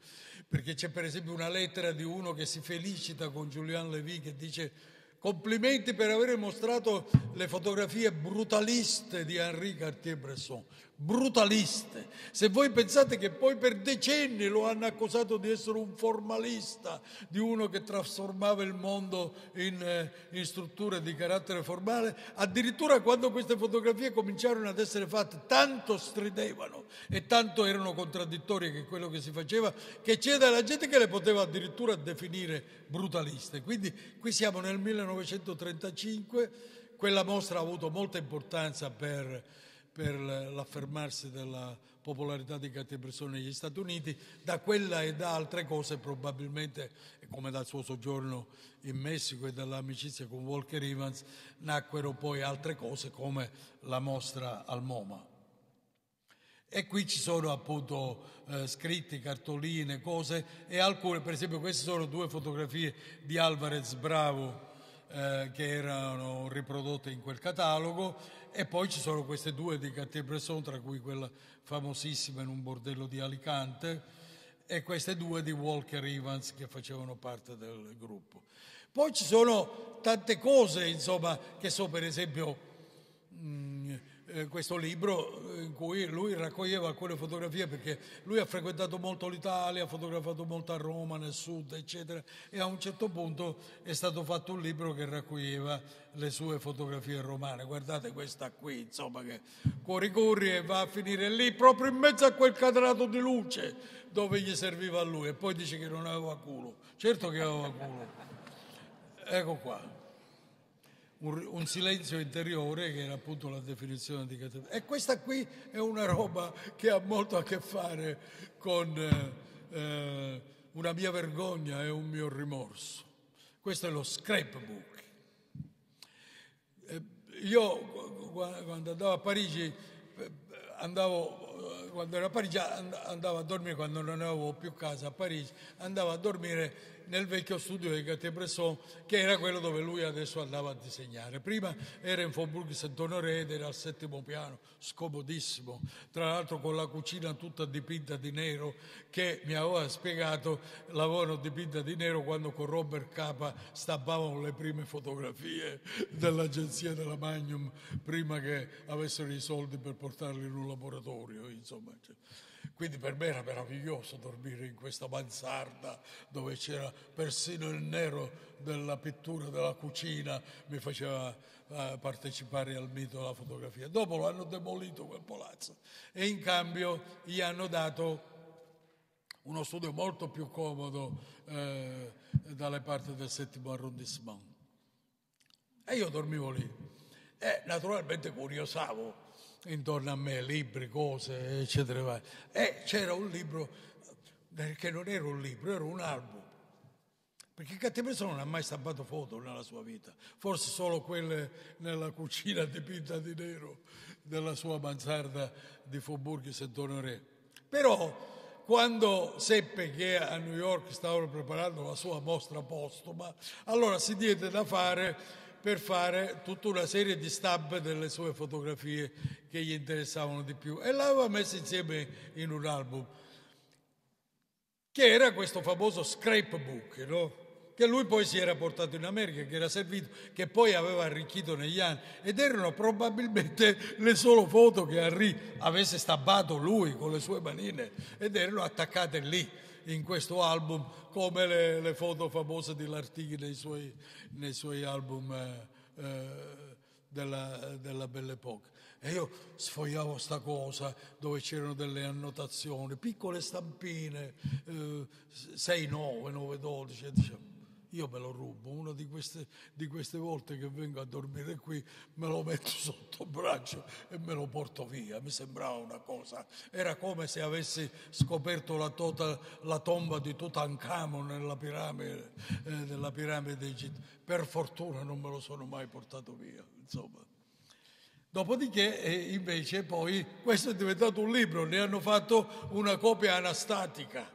perché c'è per esempio una lettera di uno che si felicita con Julian Levy che dice complimenti per aver mostrato le fotografie brutaliste di Henri Cartier-Bresson brutaliste. Se voi pensate che poi per decenni lo hanno accusato di essere un formalista, di uno che trasformava il mondo in, eh, in strutture di carattere formale, addirittura quando queste fotografie cominciarono ad essere fatte, tanto stridevano e tanto erano contraddittorie che quello che si faceva, che c'era la gente che le poteva addirittura definire brutaliste. Quindi qui siamo nel 1935, quella mostra ha avuto molta importanza per per l'affermarsi della popolarità di Katia Bresson negli Stati Uniti, da quella e da altre cose probabilmente, come dal suo soggiorno in Messico e dall'amicizia con Walker Evans, nacquero poi altre cose come la mostra al MoMA. E qui ci sono appunto eh, scritti, cartoline, cose e alcune, per esempio queste sono due fotografie di Alvarez Bravo eh, che erano riprodotte in quel catalogo e poi ci sono queste due di Cartier-Bresson, tra cui quella famosissima in un bordello di Alicante e queste due di Walker Evans che facevano parte del gruppo. Poi ci sono tante cose, insomma, che so per esempio... Mh, mm, eh, questo libro eh, in cui lui raccoglieva alcune fotografie perché lui ha frequentato molto l'Italia, ha fotografato molto a Roma, nel sud, eccetera, e a un certo punto è stato fatto un libro che raccoglieva le sue fotografie romane. Guardate questa qui, insomma, che corri corri e va a finire lì, proprio in mezzo a quel quadrato di luce dove gli serviva a lui. E poi dice che non aveva culo. Certo che aveva culo. Ecco qua un, un, silenzio interiore che era appunto la definizione di cattiveria. E questa qui è una roba che ha molto a che fare con eh, eh una mia vergogna e un mio rimorso. Questo è lo scrapbook. Eh, io quando andavo a Parigi, eh, andavo, quando ero a Parigi andavo a dormire quando non avevo più casa a Parigi, andavo a dormire nel vecchio studio di Gattè-Bresson, che era quello dove lui adesso andava a disegnare. Prima era in Faubourg Saint-Honoré era al settimo piano, scomodissimo, tra l'altro con la cucina tutta dipinta di nero, che mi aveva spiegato l'avevano dipinta di nero quando con Robert Capa stampavano le prime fotografie dell'agenzia della Magnum prima che avessero i soldi per portarli in un laboratorio, insomma. Cioè. Quindi per me era meraviglioso dormire in questa mansarda dove c'era persino il nero della pittura della cucina, mi faceva eh, partecipare al mito della fotografia. Dopo lo hanno demolito quel palazzo e in cambio gli hanno dato uno studio molto più comodo eh, dalle parti del settimo arrondissement. E io dormivo lì e naturalmente curiosavo intorno a me, libri, cose, eccetera. E eh, c'era un libro eh, che non era un libro, era un album. Perché Cattipresso non ha mai stampato foto nella sua vita, forse solo quelle nella cucina dipinta di nero della sua mansarda di Faubourg Saint-Honoré. Però quando seppe che a New York stavano preparando la sua mostra postuma, allora si diede da fare per fare tutta una serie di stab delle sue fotografie che gli interessavano di più e l'aveva messa insieme in un album che era questo famoso scrapbook no? che lui poi si era portato in America, che era servito, che poi aveva arricchito negli anni ed erano probabilmente le solo foto che Henry avesse stabbato lui con le sue manine ed erano attaccate lì in questo album, come le, le foto famose di Lartighi nei suoi, nei suoi album eh, eh della, della Belle Époque. E io sfogliavo questa cosa dove c'erano delle annotazioni, piccole stampine, eh, 6, 9, 9, 12, diciamo io me lo rubo, una di queste, di queste volte che vengo a dormire qui me lo metto sotto il braccio e me lo porto via, mi sembrava una cosa, era come se avessi scoperto la, tota, la tomba di Tutankhamon nella piramide, eh, nella piramide d'Egitto, per fortuna non me lo sono mai portato via, insomma. Dopodiché, eh, invece, poi questo è diventato un libro, ne hanno fatto una copia anastatica,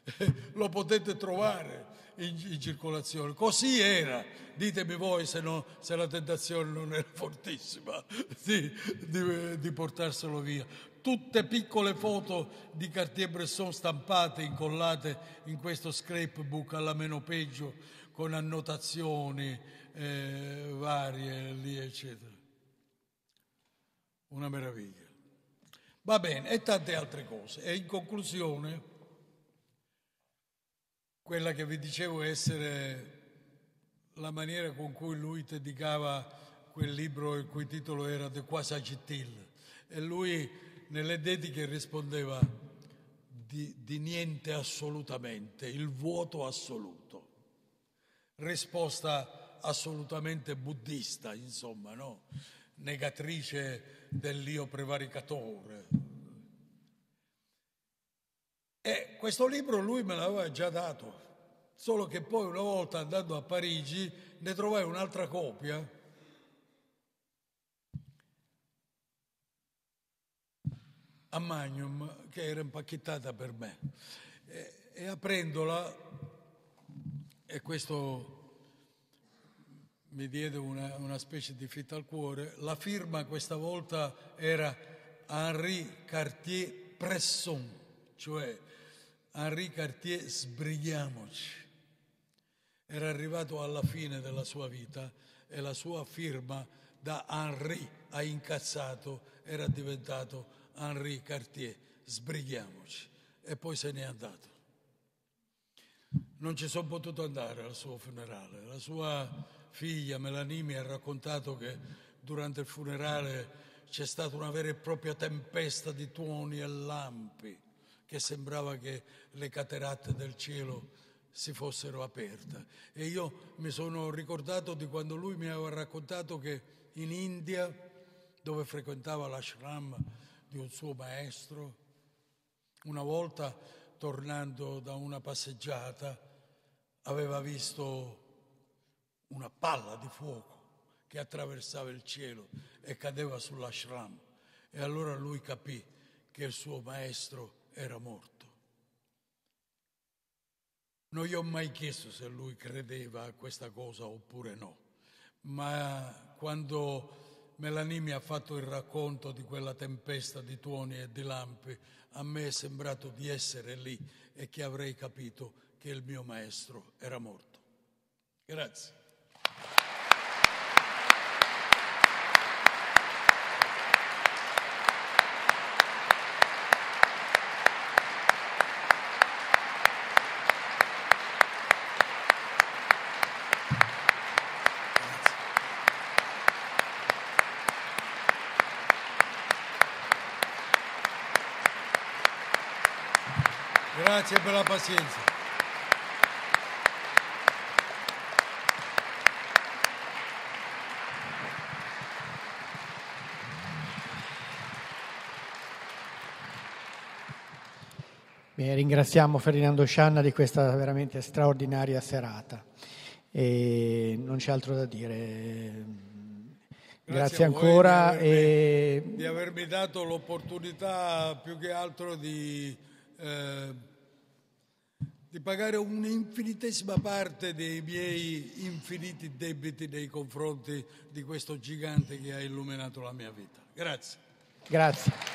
lo potete trovare in, in circolazione. Così era, ditemi voi se, non, se, la tentazione non era fortissima di, di, di portarselo via. Tutte piccole foto di Cartier-Bresson stampate, incollate in questo scrapebook alla meno peggio, con annotazioni eh, varie lì, eccetera. Una meraviglia. Va bene, e tante altre cose. E in conclusione quella che vi dicevo essere la maniera con cui lui dedicava quel libro il cui titolo era De Quasacittil e lui nelle dediche rispondeva di, di niente assolutamente, il vuoto assoluto. Risposta assolutamente buddista, insomma, no? negatrice dell'io prevaricatore. E questo libro lui me l'aveva già dato, solo che poi una volta andando a Parigi ne trovai un'altra copia. A Magnum, che era impacchettata per me, e, e aprendola, e questo mi diede una, una, specie di fitta al cuore. La firma questa volta era Henri cartier Presson cioè Henri Cartier Sbrighiamoci era arrivato alla fine della sua vita e la sua firma da Henri a incazzato era diventato Henri Cartier Sbrighiamoci e poi se n'è andato. Non ci sono potuto andare al suo funerale. La sua figlia Melanie mi ha raccontato che durante il funerale c'è stata una vera e propria tempesta di tuoni e lampi che sembrava che le cateratte del cielo si fossero aperte. E io mi sono ricordato di quando lui mi aveva raccontato che in India, dove frequentava l'ashram di un suo maestro, una volta tornando da una passeggiata aveva visto una palla di fuoco che attraversava il cielo e cadeva sull'ashram. E allora lui capì che il suo maestro era morto. Non gli ho mai chiesto se lui credeva a questa cosa oppure no, ma quando Melanie mi ha fatto il racconto di quella tempesta di tuoni e di lampi, a me è sembrato di essere lì e che avrei capito che il mio maestro era morto. Grazie. Grazie per la pazienza. Beh, ringraziamo Ferdinando Scianna di questa veramente straordinaria serata. E non c'è altro da dire. Grazie, Grazie ancora di avermi, e... di avermi dato l'opportunità più che altro di eh, di pagare un'infinitesima parte dei miei infiniti debiti nei confronti di questo gigante che ha illuminato la mia vita. Grazie. Grazie.